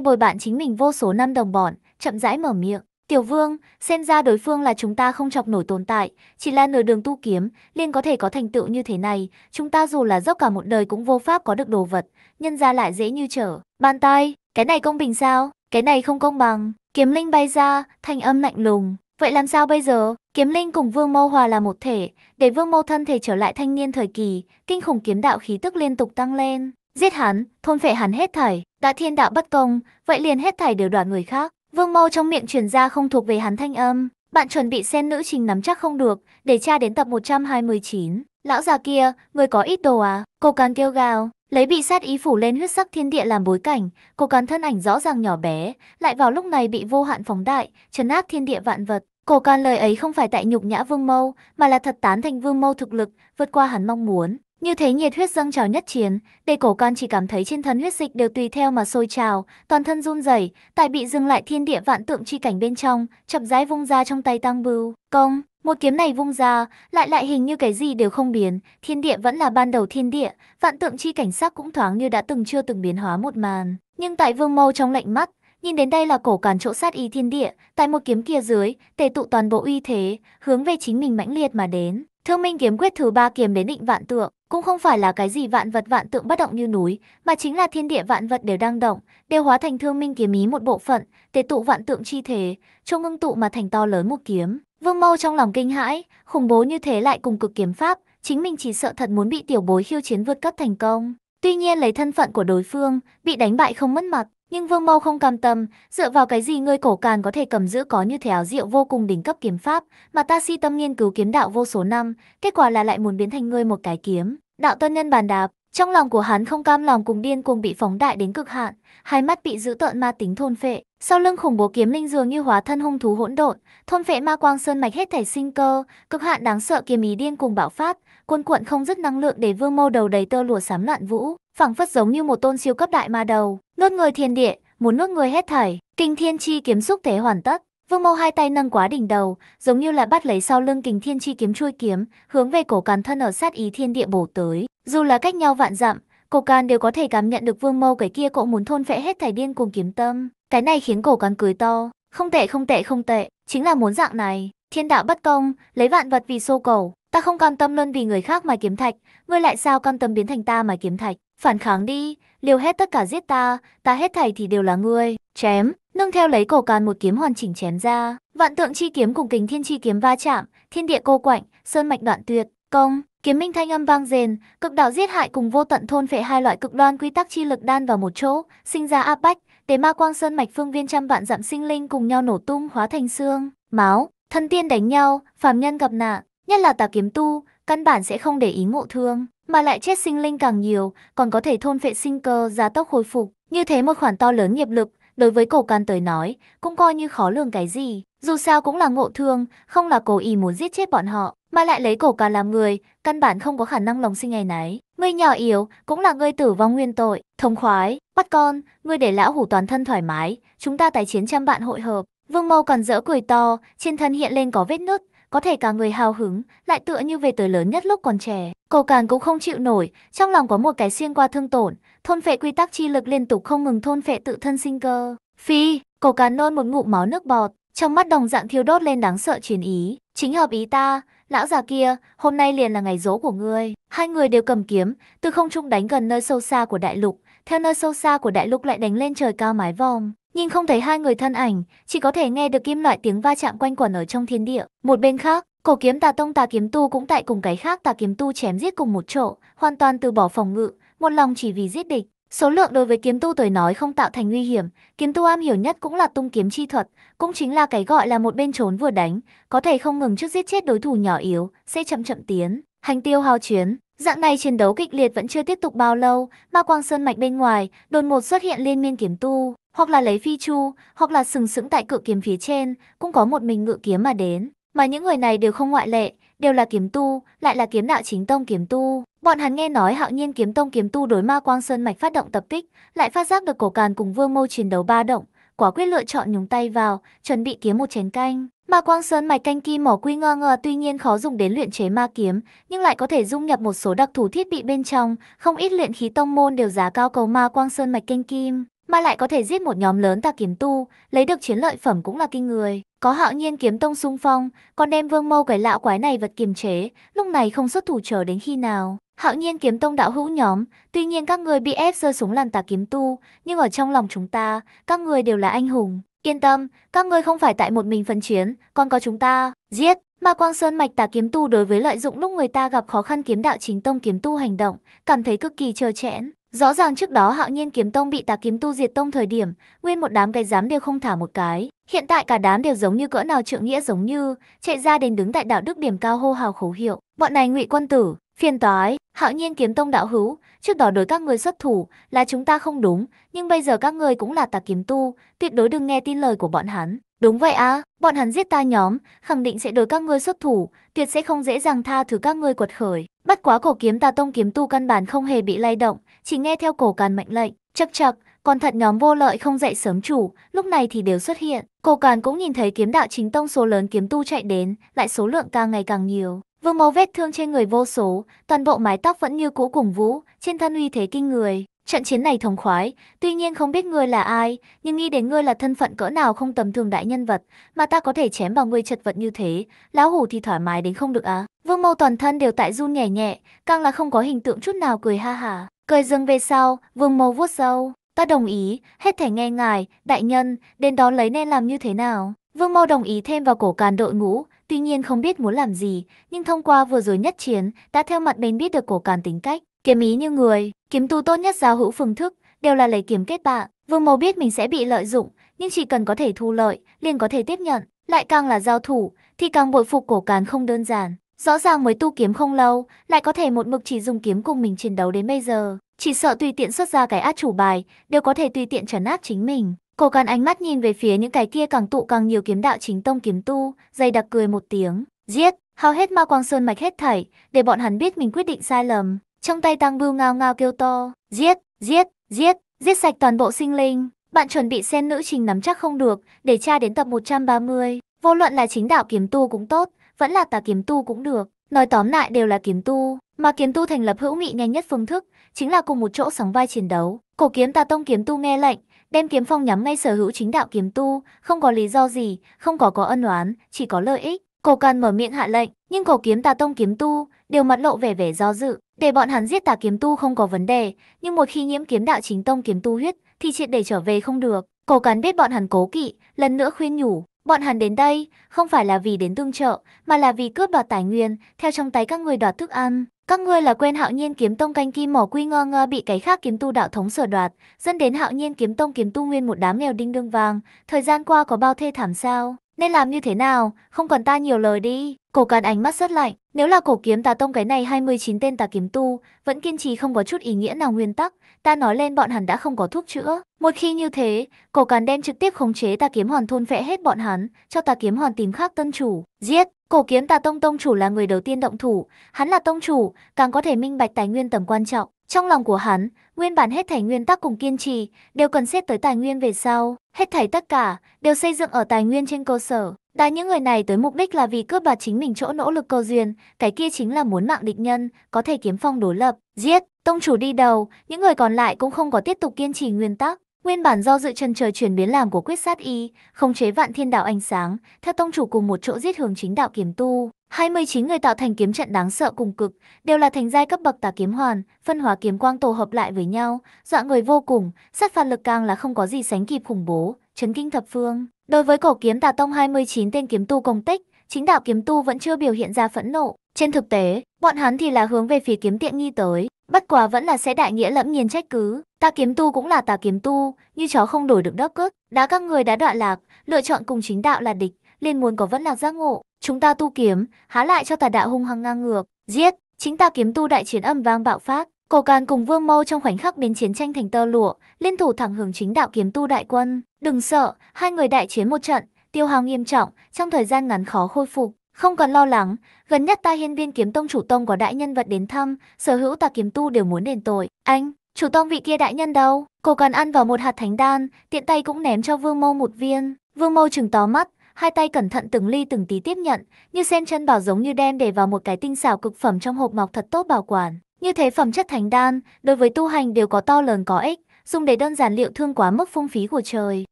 bồi bạn chính mình vô số năm đồng bọn, chậm rãi mở miệng. Tiểu vương, xem ra đối phương là chúng ta không chọc nổi tồn tại, chỉ là nửa đường tu kiếm, liền có thể có thành tựu như thế này, chúng ta dù là dốc cả một đời cũng vô pháp có được đồ vật, nhân ra lại dễ như trở. Bàn tay, cái này công bình sao? cái này không công bằng. Kiếm Linh bay ra, thanh âm lạnh lùng. Vậy làm sao bây giờ? Kiếm Linh cùng Vương Mâu hòa là một thể, để Vương Mâu thân thể trở lại thanh niên thời kỳ, kinh khủng kiếm đạo khí tức liên tục tăng lên. Giết hắn, thôn phệ hắn hết thảy, đã thiên đạo bất công, vậy liền hết thảy đều đoạt người khác. Vương Mâu trong miệng truyền ra không thuộc về hắn thanh âm, bạn chuẩn bị xem nữ trình nắm chắc không được, để tra đến tập 129. Lão già kia, người có ít đồ à? Cô càng kêu gào, lấy bị sát ý phủ lên huyết sắc thiên địa làm bối cảnh, cô càng thân ảnh rõ ràng nhỏ bé, lại vào lúc này bị vô hạn phóng đại, chấn áp thiên địa vạn vật. cô can lời ấy không phải tại nhục nhã vương mâu, mà là thật tán thành vương mâu thực lực, vượt qua hắn mong muốn. Như thế nhiệt huyết dâng trào nhất chiến, để cổ con chỉ cảm thấy trên thân huyết dịch đều tùy theo mà sôi trào, toàn thân run rẩy, tại bị dừng lại thiên địa vạn tượng chi cảnh bên trong, chập rãi vung ra trong tay tăng bưu, công. Một kiếm này vung ra, lại lại hình như cái gì đều không biến, thiên địa vẫn là ban đầu thiên địa, vạn tượng chi cảnh sắc cũng thoáng như đã từng chưa từng biến hóa một màn. Nhưng tại vương mâu trong lạnh mắt, nhìn đến đây là cổ càn chỗ sát y thiên địa, tại một kiếm kia dưới, tề tụ toàn bộ uy thế, hướng về chính mình mãnh liệt mà đến. Thương minh kiếm quyết thứ ba kiếm đến định vạn tượng, cũng không phải là cái gì vạn vật vạn tượng bất động như núi, mà chính là thiên địa vạn vật đều đang động, đều hóa thành thương minh kiếm ý một bộ phận, tế tụ vạn tượng chi thế, cho ngưng tụ mà thành to lớn một kiếm. Vương Mâu trong lòng kinh hãi, khủng bố như thế lại cùng cực kiếm pháp, chính mình chỉ sợ thật muốn bị tiểu bối khiêu chiến vượt cấp thành công. Tuy nhiên lấy thân phận của đối phương, bị đánh bại không mất mặt. Nhưng Vương Mâu không cam tâm, dựa vào cái gì ngươi cổ càn có thể cầm giữ có như thế áo rượu vô cùng đỉnh cấp kiếm pháp, mà ta si tâm nghiên cứu kiếm đạo vô số năm, kết quả là lại muốn biến thành ngươi một cái kiếm. Đạo tân nhân bàn đạp, trong lòng của hắn không cam lòng cùng điên cuồng bị phóng đại đến cực hạn, hai mắt bị dữ tợn ma tính thôn phệ, sau lưng khủng bố kiếm linh dường như hóa thân hung thú hỗn độn, thôn phệ ma quang sơn mạch hết thảy sinh cơ, cực hạn đáng sợ kiếm ý điên cuồng bạo phát, cuồn cuộn không dứt năng lượng để Vương Mâu đầu đầy tơ lụa xám loạn vũ, phảng phất giống như một tôn siêu cấp đại ma đầu nuốt người thiên địa, muốn nuốt người hết thảy, kinh thiên chi kiếm xúc thế hoàn tất. Vương Mâu hai tay nâng quá đỉnh đầu, giống như là bắt lấy sau lưng kình thiên chi kiếm chui kiếm, hướng về cổ càn thân ở sát ý thiên địa bổ tới. Dù là cách nhau vạn dặm, cổ càn đều có thể cảm nhận được Vương Mâu cái kia cậu muốn thôn phệ hết thảy điên cùng kiếm tâm. Cái này khiến cổ càn cười to, không tệ không tệ không tệ, chính là muốn dạng này. Thiên đạo bất công, lấy vạn vật vì xô cầu, ta không cam tâm luôn vì người khác mà kiếm thạch, ngươi lại sao cam tâm biến thành ta mà kiếm thạch? Phản kháng đi, liều hết tất cả giết ta, ta hết thảy thì đều là ngươi, chém, nâng theo lấy cổ càn một kiếm hoàn chỉnh chém ra, vạn tượng chi kiếm cùng kình thiên chi kiếm va chạm, thiên địa cô quạnh, sơn mạch đoạn tuyệt, công, kiếm minh thanh âm vang rền, cực đạo giết hại cùng vô tận thôn phệ hai loại cực đoan quy tắc chi lực đan vào một chỗ, sinh ra áp bách, tế ma quang sơn mạch phương viên trăm vạn dặm sinh linh cùng nhau nổ tung hóa thành xương, máu, thân tiên đánh nhau, phàm nhân gặp nạn, nhất là tà kiếm tu, căn bản sẽ không để ý ngộ thương, mà lại chết sinh linh càng nhiều, còn có thể thôn phệ sinh cơ gia tốc hồi phục. Như thế một khoản to lớn nghiệp lực, đối với cổ can tới nói, cũng coi như khó lường cái gì. Dù sao cũng là ngộ thương, không là cố ý muốn giết chết bọn họ, mà lại lấy cổ can làm người, căn bản không có khả năng lòng sinh ngày nấy. Ngươi nhỏ yếu, cũng là ngươi tử vong nguyên tội, thông khoái, bắt con, ngươi để lão hủ toàn thân thoải mái, chúng ta tái chiến trăm bạn hội hợp. Vương Mâu còn dỡ cười to, trên thân hiện lên có vết nứt, có thể cả người hào hứng, lại tựa như về tới lớn nhất lúc còn trẻ. Cầu Càn cũng không chịu nổi, trong lòng có một cái xuyên qua thương tổn, thôn phệ quy tắc chi lực liên tục không ngừng thôn phệ tự thân sinh cơ. Phi, cầu Càn nôn một ngụm máu nước bọt, trong mắt đồng dạng thiêu đốt lên đáng sợ chiến ý. Chính hợp ý ta, lão già kia, hôm nay liền là ngày dỗ của ngươi. Hai người đều cầm kiếm, từ không trung đánh gần nơi sâu xa của đại lục, theo nơi sâu xa của đại lục lại đánh lên trời cao mái vòm nhưng không thấy hai người thân ảnh, chỉ có thể nghe được kim loại tiếng va chạm quanh quẩn ở trong thiên địa. Một bên khác, cổ kiếm tà tông tà kiếm tu cũng tại cùng cái khác tà kiếm tu chém giết cùng một chỗ, hoàn toàn từ bỏ phòng ngự, một lòng chỉ vì giết địch. Số lượng đối với kiếm tu tới nói không tạo thành nguy hiểm, kiếm tu am hiểu nhất cũng là tung kiếm chi thuật, cũng chính là cái gọi là một bên trốn vừa đánh, có thể không ngừng trước giết chết đối thủ nhỏ yếu, sẽ chậm chậm tiến, hành tiêu hao chuyến. Dạng này chiến đấu kịch liệt vẫn chưa tiếp tục bao lâu, ma quang sơn mạch bên ngoài, đột một xuất hiện liên miên kiếm tu, hoặc là lấy phi chu, hoặc là sừng sững tại cự kiếm phía trên, cũng có một mình ngự kiếm mà đến. Mà những người này đều không ngoại lệ, đều là kiếm tu, lại là kiếm đạo chính tông kiếm tu. Bọn hắn nghe nói hạo nhiên kiếm tông kiếm tu đối ma quang sơn mạch phát động tập kích, lại phát giác được cổ càn cùng vương mâu chiến đấu ba động, quả quyết lựa chọn nhúng tay vào, chuẩn bị kiếm một chén canh. Ma quang sơn mạch canh kim mỏ quy ngơ ngơ tuy nhiên khó dùng đến luyện chế ma kiếm, nhưng lại có thể dung nhập một số đặc thù thiết bị bên trong, không ít luyện khí tông môn đều giá cao cầu ma quang sơn mạch canh kim mà lại có thể giết một nhóm lớn tà kiếm tu, lấy được chiến lợi phẩm cũng là kinh người. Có hạo nhiên kiếm tông sung phong, còn đem vương mâu cái lão quái này vật kiềm chế, lúc này không xuất thủ chờ đến khi nào. Hạo nhiên kiếm tông đạo hữu nhóm, tuy nhiên các người bị ép rơi súng làn tà kiếm tu, nhưng ở trong lòng chúng ta, các người đều là anh hùng. Yên tâm, các người không phải tại một mình phân chiến, còn có chúng ta, giết. Ma Quang Sơn mạch tà kiếm tu đối với lợi dụng lúc người ta gặp khó khăn kiếm đạo chính tông kiếm tu hành động, cảm thấy cực kỳ trơ trẽn, Rõ ràng trước đó hạo nhiên kiếm tông bị tà kiếm tu diệt tông thời điểm, nguyên một đám cái dám đều không thả một cái. Hiện tại cả đám đều giống như cỡ nào trượng nghĩa giống như, chạy ra đến đứng tại đạo đức điểm cao hô hào khẩu hiệu. Bọn này ngụy quân tử, phiền toái, hạo nhiên kiếm tông đạo hữu, trước đó đối các người xuất thủ là chúng ta không đúng, nhưng bây giờ các người cũng là tà kiếm tu, tuyệt đối đừng nghe tin lời của bọn hắn. Đúng vậy à, bọn hắn giết ta nhóm, khẳng định sẽ đối các ngươi xuất thủ, tuyệt sẽ không dễ dàng tha thứ các ngươi quật khởi. Bất quá cổ kiếm ta tông kiếm tu căn bản không hề bị lay động, chỉ nghe theo cổ càn mệnh lệnh, chập chập, còn thật nhóm vô lợi không dậy sớm chủ, lúc này thì đều xuất hiện. Cổ càn cũng nhìn thấy kiếm đạo chính tông số lớn kiếm tu chạy đến, lại số lượng càng ngày càng nhiều. Vương máu vết thương trên người vô số, toàn bộ mái tóc vẫn như cũ cùng vũ, trên thân uy thế kinh người. Trận chiến này thống khoái, tuy nhiên không biết ngươi là ai, nhưng nghĩ đến ngươi là thân phận cỡ nào không tầm thường đại nhân vật, mà ta có thể chém vào ngươi chật vật như thế, lão hủ thì thoải mái đến không được á. Vương mâu toàn thân đều tại run nhẹ nhẹ, càng là không có hình tượng chút nào cười ha ha Cười dương về sau, vương mâu vuốt sâu, Ta đồng ý, hết thảy nghe ngài, đại nhân, đến đó lấy nên làm như thế nào. Vương Mâu đồng ý thêm vào cổ càn đội ngũ, tuy nhiên không biết muốn làm gì, nhưng thông qua vừa rồi nhất chiến, đã theo mặt bên biết được cổ càn tính cách. Kiếm ý như người, kiếm tu tốt nhất giáo hữu phương thức, đều là lấy kiếm kết bạn. Vương Mâu biết mình sẽ bị lợi dụng, nhưng chỉ cần có thể thu lợi, liền có thể tiếp nhận. Lại càng là giao thủ, thì càng bội phục cổ càn không đơn giản. Rõ ràng mới tu kiếm không lâu, lại có thể một mực chỉ dùng kiếm cùng mình chiến đấu đến bây giờ. Chỉ sợ tùy tiện xuất ra cái át chủ bài, đều có thể tùy tiện trấn áp chính mình. Cổ còn ánh mắt nhìn về phía những cái kia càng tụ càng nhiều kiếm đạo chính tông kiếm tu, dày đặc cười một tiếng. Giết, hao hết ma quang sơn mạch hết thảy, để bọn hắn biết mình quyết định sai lầm. Trong tay tăng bưu ngao ngao kêu to. Giết, giết, giết, giết sạch toàn bộ sinh linh. Bạn chuẩn bị xem nữ trình nắm chắc không được, để tra đến tập 130. Vô luận là chính đạo kiếm tu cũng tốt, vẫn là tà kiếm tu cũng được. Nói tóm lại đều là kiếm tu, mà kiếm tu thành lập hữu nghị nhanh nhất phương thức chính là cùng một chỗ sóng vai chiến đấu. Cổ kiếm tà tông kiếm tu nghe lệnh, đem kiếm phong nhắm ngay sở hữu chính đạo kiếm tu, không có lý do gì, không có có ân oán, chỉ có lợi ích. Cổ Càn mở miệng hạ lệnh, nhưng cổ kiếm tà tông kiếm tu đều mặt lộ vẻ vẻ do dự, để bọn hắn giết tà kiếm tu không có vấn đề, nhưng một khi nhiễm kiếm đạo chính tông kiếm tu huyết thì chuyện để trở về không được. Cổ Càn biết bọn hắn cố kỵ, lần nữa khuyên nhủ, Bọn hắn đến đây không phải là vì đến tương trợ, mà là vì cướp đoạt tài nguyên, theo trong tay các người đoạt thức ăn. Các ngươi là quên Hạo Nhiên kiếm tông canh kim mỏ quy ngơ ngơ bị cái khác kiếm tu đạo thống sở đoạt, dẫn đến Hạo Nhiên kiếm tông kiếm tu nguyên một đám nghèo đinh đương vàng, thời gian qua có bao thê thảm sao? Nên làm như thế nào, không cần ta nhiều lời đi. Cổ Càn ánh mắt rất lạnh, nếu là cổ kiếm tà tông cái này 29 tên tà kiếm tu, vẫn kiên trì không có chút ý nghĩa nào nguyên tắc, ta nói lên bọn hắn đã không có thuốc chữa. Một khi như thế, cổ càn đem trực tiếp khống chế tà kiếm hoàn thôn phệ hết bọn hắn, cho tà kiếm hoàn tìm khác tân chủ, giết. Cổ kiếm tà tông tông chủ là người đầu tiên động thủ, hắn là tông chủ, càng có thể minh bạch tài nguyên tầm quan trọng. Trong lòng của hắn, nguyên bản hết thảy nguyên tắc cùng kiên trì, đều cần xét tới tài nguyên về sau. Hết thảy tất cả, đều xây dựng ở tài nguyên trên cơ sở. Đã những người này tới mục đích là vì cướp đoạt chính mình chỗ nỗ lực cầu duyên, cái kia chính là muốn mạng địch nhân, có thể kiếm phong đối lập, giết, tông chủ đi đầu, những người còn lại cũng không có tiếp tục kiên trì nguyên tắc. Nguyên bản do dự chân trời chuyển biến làm của quyết sát y, không chế vạn thiên đạo ánh sáng, theo tông chủ cùng một chỗ giết hướng chính đạo kiếm tu. 29 người tạo thành kiếm trận đáng sợ cùng cực, đều là thành giai cấp bậc tà kiếm hoàn, phân hóa kiếm quang tổ hợp lại với nhau, dọa người vô cùng, sát phạt lực càng là không có gì sánh kịp khủng bố, chấn kinh thập phương. Đối với cổ kiếm Tà Tông 29 tên kiếm tu công tích, chính đạo kiếm tu vẫn chưa biểu hiện ra phẫn nộ. Trên thực tế, bọn hắn thì là hướng về phía kiếm tiện nghi tới, bất quá vẫn là sẽ đại nghĩa lẫm nhiên trách cứ. Ta kiếm tu cũng là ta kiếm tu, như chó không đổi được đớp cước. Đã các người đã đoạn lạc, lựa chọn cùng chính đạo là địch, liền muốn có vẫn lạc giác ngộ. Chúng ta tu kiếm, há lại cho tà đạo hung hăng ngang ngược, giết. Chính ta kiếm tu đại chiến âm vang bạo phát, Cổ Càn cùng Vương Mâu trong khoảnh khắc biến chiến tranh thành tơ lụa, liên thủ thẳng hưởng chính đạo kiếm tu đại quân. Đừng sợ, hai người đại chiến một trận, tiêu hao nghiêm trọng, trong thời gian ngắn khó khôi phục. Không cần lo lắng, gần nhất ta hiên viên kiếm tông chủ tông có đại nhân vật đến thăm, sở hữu ta kiếm tu đều muốn đền tội. Anh, chủ tông vị kia đại nhân đâu? Cổ Càn ăn vào một hạt thánh đan, tiện tay cũng ném cho Vương Mâu một viên. Vương Mâu chừng tó mắt, hai tay cẩn thận từng ly từng tí tiếp nhận, như xem chân bảo giống như đem để vào một cái tinh xảo cực phẩm trong hộp ngọc thật tốt bảo quản. Như thế phẩm chất thánh đan, đối với tu hành đều có to lớn có ích, dùng để đơn giản liệu thương quá mức phung phí của trời.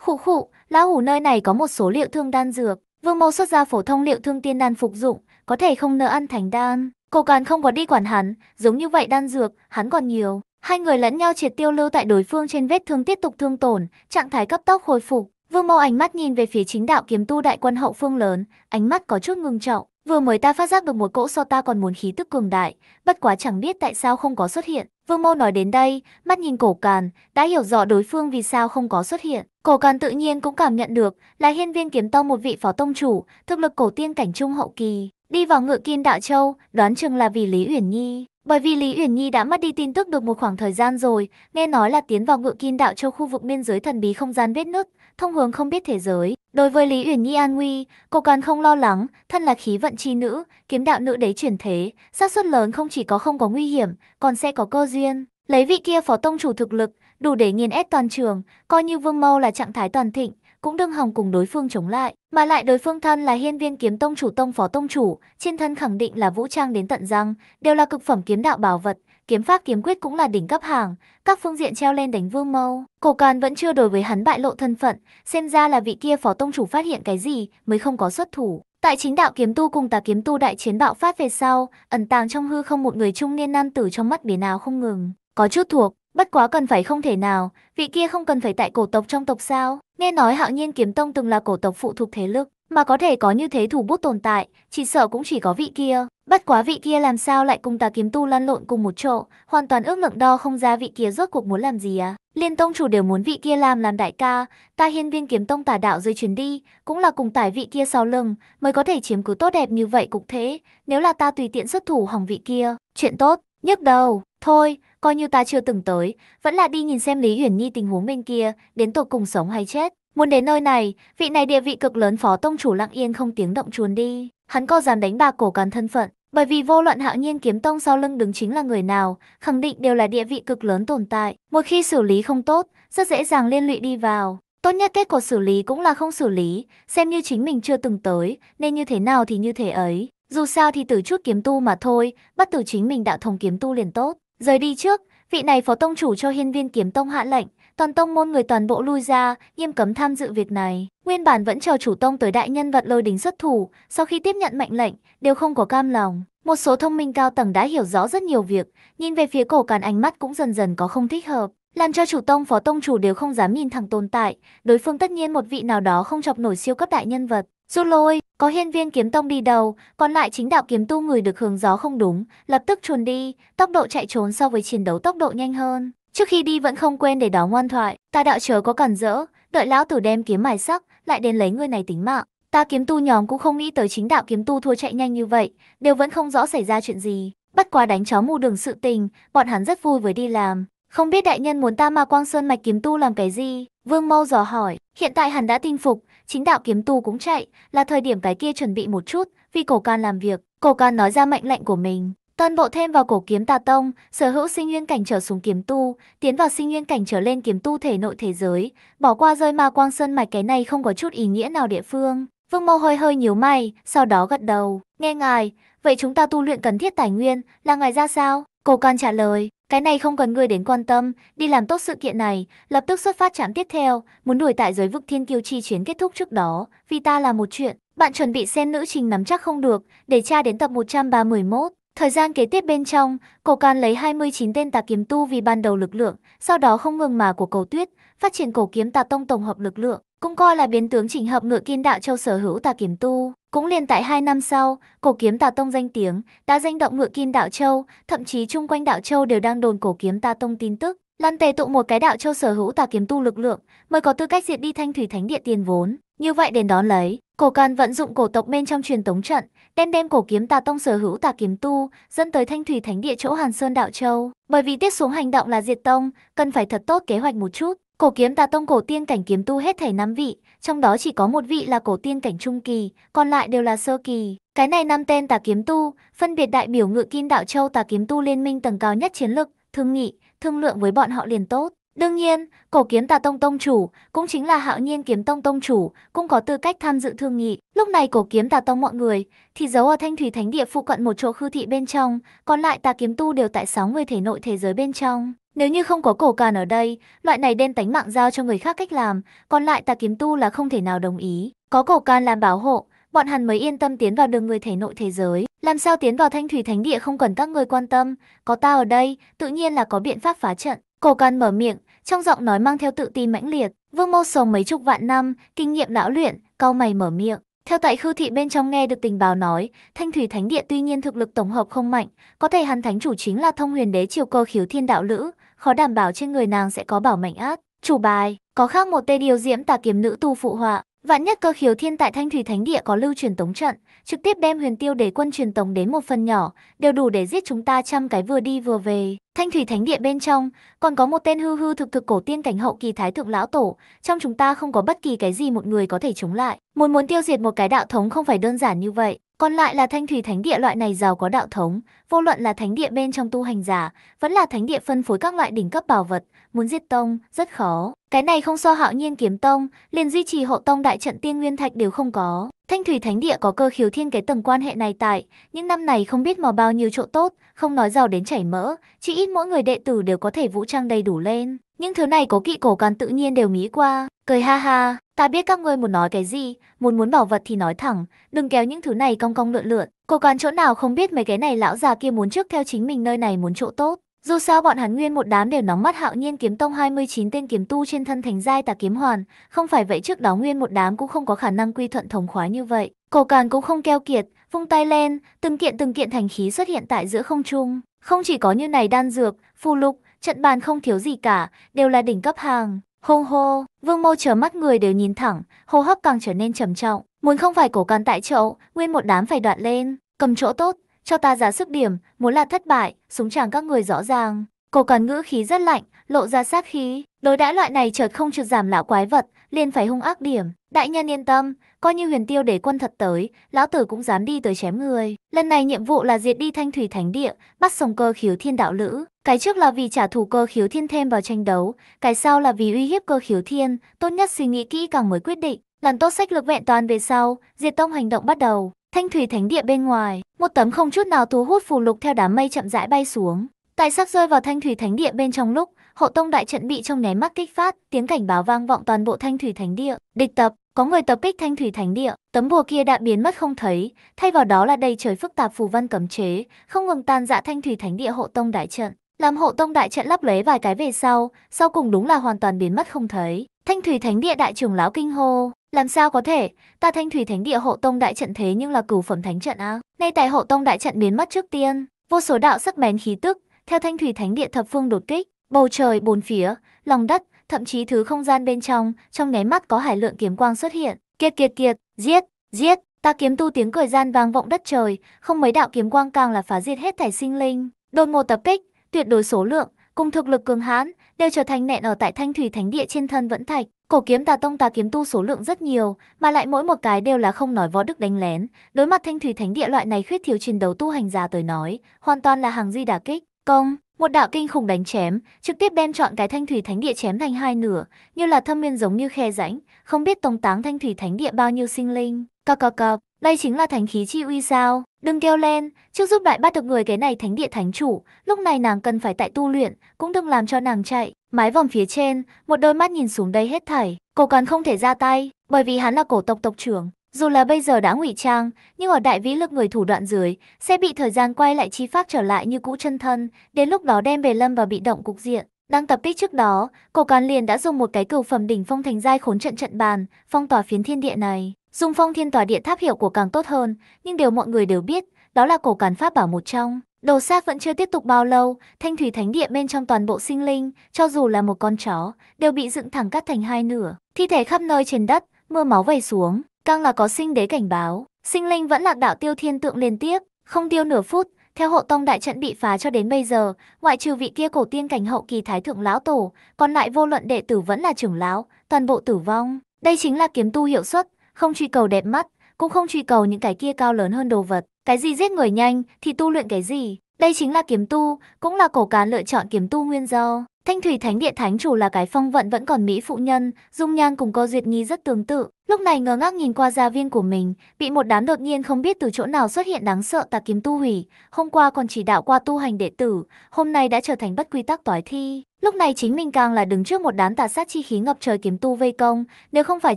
Khụ khụ, lão hủ nơi này có một số liệu thương đan dược, Vương Mâu xuất ra phổ thông liệu thương tiên đan phục dụng, có thể không nỡ ăn thánh đan. cô Càn không có đi quản hắn, giống như vậy đan dược, hắn còn nhiều. Hai người lẫn nhau triệt tiêu lưu tại đối phương trên vết thương tiếp tục thương tổn, trạng thái cấp tốc hồi phục. Vương Mâu ánh mắt nhìn về phía chính đạo kiếm tu đại quân hậu phương lớn, ánh mắt có chút ngưng trọng. Vừa mới ta phát giác được một cỗ so ta còn muốn khí tức cường đại, bất quá chẳng biết tại sao không có xuất hiện. Vương Mô nói đến đây, mắt nhìn cổ càn, đã hiểu rõ đối phương vì sao không có xuất hiện. Cổ càn tự nhiên cũng cảm nhận được là hiên viên kiếm tông một vị phó tông chủ, thực lực cổ tiên cảnh trung hậu kỳ. Đi vào ngựa kim đạo châu, đoán chừng là vì Lý Uyển Nhi. Bởi vì Lý Uyển Nhi đã mất đi tin tức được một khoảng thời gian rồi, nghe nói là tiến vào ngựa kim đạo châu khu vực biên giới thần bí không gian vết nứt, thông hướng không biết thế giới. Đối với Lý Uyển Nhi an nguy, cô còn không lo lắng, thân là khí vận chi nữ, kiếm đạo nữ đấy chuyển thế, xác suất lớn không chỉ có không có nguy hiểm, còn sẽ có cơ duyên. Lấy vị kia phó tông chủ thực lực, đủ để nghiền ép toàn trường, coi như Vương Mâu là trạng thái toàn thịnh, cũng đương hồng cùng đối phương chống lại, mà lại đối phương thân là hiên viên kiếm tông chủ tông phó tông chủ, trên thân khẳng định là vũ trang đến tận răng, đều là cực phẩm kiếm đạo bảo vật, kiếm pháp kiếm quyết cũng là đỉnh cấp hàng, các phương diện treo lên đánh Vương Mâu. Cổ Càn vẫn chưa đối với hắn bại lộ thân phận, xem ra là vị kia phó tông chủ phát hiện cái gì mới không có xuất thủ. Tại chính đạo kiếm tu cùng tà kiếm tu đại chiến bạo phát về sau, ẩn tàng trong hư không một người trung niên nam tử trong mắt biến nào không ngừng, có chút thuộc, bất quá cần phải không thể nào, vị kia không cần phải tại cổ tộc trong tộc sao? Nghe nói Hạo Nhiên kiếm tông từng là cổ tộc phụ thuộc thế lực, mà có thể có như thế thủ bút tồn tại, chỉ sợ cũng chỉ có vị kia. Bất quá vị kia làm sao lại cùng ta kiếm tu lăn lộn cùng một chỗ, hoàn toàn ước lượng đo không ra vị kia rốt cuộc muốn làm gì à. Liên tông chủ đều muốn vị kia làm làm đại ca, ta hiên viên kiếm tông tà đạo dưới chuyến đi, cũng là cùng tải vị kia sau lưng, mới có thể chiếm cứ tốt đẹp như vậy cục thế, nếu là ta tùy tiện xuất thủ hỏng vị kia, chuyện tốt, nhấc đầu, thôi, coi như ta chưa từng tới, vẫn là đi nhìn xem Lý Huyền Nhi tình huống bên kia, đến tổ cùng sống hay chết. Muốn đến nơi này, vị này địa vị cực lớn phó tông chủ lặng yên không tiếng động chuồn đi. Hắn có dám đánh bạc cổ cắn thân phận, bởi vì vô luận hạo nhiên kiếm tông sau lưng đứng chính là người nào, khẳng định đều là địa vị cực lớn tồn tại. Một khi xử lý không tốt, rất dễ dàng liên lụy đi vào. Tốt nhất kết quả xử lý cũng là không xử lý, xem như chính mình chưa từng tới, nên như thế nào thì như thế ấy. Dù sao thì từ chút kiếm tu mà thôi, bắt từ chính mình đạo thông kiếm tu liền tốt. Rời đi trước, vị này phó tông chủ cho hiên viên kiếm tông hạ lệnh, toàn tông môn người toàn bộ lui ra, nghiêm cấm tham dự việc này. Nguyên bản vẫn chờ chủ tông tới đại nhân vật lôi đình xuất thủ, sau khi tiếp nhận mệnh lệnh, đều không có cam lòng. Một số thông minh cao tầng đã hiểu rõ rất nhiều việc, nhìn về phía cổ càn ánh mắt cũng dần dần có không thích hợp. Làm cho chủ tông phó tông chủ đều không dám nhìn thẳng tồn tại, đối phương tất nhiên một vị nào đó không chọc nổi siêu cấp đại nhân vật. rút lôi, có hiên viên kiếm tông đi đầu, còn lại chính đạo kiếm tu người được hướng gió không đúng, lập tức chuồn đi, tốc độ chạy trốn so với chiến đấu tốc độ nhanh hơn. Trước khi đi vẫn không quên để đó ngoan thoại, ta đạo chớ có cản rỡ, đợi lão tử đem kiếm mài sắc, lại đến lấy người này tính mạng. Ta kiếm tu nhóm cũng không nghĩ tới chính đạo kiếm tu thua chạy nhanh như vậy, đều vẫn không rõ xảy ra chuyện gì. Bắt quá đánh chó mù đường sự tình, bọn hắn rất vui với đi làm. Không biết đại nhân muốn ta ma quang sơn mạch kiếm tu làm cái gì? Vương Mâu dò hỏi, hiện tại hắn đã tinh phục, chính đạo kiếm tu cũng chạy, là thời điểm cái kia chuẩn bị một chút, vì cổ can làm việc. Cổ can nói ra mệnh lệnh của mình, Toàn bộ thêm vào cổ kiếm tà tông, sở hữu sinh nguyên cảnh trở xuống kiếm tu, tiến vào sinh nguyên cảnh trở lên kiếm tu thể nội thế giới, bỏ qua rơi ma quang sơn mạch cái này không có chút ý nghĩa nào địa phương. Vương Mâu hơi hơi nhíu mày, sau đó gật đầu, nghe ngài, vậy chúng ta tu luyện cần thiết tài nguyên, là ngài ra sao? Cô con trả lời, cái này không cần ngươi đến quan tâm, đi làm tốt sự kiện này, lập tức xuất phát chạm tiếp theo, muốn đuổi tại giới vực thiên kiêu chi chiến kết thúc trước đó, vì ta là một chuyện, bạn chuẩn bị xem nữ trình nắm chắc không được, để tra đến tập 131. Thời gian kế tiếp bên trong, cổ can lấy 29 tên tà kiếm tu vì ban đầu lực lượng, sau đó không ngừng mà của cầu tuyết, phát triển cổ kiếm tà tông tổng hợp lực lượng, cũng coi là biến tướng chỉnh hợp ngựa kim đạo châu sở hữu tà kiếm tu. Cũng liền tại 2 năm sau, cổ kiếm tà tông danh tiếng, đã danh động ngựa kim đạo châu, thậm chí chung quanh đạo châu đều đang đồn cổ kiếm tà tông tin tức. Lan tề tụ một cái đạo châu sở hữu tà kiếm tu lực lượng, mới có tư cách diệt đi thanh thủy thánh địa tiền vốn. Như vậy đến đón lấy, Cổ Càn vận dụng cổ tộc bên trong truyền tống trận, đem đem cổ kiếm Tà Tông sở hữu Tà kiếm tu, dẫn tới Thanh Thủy Thánh địa chỗ Hàn Sơn Đạo Châu, bởi vì tiếp xuống hành động là diệt tông, cần phải thật tốt kế hoạch một chút. Cổ kiếm Tà Tông cổ tiên cảnh kiếm tu hết thảy năm vị, trong đó chỉ có một vị là cổ tiên cảnh trung kỳ, còn lại đều là sơ kỳ. Cái này năm tên Tà kiếm tu, phân biệt đại biểu Ngự Kim Đạo Châu Tà kiếm tu liên minh tầng cao nhất chiến lực, thương nghị, thương lượng với bọn họ liền tốt. Đương nhiên, cổ kiếm tà tông tông chủ, cũng chính là hạo nhiên kiếm tông tông chủ, cũng có tư cách tham dự thương nghị. Lúc này cổ kiếm tà tông mọi người, thì giấu ở thanh thủy thánh địa phụ cận một chỗ khư thị bên trong, còn lại tà kiếm tu đều tại sáu người thể nội thế giới bên trong. Nếu như không có cổ càn ở đây, loại này đen tánh mạng giao cho người khác cách làm, còn lại tà kiếm tu là không thể nào đồng ý. Có cổ càn làm bảo hộ, bọn hắn mới yên tâm tiến vào đường người thể nội thế giới. Làm sao tiến vào thanh thủy thánh địa không cần các người quan tâm, có ta ở đây, tự nhiên là có biện pháp phá trận. Cổ càn mở miệng, trong giọng nói mang theo tự tin mãnh liệt, Vương Mâu sống mấy chục vạn năm, kinh nghiệm lão luyện, cau mày mở miệng. Theo tại khư thị bên trong nghe được tình báo nói, Thanh Thủy Thánh Địa tuy nhiên thực lực tổng hợp không mạnh, có thể hắn thánh chủ chính là Thông Huyền Đế triều cơ khiếu thiên đạo lữ, khó đảm bảo trên người nàng sẽ có bảo mệnh ác. Chủ bài, có khác một tê điều diễm tà kiếm nữ tu phụ họa, vạn nhất cơ khiếu thiên tại Thanh Thủy Thánh Địa có lưu truyền tống trận, trực tiếp đem Huyền Tiêu Đế quân truyền tống đến một phần nhỏ, đều đủ để giết chúng ta trăm cái vừa đi vừa về. Thanh thủy thánh địa bên trong, còn có một tên hư hư thực thực cổ tiên cảnh hậu kỳ thái thượng lão tổ, trong chúng ta không có bất kỳ cái gì một người có thể chống lại. Muốn muốn tiêu diệt một cái đạo thống không phải đơn giản như vậy. Còn lại là thanh thủy thánh địa loại này giàu có đạo thống, vô luận là thánh địa bên trong tu hành giả, vẫn là thánh địa phân phối các loại đỉnh cấp bảo vật, muốn diệt tông rất khó. Cái này không so hạo nhiên kiếm tông, liền duy trì hộ tông đại trận tiên nguyên thạch đều không có. Thanh thủy thánh địa có cơ khiếu thiên cái tầng quan hệ này tại, những năm này không biết mò bao nhiêu chỗ tốt, không nói giàu đến chảy mỡ, chỉ ít mỗi người đệ tử đều có thể vũ trang đầy đủ lên. Những thứ này có kỵ cổ càng tự nhiên đều nghĩ qua, cười ha ha, ta biết các ngươi muốn nói cái gì, muốn muốn bảo vật thì nói thẳng, đừng kéo những thứ này cong cong lượn lượn. Cô còn chỗ nào không biết mấy cái này lão già kia muốn trước theo chính mình nơi này muốn chỗ tốt. Dù sao bọn hắn nguyên một đám đều nóng mắt hạo nhiên kiếm tông 29 tên kiếm tu trên thân thành giai tà kiếm hoàn, không phải vậy trước đó nguyên một đám cũng không có khả năng quy thuận thống khoái như vậy. Cổ Càn cũng không keo kiệt, vung tay lên, từng kiện từng kiện thành khí xuất hiện tại giữa không trung. Không chỉ có như này đan dược, phù lục, trận bàn không thiếu gì cả, đều là đỉnh cấp hàng. Hô hô, Vương mâu chờ mắt người đều nhìn thẳng, hô hấp càng trở nên trầm trọng. Muốn không phải cổ Càn tại chỗ nguyên một đám phải đoạn lên, cầm chỗ tốt cho ta giá sức điểm, muốn là thất bại, súng chàng các người rõ ràng. Cổ còn ngữ khí rất lạnh, lộ ra sát khí, đối đãi loại này chợt không trượt giảm lão quái vật, liền phải hung ác điểm. Đại nhân yên tâm, coi như huyền tiêu để quân thật tới, lão tử cũng dám đi tới chém người. Lần này nhiệm vụ là diệt đi thanh thủy thánh địa, bắt sòng cơ khiếu thiên đạo lữ. Cái trước là vì trả thù cơ khiếu thiên thêm vào tranh đấu, cái sau là vì uy hiếp cơ khiếu thiên, tốt nhất suy nghĩ kỹ càng mới quyết định. lần tốt sách lực vẹn toàn về sau, diệt tông hành động bắt đầu. Thanh thủy thánh địa bên ngoài, một tấm không chút nào thu hút phù lục theo đám mây chậm rãi bay xuống. Tại sắc rơi vào thanh thủy thánh địa bên trong lúc, hộ tông đại trận bị trong nháy mắt kích phát, tiếng cảnh báo vang vọng toàn bộ thanh thủy thánh địa. Địch tập, có người tập kích thanh thủy thánh địa, tấm bùa kia đã biến mất không thấy, thay vào đó là đầy trời phức tạp phù văn cấm chế, không ngừng tan rã dạ thanh thủy thánh địa hộ tông đại trận. Làm hộ tông đại trận lấp lấy vài cái về sau, sau cùng đúng là hoàn toàn biến mất không thấy. Thanh thủy thánh địa đại trưởng lão kinh hô, làm sao có thể, ta thanh thủy thánh địa hộ tông đại trận thế nhưng là cửu phẩm thánh trận á. Nay tại hộ tông đại trận biến mất trước tiên, vô số đạo sắc bén khí tức, theo thanh thủy thánh địa thập phương đột kích, bầu trời bốn phía, lòng đất, thậm chí thứ không gian bên trong, trong nháy mắt có hải lượng kiếm quang xuất hiện. Kiệt kiệt kiệt, giết, giết, ta kiếm tu tiếng cười gian vang vọng đất trời, không mấy đạo kiếm quang càng là phá diệt hết thảy sinh linh. Đột một tập kích, tuyệt đối số lượng, cùng thực lực cường hãn, đều trở thành nện ở tại thanh thủy thánh địa trên thân vẫn thạch. Cổ kiếm tà tông tà kiếm tu số lượng rất nhiều, mà lại mỗi một cái đều là không nói võ đức đánh lén. Đối mặt thanh thủy thánh địa loại này khuyết thiếu chiến đấu tu hành giả tới nói, hoàn toàn là hàng di đả kích, công. Một đạo kinh khủng đánh chém, trực tiếp đem chọn cái thanh thủy thánh địa chém thành hai nửa, như là thâm miên giống như khe rãnh, không biết tống táng thanh thủy thánh địa bao nhiêu sinh linh. Cọc cọc cọc, đây chính là thánh khí chi uy sao? Đừng kêu lên, trước giúp đại bắt được người cái này thánh địa thánh chủ, lúc này nàng cần phải tại tu luyện, cũng đừng làm cho nàng chạy. Mái vòng phía trên, một đôi mắt nhìn xuống đây hết thảy, cổ còn không thể ra tay, bởi vì hắn là cổ tộc tộc trưởng. Dù là bây giờ đã ngụy trang, nhưng ở đại vĩ lực người thủ đoạn dưới, sẽ bị thời gian quay lại chi phát trở lại như cũ chân thân, đến lúc đó đem về lâm và bị động cục diện. Đang tập kích trước đó, cổ càn liền đã dùng một cái cửu phẩm đỉnh phong thành giai khốn trận trận bàn, phong tỏa phiến thiên địa này. Dùng phong thiên tòa điện tháp hiệu của càng tốt hơn, nhưng điều mọi người đều biết, đó là cổ cản pháp bảo một trong. Đồ xác vẫn chưa tiếp tục bao lâu, thanh thủy thánh địa bên trong toàn bộ sinh linh, cho dù là một con chó, đều bị dựng thẳng cắt thành hai nửa. Thi thể khắp nơi trên đất, mưa máu vẩy xuống, càng là có sinh đế cảnh báo. Sinh linh vẫn lạc đạo tiêu thiên tượng liên tiếp, không tiêu nửa phút, theo hộ tông đại trận bị phá cho đến bây giờ, ngoại trừ vị kia cổ tiên cảnh hậu kỳ thái thượng lão tổ, còn lại vô luận đệ tử vẫn là trưởng lão, toàn bộ tử vong. Đây chính là kiếm tu hiệu suất, không truy cầu đẹp mắt, cũng không truy cầu những cái kia cao lớn hơn đồ vật. Cái gì giết người nhanh thì tu luyện cái gì. Đây chính là kiếm tu, cũng là cổ cán lựa chọn kiếm tu nguyên do. Thanh Thủy Thánh Địa Thánh chủ là cái phong vận vẫn còn mỹ phụ nhân, dung nhan cùng cô Duyệt nghi rất tương tự. Lúc này ngơ ngác nhìn qua gia viên của mình, bị một đám đột nhiên không biết từ chỗ nào xuất hiện đáng sợ tà kiếm tu hủy, hôm qua còn chỉ đạo qua tu hành đệ tử, hôm nay đã trở thành bất quy tắc tối thi. Lúc này chính mình càng là đứng trước một đám tà sát chi khí ngập trời kiếm tu vây công, nếu không phải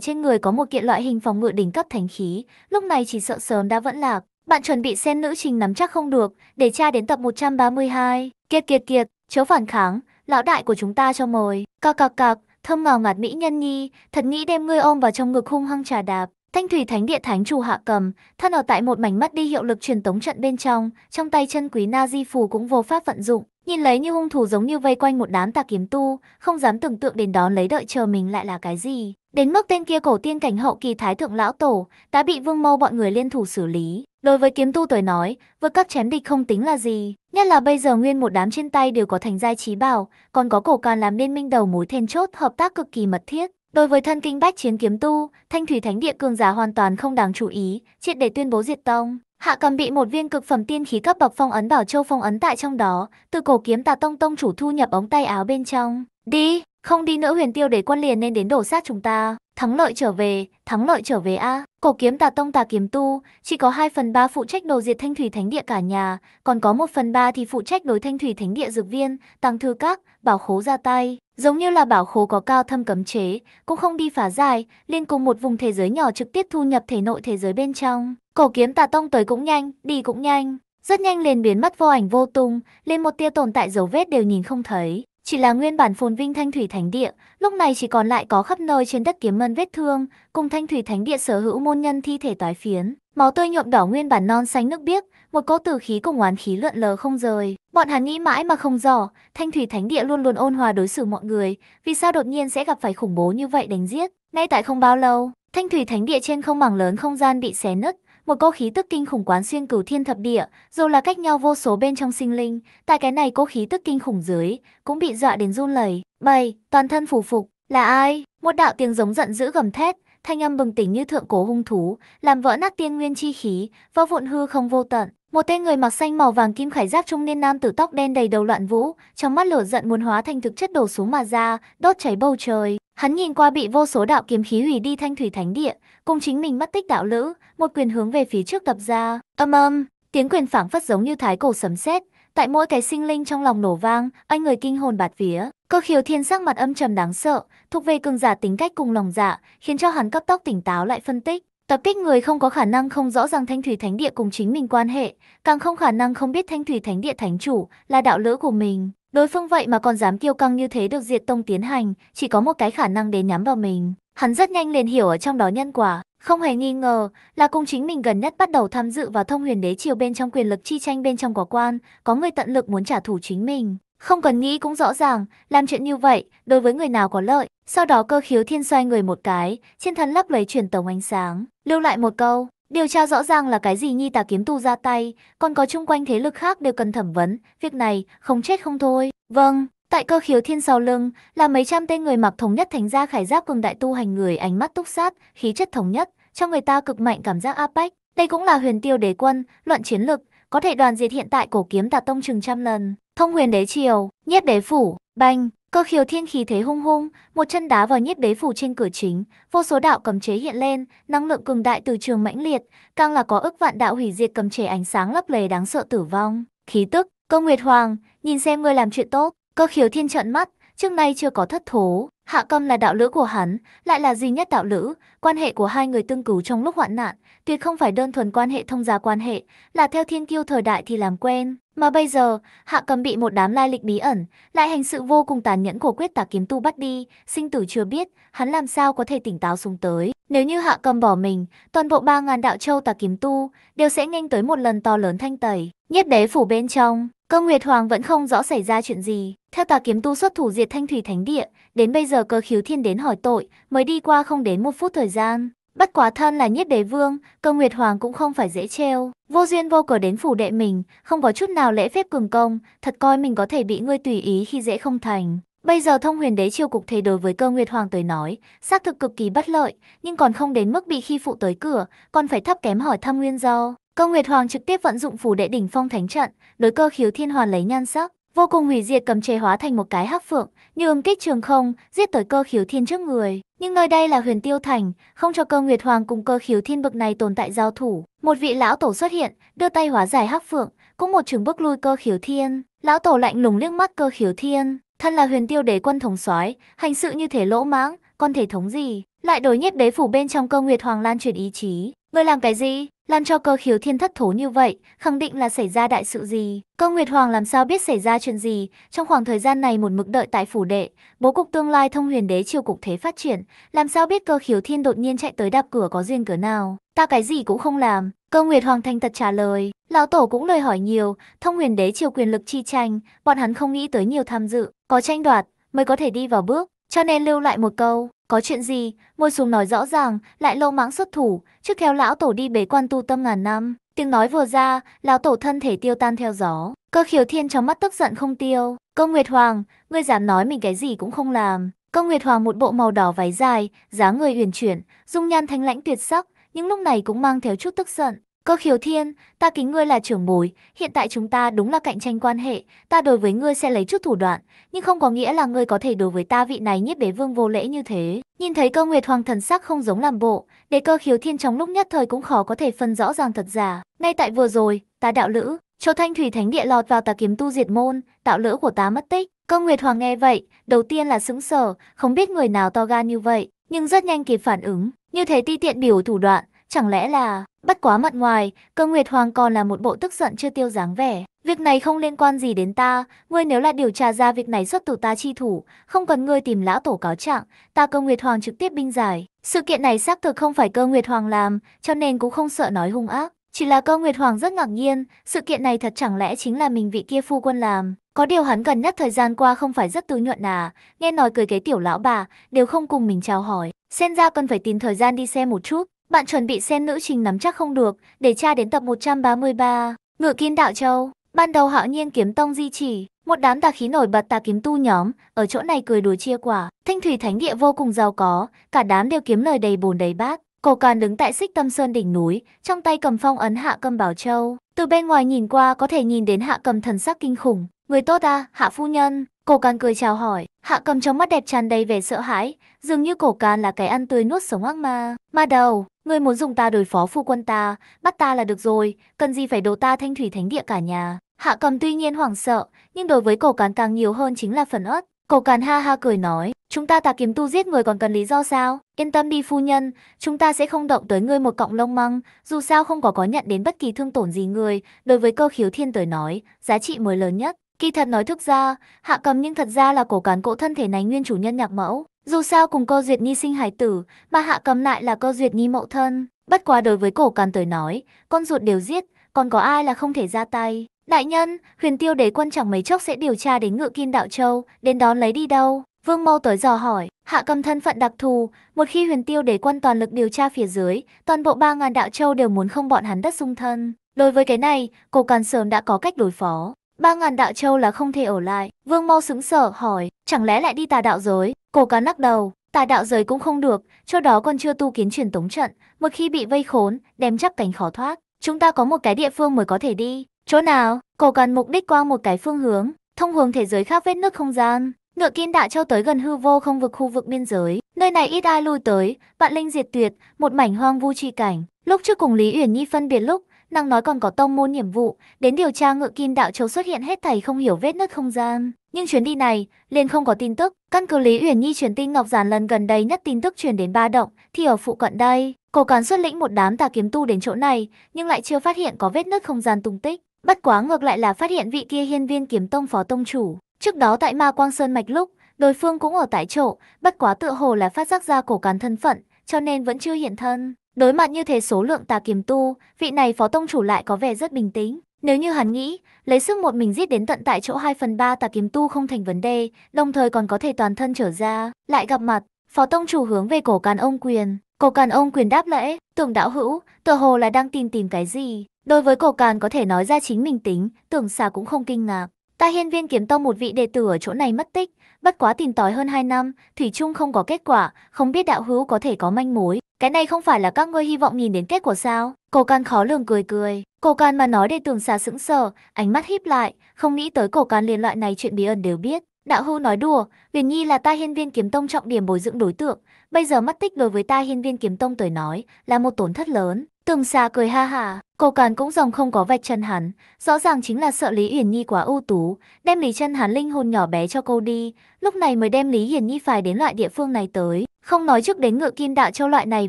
trên người có một kiện loại hình phòng ngự đỉnh cấp thánh khí, lúc này chỉ sợ sớm đã vẫn lạc. Bạn chuẩn bị sen nữ trình nắm chắc không được, để tra đến tập 132. Kiệt kiệt kiệt, chớ phản kháng, lão đại của chúng ta cho mồi. Cạc cạc cạc, thơm ngào ngạt mỹ nhân nhi, thật nghĩ đem ngươi ôm vào trong ngực hung hăng trà đạp. Thanh thủy thánh địa thánh chủ hạ cầm, thân ở tại một mảnh mất đi hiệu lực truyền tống trận bên trong, trong tay chân quý na di phù cũng vô pháp vận dụng, Nhìn lấy như hung thủ giống như vây quanh một đám tà kiếm tu, không dám tưởng tượng đến đó lấy đợi chờ mình lại là cái gì. Đến mức tên kia cổ tiên cảnh hậu kỳ thái thượng lão tổ, đã bị vương mâu bọn người liên thủ xử lý. Đối với kiếm tu tuổi nói, vừa các chém địch không tính là gì. Nhất là bây giờ nguyên một đám trên tay đều có thành giai trí bảo, còn có cổ càng làm liên minh đầu mối then chốt hợp tác cực kỳ mật thiết. Đối với thân kinh bách chiến kiếm tu, thanh thủy thánh địa cường giả hoàn toàn không đáng chú ý, triệt để tuyên bố diệt tông. Hạ cầm bị một viên cực phẩm tiên khí cấp bậc phong ấn bảo châu phong ấn tại trong đó, từ cổ kiếm tà tông tông chủ thu nhập ống tay áo bên trong. Đi, không đi nữa huyền tiêu để quân liền nên đến đổ sát chúng ta, thắng lợi trở về, thắng lợi trở về a. Cổ kiếm tà tông tà kiếm tu, chỉ có 2 phần 3 phụ trách đồ diệt thanh thủy thánh địa cả nhà, còn có 1 phần 3 thì phụ trách đối thanh thủy thánh địa dược viên, tăng thư các, bảo khố ra tay. Giống như là bảo khố có cao thâm cấm chế, cũng không đi phá giải, liên cùng một vùng thế giới nhỏ trực tiếp thu nhập thể nội thế giới bên trong. Cổ kiếm tà tông tới cũng nhanh, đi cũng nhanh. Rất nhanh liền biến mất vô ảnh vô tung, liền một tia tồn tại dấu vết đều nhìn không thấy chỉ là nguyên bản phồn vinh Thanh Thủy Thánh Địa, lúc này chỉ còn lại có khắp nơi trên đất kiếm mân vết thương, cùng Thanh Thủy Thánh Địa sở hữu môn nhân thi thể toái phiến, máu tươi nhuộm đỏ nguyên bản non xanh nước biếc, một cỗ tử khí cùng oán khí lượn lờ không rời. Bọn hắn nghĩ mãi mà không rõ, Thanh Thủy Thánh Địa luôn luôn ôn hòa đối xử mọi người, vì sao đột nhiên sẽ gặp phải khủng bố như vậy đánh giết? Ngay tại không bao lâu, Thanh Thủy Thánh Địa trên không mảng lớn không gian bị xé nứt, một cỗ khí tức kinh khủng quán xuyên cửu thiên thập địa, dù là cách nhau vô số bên trong sinh linh, tại cái này cỗ khí tức kinh khủng dưới, cũng bị dọa đến run lẩy, bầy, toàn thân phủ phục, là ai? Một đạo tiếng giống giận dữ gầm thét, thanh âm bừng tỉnh như thượng cổ hung thú, làm vỡ nát tiên nguyên chi khí, vỡ vụn hư không vô tận. Một tên người mặc xanh màu vàng kim khải giáp trung niên nam tử tóc đen đầy đầu loạn vũ, trong mắt lửa giận muốn hóa thành thực chất đổ xuống mà ra, đốt cháy bầu trời. Hắn nhìn qua bị vô số đạo kiếm khí hủy đi thanh thủy thánh địa, cùng chính mình mất tích đạo lữ, một quyền hướng về phía trước tập ra. Âm âm, tiếng quyền phảng phất giống như thái cổ sấm sét, tại mỗi cái sinh linh trong lòng nổ vang, anh người kinh hồn bạt vía. Cơ khiếu thiên sắc mặt âm trầm đáng sợ, thuộc về cường giả tính cách cùng lòng dạ, khiến cho hắn cấp tốc tỉnh táo lại phân tích. Tập kích người không có khả năng không rõ ràng Thanh Thủy Thánh Địa cùng chính mình quan hệ, càng không khả năng không biết Thanh Thủy Thánh Địa Thánh Chủ là đạo lữ của mình. Đối phương vậy mà còn dám kiêu căng như thế được diệt tông tiến hành, chỉ có một cái khả năng đến nhắm vào mình. Hắn rất nhanh liền hiểu ở trong đó nhân quả, không hề nghi ngờ là cung chính mình gần nhất bắt đầu tham dự vào thông huyền đế triều bên trong quyền lực chi tranh bên trong quả quan, có người tận lực muốn trả thù chính mình. Không cần nghĩ cũng rõ ràng, làm chuyện như vậy, đối với người nào có lợi. Sau đó cơ khiếu thiên xoay người một cái, trên thân lấp lấy truyền tổng ánh sáng, lưu lại một câu. Điều tra rõ ràng là cái gì nhi tà kiếm tu ra tay, còn có chung quanh thế lực khác đều cần thẩm vấn, việc này không chết không thôi. Vâng, tại cơ khiếu thiên sau lưng là mấy trăm tên người mặc thống nhất thành ra khải giáp cường đại tu hành người ánh mắt túc sát, khí chất thống nhất, cho người ta cực mạnh cảm giác áp bách. Đây cũng là huyền tiêu đế quân, luận chiến lực, có thể đoàn diệt hiện tại cổ kiếm tà tông chừng trăm lần. Thông huyền đế triều, nhiếp đế phủ, banh, cơ khiếu thiên khí thế hung hung, một chân đá vào nhiếp đế phủ trên cửa chính, vô số đạo cầm chế hiện lên, năng lượng cường đại từ trường mãnh liệt, càng là có ức vạn đạo hủy diệt cầm chế ánh sáng lấp lề đáng sợ tử vong. Khí tức, Câu Nguyệt Hoàng, nhìn xem ngươi làm chuyện tốt, cơ khiếu thiên trợn mắt, trước nay chưa có thất thố, Hạ Câm là đạo lữ của hắn, lại là duy nhất đạo lữ, quan hệ của hai người tương cứu trong lúc hoạn nạn, tuyệt không phải đơn thuần quan hệ thông gia quan hệ, là theo thiên kiêu thời đại thì làm quen. Mà bây giờ, Hạ Cầm bị một đám lai lịch bí ẩn, lại hành sự vô cùng tàn nhẫn của quyết tà kiếm tu bắt đi, sinh tử chưa biết, hắn làm sao có thể tỉnh táo xuống tới. Nếu như Hạ Cầm bỏ mình, toàn bộ 3.000 đạo châu tà kiếm tu đều sẽ nghênh tới một lần to lớn thanh tẩy. Nhất đế phủ bên trong, Cơ Nguyệt Hoàng vẫn không rõ xảy ra chuyện gì, theo tà kiếm tu xuất thủ diệt thanh thủy thánh địa, đến bây giờ cơ khiếu thiên đến hỏi tội, mới đi qua không đến một phút thời gian. Bất quá thân là nhiếp đế vương, cơ Nguyệt Hoàng cũng không phải dễ treo, vô duyên vô cớ đến phủ đệ mình, không có chút nào lễ phép cường công, thật coi mình có thể bị ngươi tùy ý khi dễ không thành. Bây giờ thông huyền đế chiêu cục thế đối với cơ Nguyệt Hoàng tới nói, xác thực cực kỳ bất lợi, nhưng còn không đến mức bị khi phụ tới cửa, còn phải thấp kém hỏi thăm nguyên do. Câu Nguyệt Hoàng trực tiếp vận dụng phủ đệ đỉnh phong thánh trận, đối cơ khiếu thiên hoàn lấy nhan sắc, vô cùng hủy diệt cầm chế hóa thành một cái hắc phượng, như ấm kích trường không, giết tới cơ khiếu thiên trước người. Nhưng nơi đây là huyền tiêu thành, không cho cơ Nguyệt Hoàng cùng cơ khiếu thiên bực này tồn tại giao thủ. Một vị lão tổ xuất hiện, đưa tay hóa giải hắc phượng, cũng một trường bước lui cơ khiếu thiên. Lão tổ lạnh lùng liếc mắt cơ khiếu thiên, thân là huyền tiêu đế quân thống soái, hành sự như thể lỗ mãng, con thể thống gì? Lại đổi nhiếp đế phủ bên trong cơ Nguyệt Hoàng lan truyền ý chí, ngươi làm cái gì? Làm cho cơ khiếu thiên thất thố như vậy, khẳng định là xảy ra đại sự gì. Cơ Nguyệt Hoàng làm sao biết xảy ra chuyện gì, trong khoảng thời gian này một mực đợi tại phủ đệ, bố cục tương lai thông huyền đế triều cục thế phát triển, làm sao biết cơ khiếu thiên đột nhiên chạy tới đạp cửa có duyên cửa nào. Ta cái gì cũng không làm, cơ Nguyệt Hoàng thành thật trả lời, lão tổ cũng lời hỏi nhiều, thông huyền đế triều quyền lực chi tranh, bọn hắn không nghĩ tới nhiều tham dự, có tranh đoạt mới có thể đi vào bước, cho nên lưu lại một câu, có chuyện gì, môi xuống nói rõ ràng, lại lâu mãng xuất thủ, trước theo lão tổ đi bế quan tu tâm ngàn năm. Tiếng nói vừa ra, lão tổ thân thể tiêu tan theo gió. Cơ khiếu thiên trong mắt tức giận không tiêu. Cơ Nguyệt Hoàng, ngươi dám nói mình cái gì cũng không làm. Cơ Nguyệt Hoàng một bộ màu đỏ váy dài, dáng người uyển chuyển, dung nhan thanh lãnh tuyệt sắc, nhưng lúc này cũng mang theo chút tức giận. Cơ khiếu thiên, ta kính ngươi là trưởng bối, hiện tại chúng ta đúng là cạnh tranh quan hệ, ta đối với ngươi sẽ lấy chút thủ đoạn, nhưng không có nghĩa là ngươi có thể đối với ta vị này nhiếp bế vương vô lễ như thế. Nhìn thấy cơ nguyệt hoàng thần sắc không giống làm bộ, để cơ khiếu thiên trong lúc nhất thời cũng khó có thể phân rõ ràng thật giả. Ngay tại vừa rồi, ta đạo lữ, Châu Thanh Thủy Thánh Địa lọt vào tà kiếm tu diệt môn, đạo lữ của ta mất tích. Cơ Nguyệt Hoàng nghe vậy, đầu tiên là sững sờ, không biết người nào to gan như vậy, nhưng rất nhanh kịp phản ứng, như thế ti tiện biểu thủ đoạn, chẳng lẽ là Bất quá mặt ngoài, cơ nguyệt hoàng còn là một bộ tức giận chưa tiêu dáng vẻ. Việc này không liên quan gì đến ta, ngươi nếu là điều tra ra việc này xuất từ ta chi thủ, không cần ngươi tìm lão tổ cáo trạng, ta cơ nguyệt hoàng trực tiếp binh giải. Sự kiện này xác thực không phải cơ nguyệt hoàng làm, cho nên cũng không sợ nói hung ác. Chỉ là cơ nguyệt hoàng rất ngạc nhiên, sự kiện này thật chẳng lẽ chính là mình vị kia phu quân làm. Có điều hắn gần nhất thời gian qua không phải rất tứ nhuận à, nghe nói cười cái tiểu lão bà, đều không cùng mình chào hỏi. Xem ra cần phải tìm thời gian đi xem một chút. Bạn chuẩn bị xem nữ trình nắm chắc không được, để cha đến tập 133. ngựa Kim Đạo Châu, ban đầu họ nhiên kiếm tông di chỉ, một đám tà khí nổi bật tà kiếm tu nhóm, ở chỗ này cười đùa chia quả. Thanh thủy thánh địa vô cùng giàu có, cả đám đều kiếm lời đầy bồn đầy bát. Cổ Càn đứng tại xích tâm sơn đỉnh núi, trong tay cầm phong ấn hạ cầm bảo châu. Từ bên ngoài nhìn qua có thể nhìn đến hạ cầm thần sắc kinh khủng, Người tốt à, hạ phu nhân. Cổ can cười chào hỏi, hạ cầm trong mắt đẹp tràn đầy vẻ sợ hãi, dường như cổ can là cái ăn tươi nuốt sống ác ma. Ma đầu, người muốn dùng ta đối phó phu quân ta, bắt ta là được rồi, cần gì phải đổ ta thanh thủy thánh địa cả nhà. Hạ cầm tuy nhiên hoảng sợ, nhưng đối với cổ can càng nhiều hơn chính là phần ớt. Cổ can ha ha cười nói, chúng ta tà kiếm tu giết người còn cần lý do sao? Yên tâm đi phu nhân, chúng ta sẽ không động tới ngươi một cọng lông măng, dù sao không có có nhận đến bất kỳ thương tổn gì người, đối với cơ khiếu thiên tới nói, giá trị mới lớn nhất. Kỳ thật nói thức ra, Hạ Cầm nhưng thật ra là cổ cán cỗ thân thể này nguyên chủ nhân nhạc mẫu. Dù sao cùng cô Duyệt Nhi sinh hải tử, mà Hạ Cầm lại là cô Duyệt Nhi mẫu thân. Bất quá đối với cổ càn tới nói, con ruột đều giết, còn có ai là không thể ra tay. Đại nhân, huyền tiêu đế quân chẳng mấy chốc sẽ điều tra đến ngự kim đạo châu, đến đón lấy đi đâu. Vương Mâu tới dò hỏi, hạ cầm thân phận đặc thù, một khi huyền tiêu đế quân toàn lực điều tra phía dưới, toàn bộ ba ngàn đạo châu đều muốn không bọn hắn đất dung thân. Đối với cái này, cổ càn sớm đã có cách đối phó. Ba ngàn đạo châu là không thể ở lại. Vương Mau sững sở hỏi, chẳng lẽ lại đi tà đạo giới? Cổ cán lắc đầu, tà đạo giới cũng không được, cho đó còn chưa tu kiến truyền tống trận. Một khi bị vây khốn, đem chắc cảnh khó thoát. Chúng ta có một cái địa phương mới có thể đi. Chỗ nào? Cổ cần mục đích qua một cái phương hướng, thông hướng thế giới khác vết nước không gian. Ngựa kiên đạo châu tới gần hư vô không vực khu vực biên giới, nơi này ít ai lui tới, bạn linh diệt tuyệt, một mảnh hoang vu tri cảnh. Lúc trước cùng Lý Uyển Nhi phân biệt lúc, nàng nói còn có tông môn nhiệm vụ, đến điều tra ngự kim đạo châu xuất hiện hết thảy không hiểu vết nứt không gian. Nhưng chuyến đi này, liền không có tin tức, căn cứ Lý Uyển Nhi truyền tin Ngọc Giản lần gần đây nhất tin tức truyền đến ba động, thì ở phụ cận đây, cổ càn xuất lĩnh một đám tà kiếm tu đến chỗ này, nhưng lại chưa phát hiện có vết nứt không gian tung tích. Bất quá ngược lại là phát hiện vị kia hiên viên kiếm tông phó tông chủ, trước đó tại Ma Quang Sơn mạch lúc, đối phương cũng ở tại chỗ, bất quá tựa hồ là phát giác ra cổ càn thân phận, cho nên vẫn chưa hiện thân. Đối mặt như thế số lượng tà kiếm tu, vị này phó tông chủ lại có vẻ rất bình tĩnh. Nếu như hắn nghĩ, lấy sức một mình giết đến tận tại chỗ 2 phần 3 tà kiếm tu không thành vấn đề, đồng thời còn có thể toàn thân trở ra, lại gặp mặt, phó tông chủ hướng về cổ càn ông quyền. Cổ càn ông quyền đáp lễ, tưởng đạo hữu, tờ hồ là đang tìm tìm cái gì. Đối với cổ càn có thể nói ra chính mình tính, tưởng xà cũng không kinh ngạc. Ta hiên viên kiếm tông một vị đệ tử ở chỗ này mất tích, bất quá tìm tòi hơn 2 năm, Thủy chung không có kết quả, không biết đạo hữu có thể có manh mối. Cái này không phải là các ngươi hy vọng nhìn đến kết của sao? Cổ can khó lường cười cười. Cổ can mà nói để tường xa sững sờ, ánh mắt híp lại, không nghĩ tới cổ can liên loại này chuyện bí ẩn đều biết. Đạo hưu nói đùa, Huyền Nhi là ta hiên viên kiếm tông trọng điểm bồi dưỡng đối tượng, bây giờ mất tích đối với ta hiên viên kiếm tông tới nói là một tổn thất lớn. Tường xa cười ha hả, cô can cũng rồng không có vạch chân hắn, rõ ràng chính là sợ Lý Uyển Nhi quá ưu tú, đem Lý chân hắn linh hồn nhỏ bé cho cô đi, lúc này mới đem Lý Uyển Nhi phải đến loại địa phương này tới. Không nói trước đến ngựa kim đạo châu loại này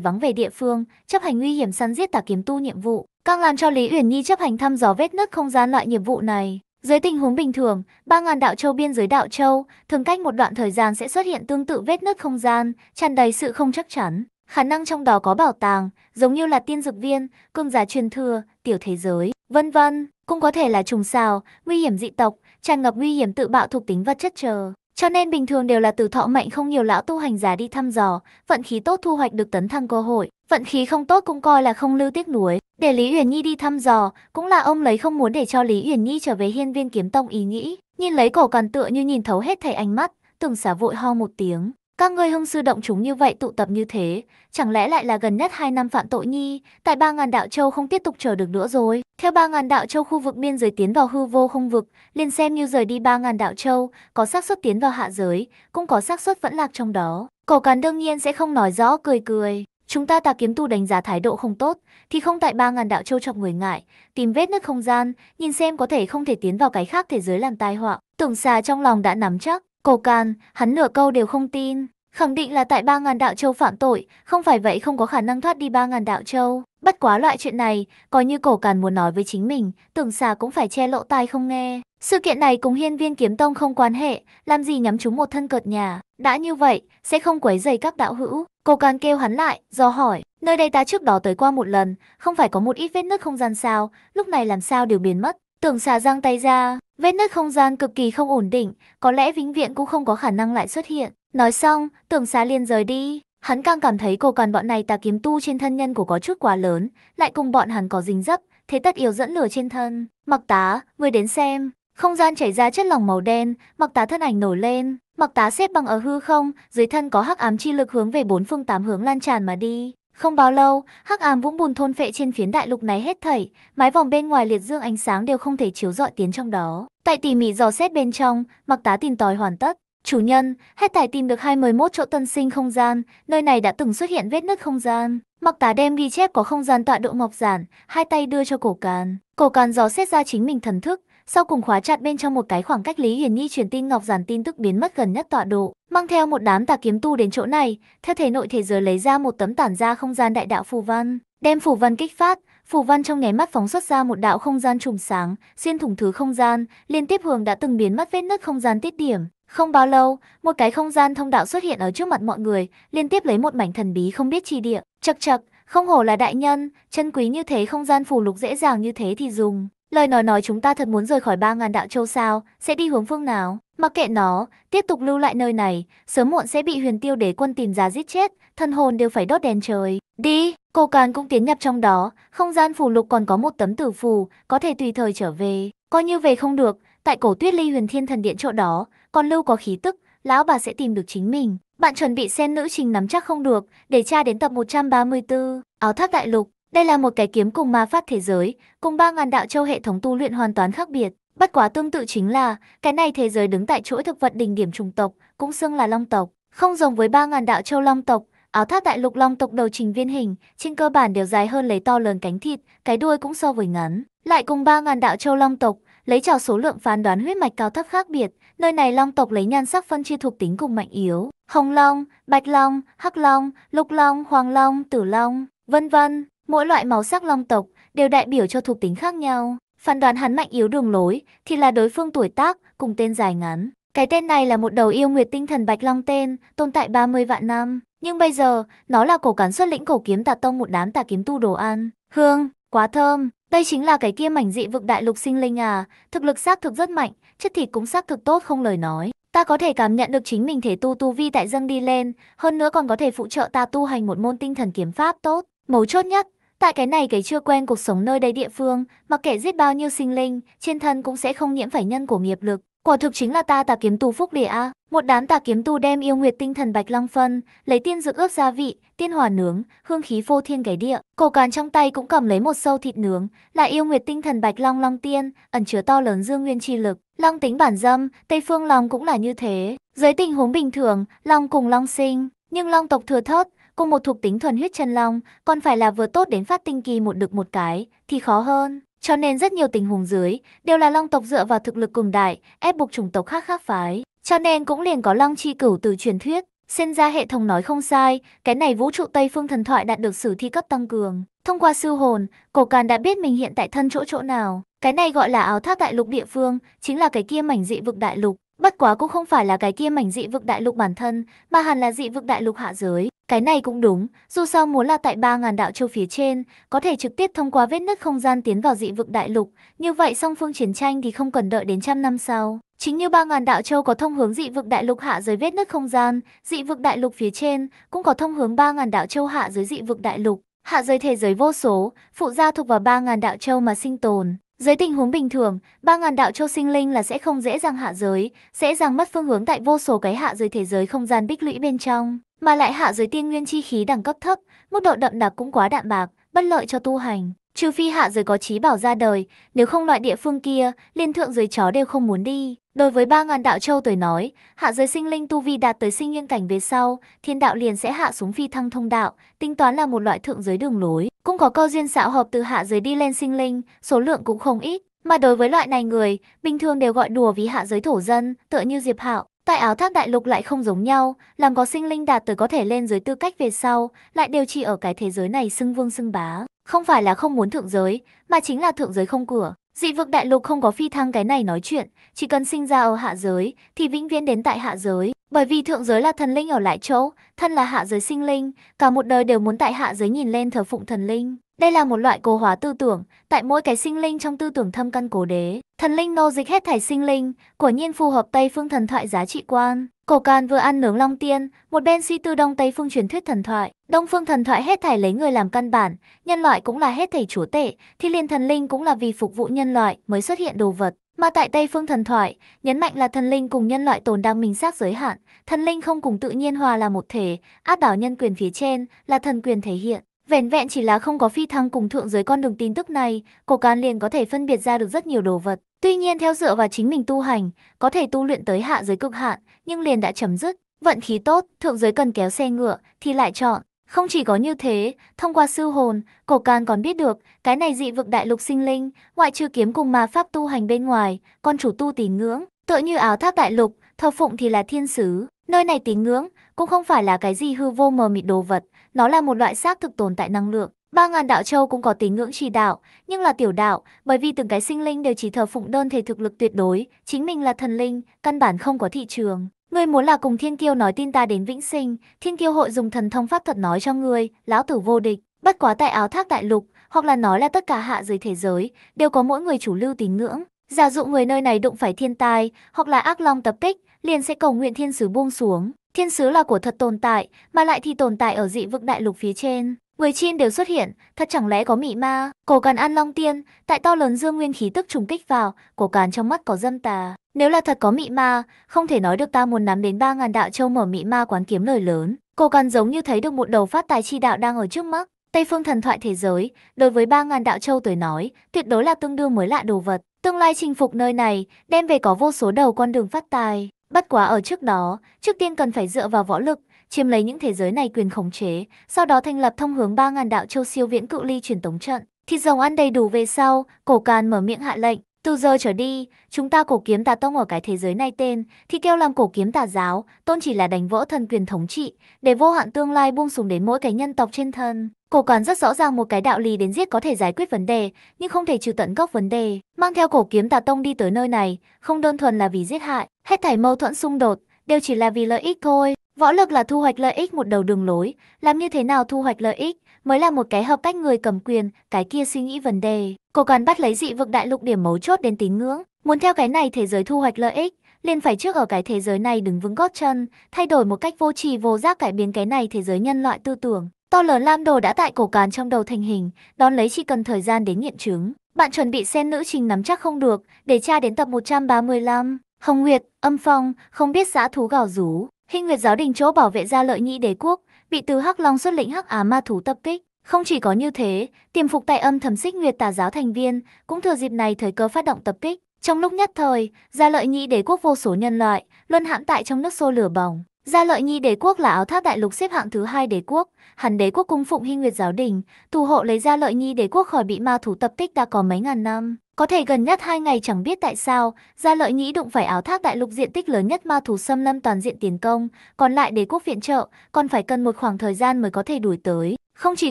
vắng về địa phương, chấp hành nguy hiểm săn giết tà kiếm tu nhiệm vụ, càng làm cho Lý Uyển Nhi chấp hành thăm dò vết nứt không gian loại nhiệm vụ này. Dưới tình huống bình thường, 3.000 đạo châu biên giới đạo châu, thường cách một đoạn thời gian sẽ xuất hiện tương tự vết nứt không gian, tràn đầy sự không chắc chắn. Khả năng trong đó có bảo tàng, giống như là tiên dược viên, cương giả truyền thừa, tiểu thế giới, vân vân, cũng có thể là trùng xào, nguy hiểm dị tộc, tràn ngập nguy hiểm tự bạo thuộc tính vật chất chờ. Cho nên bình thường đều là từ thọ mệnh không nhiều lão tu hành giả đi thăm dò, vận khí tốt thu hoạch được tấn thăng cơ hội, vận khí không tốt cũng coi là không lưu tiếc nuối. Để Lý Uyển Nhi đi thăm dò, cũng là ông lấy không muốn để cho Lý Uyển Nhi trở về Hiên Viên Kiếm Tông ý nghĩ, nhìn lấy cổ còn tựa như nhìn thấu hết thảy ánh mắt, tưởng xả vội ho một tiếng, các ngươi hung sư động chúng như vậy tụ tập như thế, chẳng lẽ lại là gần nhất 2 năm phạm tội nhi, tại ba ngàn đạo châu không tiếp tục chờ được nữa rồi. Theo ba ngàn đạo châu khu vực biên giới tiến vào hư vô không vực, liền xem như rời đi ba ngàn đạo châu, có xác suất tiến vào hạ giới, cũng có xác suất vẫn lạc trong đó. Cổ Càn đương nhiên sẽ không nói rõ cười cười. Chúng ta ta kiếm tu đánh giá thái độ không tốt, thì không tại ba ngàn đạo châu chọc người ngại, tìm vết nứt không gian, nhìn xem có thể không thể tiến vào cái khác thế giới làm tai họa. Tưởng xà trong lòng đã nắm chắc, Cổ Càn, hắn nửa câu đều không tin, khẳng định là tại ba ngàn đạo châu phạm tội, không phải vậy không có khả năng thoát đi ba ngàn đạo châu. Bất quá loại chuyện này, coi như Cổ Càn muốn nói với chính mình, tưởng xà cũng phải che lỗ tai không nghe. Sự kiện này cùng hiên viên kiếm tông không quan hệ, làm gì nhắm chúng một thân cợt nhà. Đã như vậy, sẽ không quấy dày các đạo hữu. Cổ Càn kêu hắn lại, do hỏi, nơi đây ta trước đó tới qua một lần, không phải có một ít vết nứt không gian sao, lúc này làm sao đều biến mất. Tưởng xà giang tay ra, Vết nứt không gian cực kỳ không ổn định, có lẽ vĩnh viễn cũng không có khả năng lại xuất hiện. Nói xong, tưởng xá liền rời đi. Hắn càng cảm thấy cổ còn bọn này tà kiếm tu trên thân nhân của có chút quá lớn, lại cùng bọn hắn có dính dấp, thế tất yếu dẫn lửa trên thân. Mặc tá, người đến xem. Không gian chảy ra chất lỏng màu đen, mặc tá thân ảnh nổi lên. Mặc tá xếp bằng ở hư không, dưới thân có hắc ám chi lực hướng về bốn phương tám hướng lan tràn mà đi. Không bao lâu, hắc ám vũng bùn thôn phệ trên phiến đại lục này hết thảy, mái vòng bên ngoài liệt dương ánh sáng đều không thể chiếu rọi tiến trong đó. Tại tỉ mỉ dò xét bên trong, mặc tá tìm tòi hoàn tất. Chủ nhân, hết thảy tìm được 21 chỗ tân sinh không gian, nơi này đã từng xuất hiện vết nứt không gian. Mặc tá đem ghi chép có không gian tọa độ ngọc giản, hai tay đưa cho cổ càn. Cổ càn dò xét ra chính mình thần thức, sau cùng khóa chặt bên trong một cái khoảng cách Lý hiển Nhi truyền tin Ngọc Giản tin tức biến mất gần nhất tọa độ, mang theo một đám tà kiếm tu đến chỗ này, theo thể nội thế giới lấy ra một tấm tản ra không gian đại đạo phù văn, đem phù văn kích phát, phù văn trong nháy mắt phóng xuất ra một đạo không gian trùm sáng, xuyên thủng thứ không gian, liên tiếp hướng đã từng biến mất vết nứt không gian tiết điểm. Không bao lâu, một cái không gian thông đạo xuất hiện ở trước mặt mọi người, liên tiếp lấy một mảnh thần bí không biết chi địa. chật chật không hổ là đại nhân, chân quý như thế không gian phù lục dễ dàng như thế thì dùng. Lời nói nói chúng ta thật muốn rời khỏi ba ngàn đạo châu sao, sẽ đi hướng phương nào? Mặc kệ nó, tiếp tục lưu lại nơi này, sớm muộn sẽ bị huyền tiêu đế quân tìm ra giết chết, thân hồn đều phải đốt đèn trời. Đi, cô Càn cũng tiến nhập trong đó, không gian phù lục còn có một tấm tử phù, có thể tùy thời trở về. Coi như về không được, tại cổ tuyết ly huyền thiên thần điện chỗ đó, còn lưu có khí tức, lão bà sẽ tìm được chính mình. Bạn chuẩn bị xem nữ trình nắm chắc không được, để tra đến tập 134, áo thác đại lục. Đây là một cái kiếm cùng ma pháp thế giới, cùng 3.000 đạo châu hệ thống tu luyện hoàn toàn khác biệt. Bất quá tương tự chính là, cái này thế giới đứng tại chuỗi thực vật đỉnh điểm trùng tộc, cũng xưng là long tộc. Không giống với 3.000 đạo châu long tộc, áo thác đại lục long tộc đầu trình viên hình, trên cơ bản đều dài hơn lấy to lớn cánh thịt, cái đuôi cũng so với ngắn. Lại cùng 3.000 đạo châu long tộc, lấy trò số lượng phán đoán huyết mạch cao thấp khác biệt, nơi này long tộc lấy nhan sắc phân chia thuộc tính cùng mạnh yếu, hồng long, bạch long, hắc long, lục long, hoàng long, tử long, vân vân. Mỗi loại máu sắc long tộc đều đại biểu cho thuộc tính khác nhau. Phán đoán hắn mạnh yếu đường lối thì là đối phương tuổi tác cùng tên dài ngắn. Cái tên này là một đầu yêu nguyệt tinh thần bạch long tên, tồn tại 30 vạn năm. Nhưng bây giờ, nó là cổ cán xuất lĩnh cổ kiếm tà tông một đám tà kiếm tu đồ ăn. Hương, quá thơm, đây chính là cái kia mảnh dị vực đại lục sinh linh à, thực lực xác thực rất mạnh, chất thịt cũng xác thực tốt không lời nói. Ta có thể cảm nhận được chính mình thể tu tu vi tại dâng đi lên, hơn nữa còn có thể phụ trợ ta tu hành một môn tinh thần kiếm pháp tốt. Mấu chốt nhất, Tại cái này cái chưa quen cuộc sống nơi đây địa phương, mặc kệ giết bao nhiêu sinh linh, trên thân cũng sẽ không nhiễm phải nhân của nghiệp lực. Quả thực chính là ta tà kiếm tu phúc địa a. Một đám tà kiếm tu đem yêu nguyệt tinh thần bạch long phân, lấy tiên dược ướp gia vị, tiên hòa nướng, hương khí vô thiên cái địa. Cổ càn trong tay cũng cầm lấy một sâu thịt nướng, là yêu nguyệt tinh thần bạch long long tiên, ẩn chứa to lớn dương nguyên chi lực. Long tính bản dâm, Tây Phương Long cũng là như thế. Dưới tình huống bình thường, Long cùng Long sinh, nhưng Long tộc thừa thớt, Cùng một thuộc tính thuần huyết chân long, còn phải là vừa tốt đến phát tinh kỳ một được một cái, thì khó hơn. Cho nên rất nhiều tình huống dưới, đều là long tộc dựa vào thực lực cường đại, ép buộc chủng tộc khác khác phái. Cho nên cũng liền có long chi cửu từ truyền thuyết. Xen ra hệ thống nói không sai, cái này vũ trụ Tây Phương thần thoại đạt được sử thi cấp tăng cường. Thông qua siêu hồn, cổ càn đã biết mình hiện tại thân chỗ chỗ nào. Cái này gọi là áo thác đại lục địa phương, chính là cái kia mảnh dị vực đại lục. Bất quá cũng không phải là cái kia mảnh dị vực đại lục bản thân, mà hẳn là dị vực đại lục hạ giới. Cái này cũng đúng, dù sao muốn là tại 3.000 đạo châu phía trên, có thể trực tiếp thông qua vết nứt không gian tiến vào dị vực đại lục, như vậy song phương chiến tranh thì không cần đợi đến trăm năm sau. Chính như 3.000 đạo châu có thông hướng dị vực đại lục hạ giới vết nứt không gian, dị vực đại lục phía trên cũng có thông hướng 3.000 đạo châu hạ giới dị vực đại lục. Hạ giới thế giới vô số, phụ gia thuộc vào 3.000 đạo châu mà sinh tồn. Dưới tình huống bình thường, 3.000 đạo châu sinh linh là sẽ không dễ dàng hạ giới, dễ dàng mất phương hướng tại vô số cái hạ giới thế giới không gian bích lũy bên trong, mà lại hạ giới tiên nguyên chi khí đẳng cấp thấp, mức độ đậm đặc cũng quá đạm bạc, bất lợi cho tu hành. Trừ phi hạ giới có trí bảo ra đời, nếu không loại địa phương kia, liên thượng giới chó đều không muốn đi. Đối với ba ngàn đạo châu tới nói, hạ giới sinh linh tu vi đạt tới sinh nguyên cảnh về sau, thiên đạo liền sẽ hạ xuống phi thăng thông đạo, tính toán là một loại thượng giới đường lối. Cũng có cơ duyên xạo hợp từ hạ giới đi lên sinh linh, số lượng cũng không ít. Mà đối với loại này người, bình thường đều gọi đùa vì hạ giới thổ dân, tựa như Diệp Hạo. Tại áo thác đại lục lại không giống nhau, làm có sinh linh đạt tới có thể lên giới tư cách về sau, lại đều chỉ ở cái thế giới này xưng vương xưng bá. Không phải là không muốn thượng giới, mà chính là thượng giới không cửa. Dị vực đại lục không có phi thăng cái này nói chuyện, chỉ cần sinh ra ở hạ giới thì vĩnh viễn đến tại hạ giới, bởi vì thượng giới là thần linh ở lại chỗ, thân là hạ giới sinh linh, cả một đời đều muốn tại hạ giới nhìn lên thờ phụng thần linh. Đây là một loại cố hóa tư tưởng, tại mỗi cái sinh linh trong tư tưởng thâm căn cổ đế, thần linh nô dịch hết thảy sinh linh, quả nhiên phù hợp Tây phương thần thoại giá trị quan. Cổ Càn vừa ăn nướng Long Tiên, một bên suy tư Đông Tây phương truyền thuyết thần thoại, Đông phương thần thoại hết thảy lấy người làm căn bản, nhân loại cũng là hết thảy chủ tể, thì liền thần linh cũng là vì phục vụ nhân loại mới xuất hiện đồ vật. Mà tại Tây phương thần thoại, nhấn mạnh là thần linh cùng nhân loại tồn đang mình xác giới hạn, thần linh không cùng tự nhiên hòa là một thể, áp đảo nhân quyền phía trên là thần quyền thể hiện, vẹn vẹn chỉ là không có phi thăng cùng thượng giới con đường tin tức này, cổ can liền có thể phân biệt ra được rất nhiều đồ vật. Tuy nhiên theo dựa vào chính mình tu hành, có thể tu luyện tới hạ giới cực hạn, nhưng liền đã chấm dứt. Vận khí tốt, thượng giới cần kéo xe ngựa, thì lại chọn. Không chỉ có như thế, thông qua sư hồn, cổ can còn biết được, cái này dị vực đại lục sinh linh, ngoại trừ kiếm cùng ma pháp tu hành bên ngoài, còn chủ tu tín ngưỡng, tựa như áo tháp đại lục, thờ phụng thì là thiên sứ. Nơi này tín ngưỡng, cũng không phải là cái gì hư vô mờ mịt đồ vật, nó là một loại xác thực tồn tại năng lượng. Ba ngàn đạo châu cũng có tín ngưỡng trì đạo, nhưng là tiểu đạo, bởi vì từng cái sinh linh đều chỉ thờ phụng đơn thể thực lực tuyệt đối, chính mình là thần linh, căn bản không có thị trường. Ngươi muốn là cùng thiên kiêu nói tin ta đến vĩnh sinh, thiên kiêu hội dùng thần thông pháp thuật nói cho ngươi, lão tử vô địch, bất quá tại áo thác đại lục, hoặc là nói là tất cả hạ dưới thế giới, đều có mỗi người chủ lưu tín ngưỡng. Giả dụ người nơi này đụng phải thiên tai, hoặc là ác long tập kích, liền sẽ cầu nguyện thiên sứ buông xuống, Thiên sứ là của thật tồn tại, mà lại thì tồn tại ở dị vực đại lục phía trên. Người Chin đều xuất hiện, thật chẳng lẽ có mị ma, cổ càn ăn long tiên, tại to lớn dương nguyên khí tức trùng kích vào, cổ càn trong mắt có dâm tà. Nếu là thật có mị ma, không thể nói được ta muốn nắm đến ba ngàn đạo châu mở mị ma quán kiếm lời lớn. Cổ càn giống như thấy được một đầu phát tài chi đạo đang ở trước mắt. Tây phương thần thoại thế giới, đối với ba ngàn đạo châu tới nói, tuyệt đối là tương đương mới lạ đồ vật. Tương lai chinh phục nơi này, đem về có vô số đầu con đường phát tài. Bất quá ở trước đó, trước tiên cần phải dựa vào võ lực, chiếm lấy những thế giới này quyền khống chế, sau đó thành lập thông hướng 3.000 đạo châu siêu viễn cự ly truyền tống trận. Thịt rồng ăn đầy đủ về sau, cổ càn mở miệng hạ lệnh. Từ giờ trở đi, chúng ta cổ kiếm tà tông ở cái thế giới này tên, thì kêu làm cổ kiếm tà giáo, tôn chỉ là đánh vỡ thần quyền thống trị, để vô hạn tương lai buông xuống đến mỗi cái nhân tộc trên thân. Cổ còn rất rõ ràng một cái đạo lý đến giết có thể giải quyết vấn đề, nhưng không thể trừ tận gốc vấn đề. Mang theo cổ kiếm tà tông đi tới nơi này, không đơn thuần là vì giết hại, hết thảy mâu thuẫn xung đột, đều chỉ là vì lợi ích thôi. Võ lực là thu hoạch lợi ích một đầu đường lối, làm như thế nào thu hoạch lợi ích mới là một cái hợp cách người cầm quyền, cái kia suy nghĩ vấn đề. Cổ còn bắt lấy dị vực đại lục điểm mấu chốt đến tín ngưỡng, muốn theo cái này thế giới thu hoạch lợi ích, liền phải trước ở cái thế giới này đứng vững gót chân, thay đổi một cách vô trì vô giác cải biến cái này thế giới nhân loại tư tưởng. To lớn lam đồ đã tại cổ cán trong đầu thành hình, đón lấy chỉ cần thời gian đến nghiệm chứng. Bạn chuẩn bị sen nữ trình nắm chắc không được, để tra đến tập 135. Hồng Nguyệt, âm phong, không biết giã thú gào rú. Hinh Nguyệt giáo đình chỗ bảo vệ gia lợi nhị đế quốc, bị từ Hắc Long xuất lĩnh Hắc Á ma thú tập kích. Không chỉ có như thế, tiềm phục tại âm thầm xích Nguyệt tà giáo thành viên, cũng thừa dịp này thời cơ phát động tập kích. Trong lúc nhất thời, gia lợi nhị đế quốc vô số nhân loại, luân hãm tại trong nước xô lửa bỏng. Gia Lợi Nhi Đế quốc là áo tháp đại lục xếp hạng thứ hai đế quốc, hắn đế quốc cung phụng Hy Nguyệt giáo đình, thủ hộ lấy Gia Lợi Nhi Đế quốc khỏi bị ma thú tập kích đã có mấy ngàn năm. Có thể gần nhất hai ngày chẳng biết tại sao, Gia Lợi Nhĩ đụng phải áo thác đại lục diện tích lớn nhất ma thú xâm lâm toàn diện tiến công, còn lại đế quốc viện trợ, còn phải cần một khoảng thời gian mới có thể đuổi tới. Không chỉ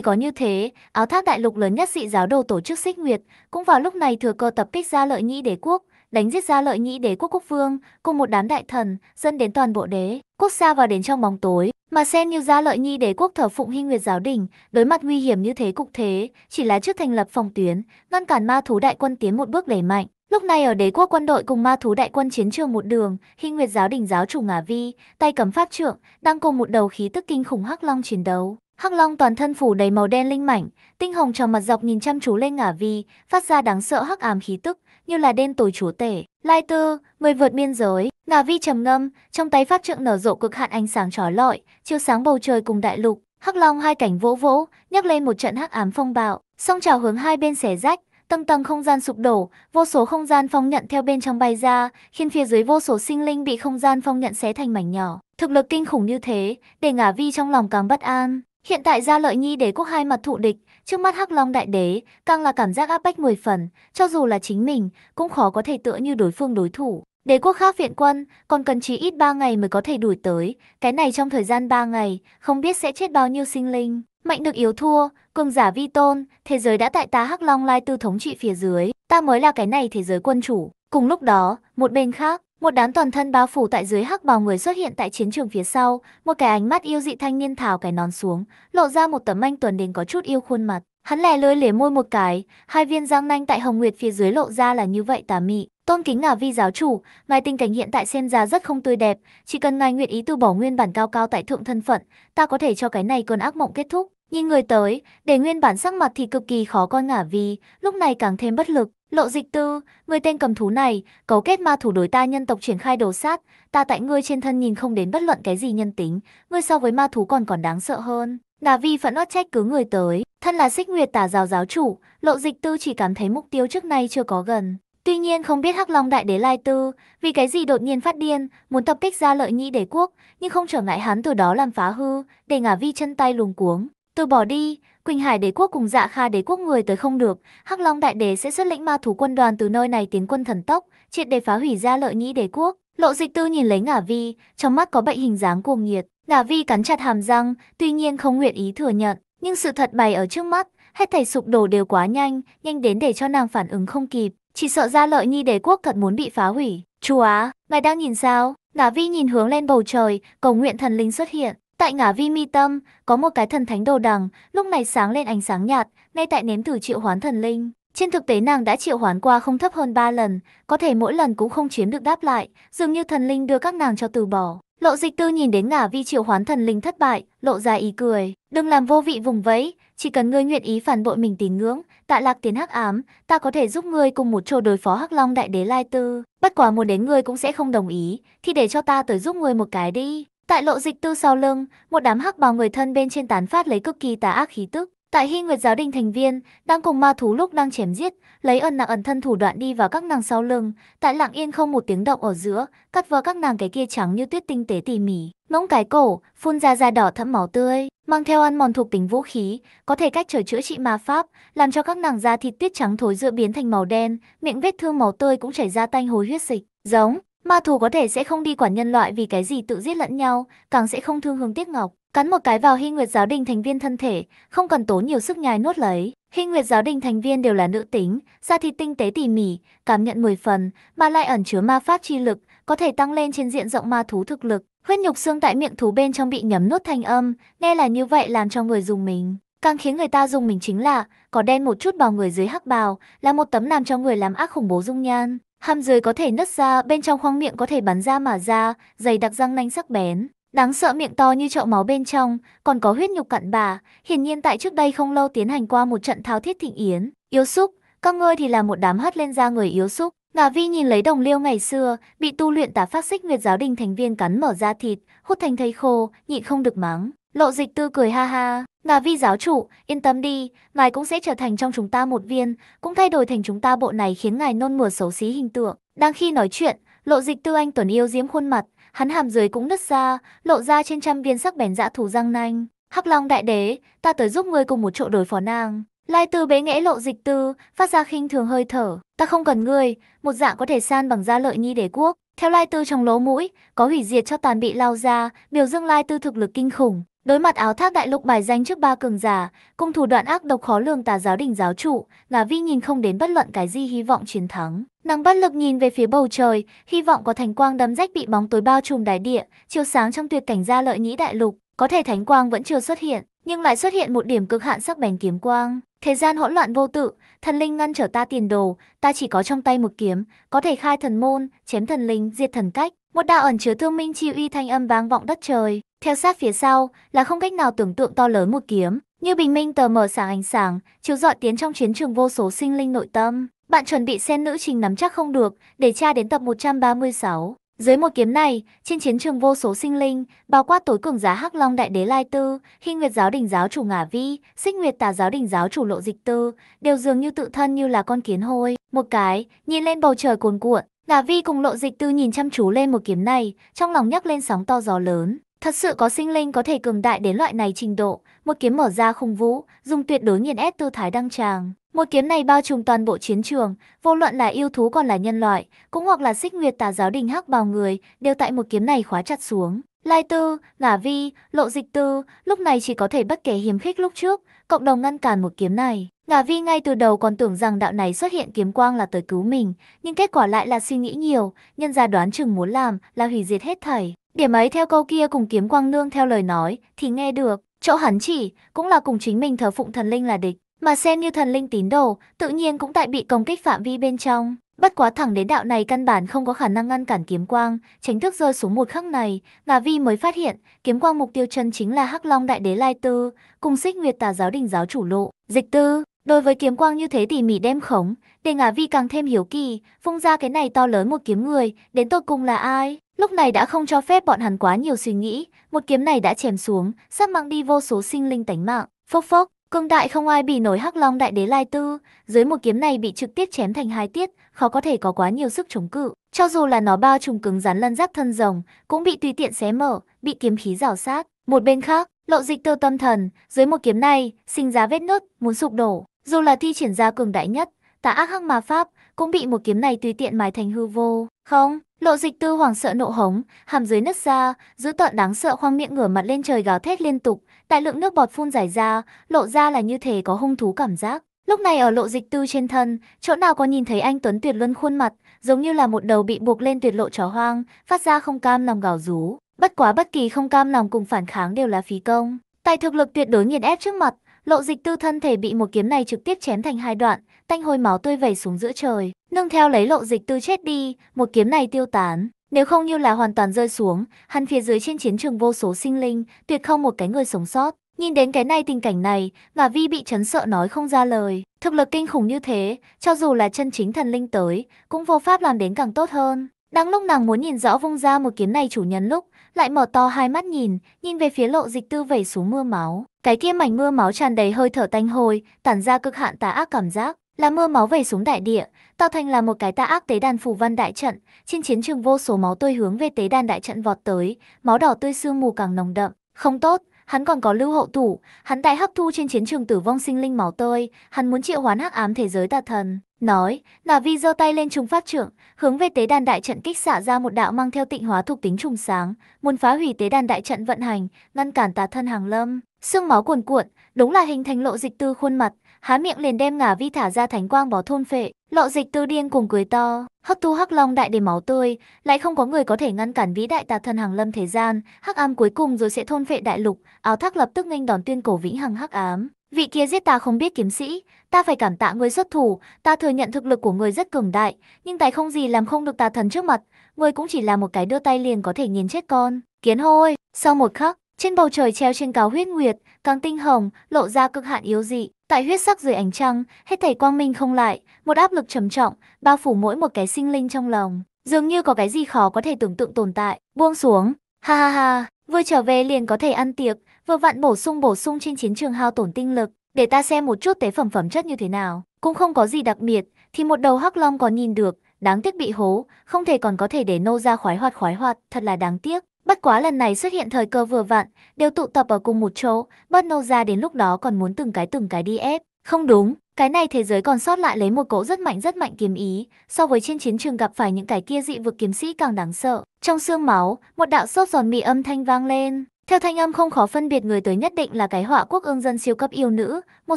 có như thế, áo thác đại lục lớn nhất dị giáo đồ tổ chức xích nguyệt, cũng vào lúc này thừa cơ tập kích Gia Lợi nhi đế quốc, đánh giết ra lợi nhĩ đế quốc quốc vương cùng một đám đại thần dẫn đến toàn bộ đế quốc xa vào đến trong bóng tối mà xem như gia lợi nhi đế quốc thờ phụng hy nguyệt giáo đình đối mặt nguy hiểm như thế cục thế chỉ là trước thành lập phòng tuyến ngăn cản ma thú đại quân tiến một bước đẩy mạnh Lúc này ở đế quốc quân đội cùng ma thú đại quân chiến trường một đường, Hinh Nguyệt giáo đình giáo chủ Ngả Vi, tay cầm pháp trượng, đang cùng một đầu khí tức kinh khủng hắc long chiến đấu. Hắc long toàn thân phủ đầy màu đen linh mảnh, tinh hồng tròn mặt dọc nhìn chăm chú lên Ngả Vi, phát ra đáng sợ hắc ám khí tức, như là đen tối chúa tể. Lai Tư, người vượt biên giới, Ngà Vi trầm ngâm, trong tay pháp trượng nở rộ cực hạn ánh sáng trói lọi, chiếu sáng bầu trời cùng đại lục. Hắc Long hai cảnh vỗ vỗ, nhấc lên một trận hắc ám phong bạo, song trào hướng hai bên xé rách, tầng tầng không gian sụp đổ, vô số không gian phong nhận theo bên trong bay ra, khiến phía dưới vô số sinh linh bị không gian phong nhận xé thành mảnh nhỏ. Thực lực kinh khủng như thế, để Ngả Vi trong lòng càng bất an. Hiện tại gia lợi nhi đế quốc hai mặt thụ địch, Trước mắt Hắc Long Đại Đế, càng là cảm giác áp bách mười phần, cho dù là chính mình, cũng khó có thể tựa như đối phương đối thủ. Đế quốc khác viện quân, còn cần chỉ ít ba ngày mới có thể đuổi tới, cái này trong thời gian ba ngày, không biết sẽ chết bao nhiêu sinh linh. Mạnh được yếu thua, cường giả vi tôn, thế giới đã tại ta Hắc Long Lai Tư thống trị phía dưới, ta mới là cái này thế giới quân chủ. Cùng lúc đó, một bên khác, một đám toàn thân bao phủ tại dưới hắc bào người xuất hiện tại chiến trường phía sau, một cái ánh mắt yêu dị thanh niên thảo cái nón xuống, lộ ra một tấm anh tuần đến có chút yêu khuôn mặt. Hắn lè lưỡi lề môi một cái, hai viên răng nanh tại Hồng Nguyệt phía dưới lộ ra là như vậy tà mị. Tôn kính ngả vi giáo chủ, ngài tình cảnh hiện tại xem ra rất không tươi đẹp, chỉ cần ngài nguyện ý từ bỏ nguyên bản cao cao tại thượng thân phận, ta có thể cho cái này cơn ác mộng kết thúc. Nhìn người tới, để nguyên bản sắc mặt thì cực kỳ khó coi ngả vi, lúc này càng thêm bất lực, Lộ dịch tư, người tên cầm thú này, cấu kết ma thủ đối ta nhân tộc triển khai đồ sát, ta tại ngươi trên thân nhìn không đến bất luận cái gì nhân tính, ngươi so với ma thú còn còn đáng sợ hơn. Nà vi phẫn uất trách cứ người tới, thân là xích nguyệt tả giáo giáo chủ, lộ dịch tư chỉ cảm thấy mục tiêu trước nay chưa có gần. Tuy nhiên không biết Hắc Long Đại Đế Lai Tư, vì cái gì đột nhiên phát điên, muốn tập kích ra lợi nhĩ đế quốc, nhưng không trở ngại hắn từ đó làm phá hư, để ngả vi chân tay luồng cuống. Từ bỏ đi, Quỳnh Hải đế quốc cùng Dạ Kha đế quốc người tới không được, Hắc Long đại đế sẽ xuất lĩnh ma thú quân đoàn từ nơi này tiến quân thần tốc, triệt để phá hủy ra lợi nhĩ đế quốc. Lộ Dịch Tư nhìn lấy Ngả Vi, trong mắt có bệnh hình dáng cuồng nhiệt. Ngả Vi cắn chặt hàm răng, tuy nhiên không nguyện ý thừa nhận, nhưng sự thật bày ở trước mắt, hết thảy sụp đổ đều quá nhanh, nhanh đến để cho nàng phản ứng không kịp, chỉ sợ ra lợi nhi đế quốc thật muốn bị phá hủy. Chúa á, ngài đang nhìn sao? Ngả Vi nhìn hướng lên bầu trời, cầu nguyện thần linh xuất hiện, Tại ngã vi mi tâm, có một cái thần thánh đồ đằng, lúc này sáng lên ánh sáng nhạt, ngay tại nếm thử triệu hoán thần linh. Trên thực tế nàng đã triệu hoán qua không thấp hơn 3 lần, có thể mỗi lần cũng không chiếm được đáp lại, dường như thần linh đưa các nàng cho từ bỏ. Lộ dịch tư nhìn đến ngả vi triệu hoán thần linh thất bại, lộ ra ý cười. Đừng làm vô vị vùng vẫy, chỉ cần ngươi nguyện ý phản bội mình tín ngưỡng, tạ lạc tiến hắc ám, ta có thể giúp ngươi cùng một chỗ đối phó hắc long đại đế lai tư. Bất quá muốn đến ngươi cũng sẽ không đồng ý, thì để cho ta tới giúp ngươi một cái đi. Tại lộ dịch tư sau lưng, một đám hắc bào người thân bên trên tán phát lấy cực kỳ tà ác khí tức. Tại Hy Nguyệt giáo đình thành viên, đang cùng ma thú lúc đang chém giết, lấy ẩn nàng ẩn thân thủ đoạn đi vào các nàng sau lưng, tại lặng yên không một tiếng động ở giữa, cắt vỡ các nàng cái kia trắng như tuyết tinh tế tỉ mỉ, ngỗng cái cổ, phun ra da đỏ thẫm máu tươi, mang theo ăn mòn thuộc tính vũ khí, có thể cách trời chữa trị ma pháp, làm cho các nàng da thịt tuyết trắng thối giữa biến thành màu đen, miệng vết thương máu tươi cũng chảy ra tanh hối huyết dịch, giống Ma thú có thể sẽ không đi quản nhân loại vì cái gì tự giết lẫn nhau, càng sẽ không thương Hương Tiếc Ngọc. Cắn một cái vào Hy Nguyệt Giáo Đình thành viên thân thể, không cần tốn nhiều sức nhai nuốt lấy. Hy Nguyệt Giáo Đình thành viên đều là nữ tính, da thịt tinh tế tỉ mỉ, cảm nhận 10 phần, mà lại ẩn chứa ma pháp chi lực, có thể tăng lên trên diện rộng ma thú thực lực. Huyết nhục xương tại miệng thú bên trong bị nhấm nuốt thành âm, nghe là như vậy làm cho người dùng mình. Càng khiến người ta dùng mình chính là, có đen một chút vào người dưới hắc bào, là một tấm làm cho người làm ác khủng bố dung nhan. Hàm dưới có thể nứt ra, bên trong khoang miệng có thể bắn ra mà ra, dày đặc răng nanh sắc bén. Đáng sợ miệng to như chậu máu bên trong, còn có huyết nhục cặn bà. Hiển nhiên tại trước đây không lâu tiến hành qua một trận thao thiết thịnh yến. Yếu xúc, các ngươi thì là một đám hất lên da người yếu xúc. Ngà Vi nhìn lấy đồng liêu ngày xưa, bị tu luyện tả phát xích nguyệt giáo đình thành viên cắn mở ra thịt, hút thành thấy khô, nhịn không được mắng. Lộ dịch tư cười ha ha, ngà vi giáo chủ, yên tâm đi, ngài cũng sẽ trở thành trong chúng ta một viên, cũng thay đổi thành chúng ta bộ này khiến ngài nôn mửa xấu xí hình tượng. Đang khi nói chuyện, lộ dịch tư anh tuấn yêu diễm khuôn mặt, hắn hàm dưới cũng nứt ra, lộ ra trên trăm viên sắc bén dã thủ răng nanh. Hắc Long đại đế, ta tới giúp ngươi cùng một chỗ đối phó nàng. Lai Tư bế nghẽ lộ dịch tư, phát ra khinh thường hơi thở, ta không cần ngươi, một dạng có thể san bằng gia lợi nhi đế quốc. Theo Lai Tư trong lỗ mũi, có hủy diệt cho tàn bị lao ra, biểu dương Lai Tư thực lực kinh khủng, Đối mặt áo thác đại lục bài danh trước ba cường giả, cung thủ đoạn ác độc khó lường tà giáo đình giáo trụ, Ngà Vi nhìn không đến bất luận cái gì hy vọng chiến thắng. Nàng bất lực nhìn về phía bầu trời, hy vọng có thánh quang đấm rách bị bóng tối bao trùm đại địa, chiếu sáng trong tuyệt cảnh ra lợi nhĩ đại lục. Có thể thánh quang vẫn chưa xuất hiện, nhưng lại xuất hiện một điểm cực hạn sắc bén kiếm quang. Thế gian hỗn loạn vô tự, thần linh ngăn trở ta tiền đồ, ta chỉ có trong tay một kiếm, có thể khai thần môn, chém thần linh, diệt thần cách. Một đạo ẩn chứa thương minh chi uy thanh âm vang vọng đất trời. Theo sát phía sau là không cách nào tưởng tượng to lớn một kiếm, như bình minh tờ mờ sáng ánh sáng, chiếu rọi tiến trong chiến trường vô số sinh linh nội tâm. Bạn chuẩn bị xem nữ trình nắm chắc không được để tra đến tập 136. Dưới một kiếm này, trên chiến trường vô số sinh linh, bao quát tối cường giá Hắc Long Đại Đế Lai Tư, Khinh Nguyệt Giáo Đình Giáo Chủ Ngả Vi, Xích Nguyệt Tà Giáo Đình Giáo Chủ Lộ Dịch Tư, đều dường như tự thân như là con kiến hôi. Một cái, nhìn lên bầu trời cuồn cuộn, Ngả Vi cùng Lộ Dịch Tư nhìn chăm chú lên một kiếm này, trong lòng nhắc lên sóng to gió lớn. Thật sự có sinh linh có thể cường đại đến loại này trình độ, một kiếm mở ra khung vũ, dùng tuyệt đối nghiền ép tư thái đăng tràng. Một kiếm này bao trùm toàn bộ chiến trường, vô luận là yêu thú còn là nhân loại, cũng hoặc là xích nguyệt tà giáo đình hắc bào người, đều tại một kiếm này khóa chặt xuống. Lai Tư, Ngả Vi, Lộ Dịch Tư, lúc này chỉ có thể bất kể hiếm khích lúc trước, cộng đồng ngăn cản một kiếm này. Ngả Vi ngay từ đầu còn tưởng rằng đạo này xuất hiện kiếm quang là tới cứu mình, nhưng kết quả lại là suy nghĩ nhiều, nhân ra đoán chừng muốn làm là hủy diệt hết thảy. Điểm ấy theo câu kia cùng kiếm quang nương theo lời nói thì nghe được, chỗ hắn chỉ cũng là cùng chính mình thờ phụng thần linh là địch, mà xem như thần linh tín đồ, tự nhiên cũng tại bị công kích phạm vi bên trong. Bất quá thẳng đến đạo này căn bản không có khả năng ngăn cản kiếm quang, tránh thức rơi xuống một khắc này, Ngà Vi mới phát hiện, kiếm quang mục tiêu chân chính là Hắc Long Đại Đế Lai Tư, cùng xích nguyệt tà giáo đình giáo chủ lộ, dịch tư. Đối với kiếm quang như thế tỉ mỉ đem khống, để Ngà Vi càng thêm hiểu kỳ, phung ra cái này to lớn một kiếm người, đến tột cùng là ai? Lúc này đã không cho phép bọn hắn quá nhiều suy nghĩ, một kiếm này đã chém xuống, sắp mang đi vô số sinh linh tánh mạng. Phốc phốc, cường đại không ai bị nổi Hắc Long đại đế Lai Tư, dưới một kiếm này bị trực tiếp chém thành hai tiết, khó có thể có quá nhiều sức chống cự. Cho dù là nó bao trùm cứng rắn lân giáp thân rồng, cũng bị tùy tiện xé mở, bị kiếm khí rào sát. Một bên khác, Lộ Dịch tơ tâm thần, dưới một kiếm này, sinh ra vết nứt, muốn sụp đổ. Dù là thi triển ra cường đại nhất, tà ác hăng ma pháp, cũng bị một kiếm này tùy tiện mài thành hư vô. Không, lộ dịch tư hoảng sợ nộ hống, hàm dưới nứt ra, giữ tợn đáng sợ khoang miệng ngửa mặt lên trời gào thét liên tục, tại lượng nước bọt phun giải ra, lộ ra là như thể có hung thú cảm giác. Lúc này ở lộ dịch tư trên thân, chỗ nào có nhìn thấy anh Tuấn tuyệt luân khuôn mặt, giống như là một đầu bị buộc lên tuyệt lộ chó hoang, phát ra không cam lòng gào rú. Bất quá bất kỳ không cam lòng cùng phản kháng đều là phí công. Tại thực lực tuyệt đối nghiền ép trước mặt, lộ dịch tư thân thể bị một kiếm này trực tiếp chém thành hai đoạn, tanh hôi máu tươi vẩy xuống giữa trời, nương theo lấy lộ dịch tư chết đi, một kiếm này tiêu tán. Nếu không như là hoàn toàn rơi xuống, hắn phía dưới trên chiến trường vô số sinh linh, tuyệt không một cái người sống sót. Nhìn đến cái này tình cảnh này, và Vi bị chấn sợ nói không ra lời. Thực lực kinh khủng như thế, cho dù là chân chính thần linh tới, cũng vô pháp làm đến càng tốt hơn. Đang lúc nàng muốn nhìn rõ vung ra một kiếm này chủ nhân lúc, lại mở to hai mắt nhìn, nhìn về phía lộ dịch tư vẩy xuống mưa máu. Cái kia mảnh mưa máu tràn đầy hơi thở tanh hôi, tản ra cực hạn tà ác cảm giác là mưa máu về xuống đại địa, tạo thành là một cái tà ác tế đàn phù văn đại trận, trên chiến trường vô số máu tươi hướng về tế đàn đại trận vọt tới, máu đỏ tươi sương mù càng nồng đậm, không tốt, hắn còn có lưu hậu thủ, hắn đại hấp thu trên chiến trường tử vong sinh linh máu tươi, hắn muốn triệu hoán hắc ám thế giới tà thần. Nói, Nà Vi giơ tay lên trùng phát trưởng, hướng về tế đàn đại trận kích xạ ra một đạo mang theo tịnh hóa thuộc tính trùng sáng, muốn phá hủy tế đàn đại trận vận hành, ngăn cản tà thân hàng lâm. Xương máu cuồn cuộn, đúng là hình thành lộ dịch tư khuôn mặt, há miệng liền đem ngả vi thả ra thánh quang bó thôn phệ, lọ dịch tư điên cùng cười to, hắc thu hắc long đại để máu tươi, lại không có người có thể ngăn cản vĩ đại tà thần hàng lâm thế gian, hắc ám cuối cùng rồi sẽ thôn phệ đại lục, áo thác lập tức nghênh đón tuyên cổ vĩnh hằng hắc ám. Vị kia giết ta không biết kiếm sĩ, ta phải cảm tạ người xuất thủ, ta thừa nhận thực lực của người rất cường đại, nhưng tài không gì làm không được tà thần trước mặt, người cũng chỉ là một cái đưa tay liền có thể nhìn chết con. Kiến hôi, sau một khắc, trên bầu trời treo trên cáo huyết nguyệt, càng tinh hồng, lộ ra cực hạn yếu dị, Tại huyết sắc dưới ánh trăng, hết thảy quang minh không lại, một áp lực trầm trọng, bao phủ mỗi một cái sinh linh trong lòng. Dường như có cái gì khó có thể tưởng tượng tồn tại, buông xuống, ha ha ha, vừa trở về liền có thể ăn tiệc, vừa vặn bổ sung bổ sung trên chiến trường hao tổn tinh lực, để ta xem một chút tế phẩm phẩm chất như thế nào, cũng không có gì đặc biệt, thì một đầu hắc long có nhìn được, đáng tiếc bị hố, không thể còn có thể để nô ra khoái hoạt khoái hoạt, thật là đáng tiếc. Bất quá lần này xuất hiện thời cơ vừa vặn, đều tụ tập ở cùng một chỗ, bất nô ra đến lúc đó còn muốn từng cái từng cái đi ép. Không đúng, cái này thế giới còn sót lại lấy một cỗ rất mạnh rất mạnh kiếm ý, so với trên chiến trường gặp phải những cái kia dị vực kiếm sĩ càng đáng sợ. Trong xương máu, một đạo sốt giòn mị âm thanh vang lên. Theo thanh âm không khó phân biệt người tới nhất định là cái họa quốc ương dân siêu cấp yêu nữ, một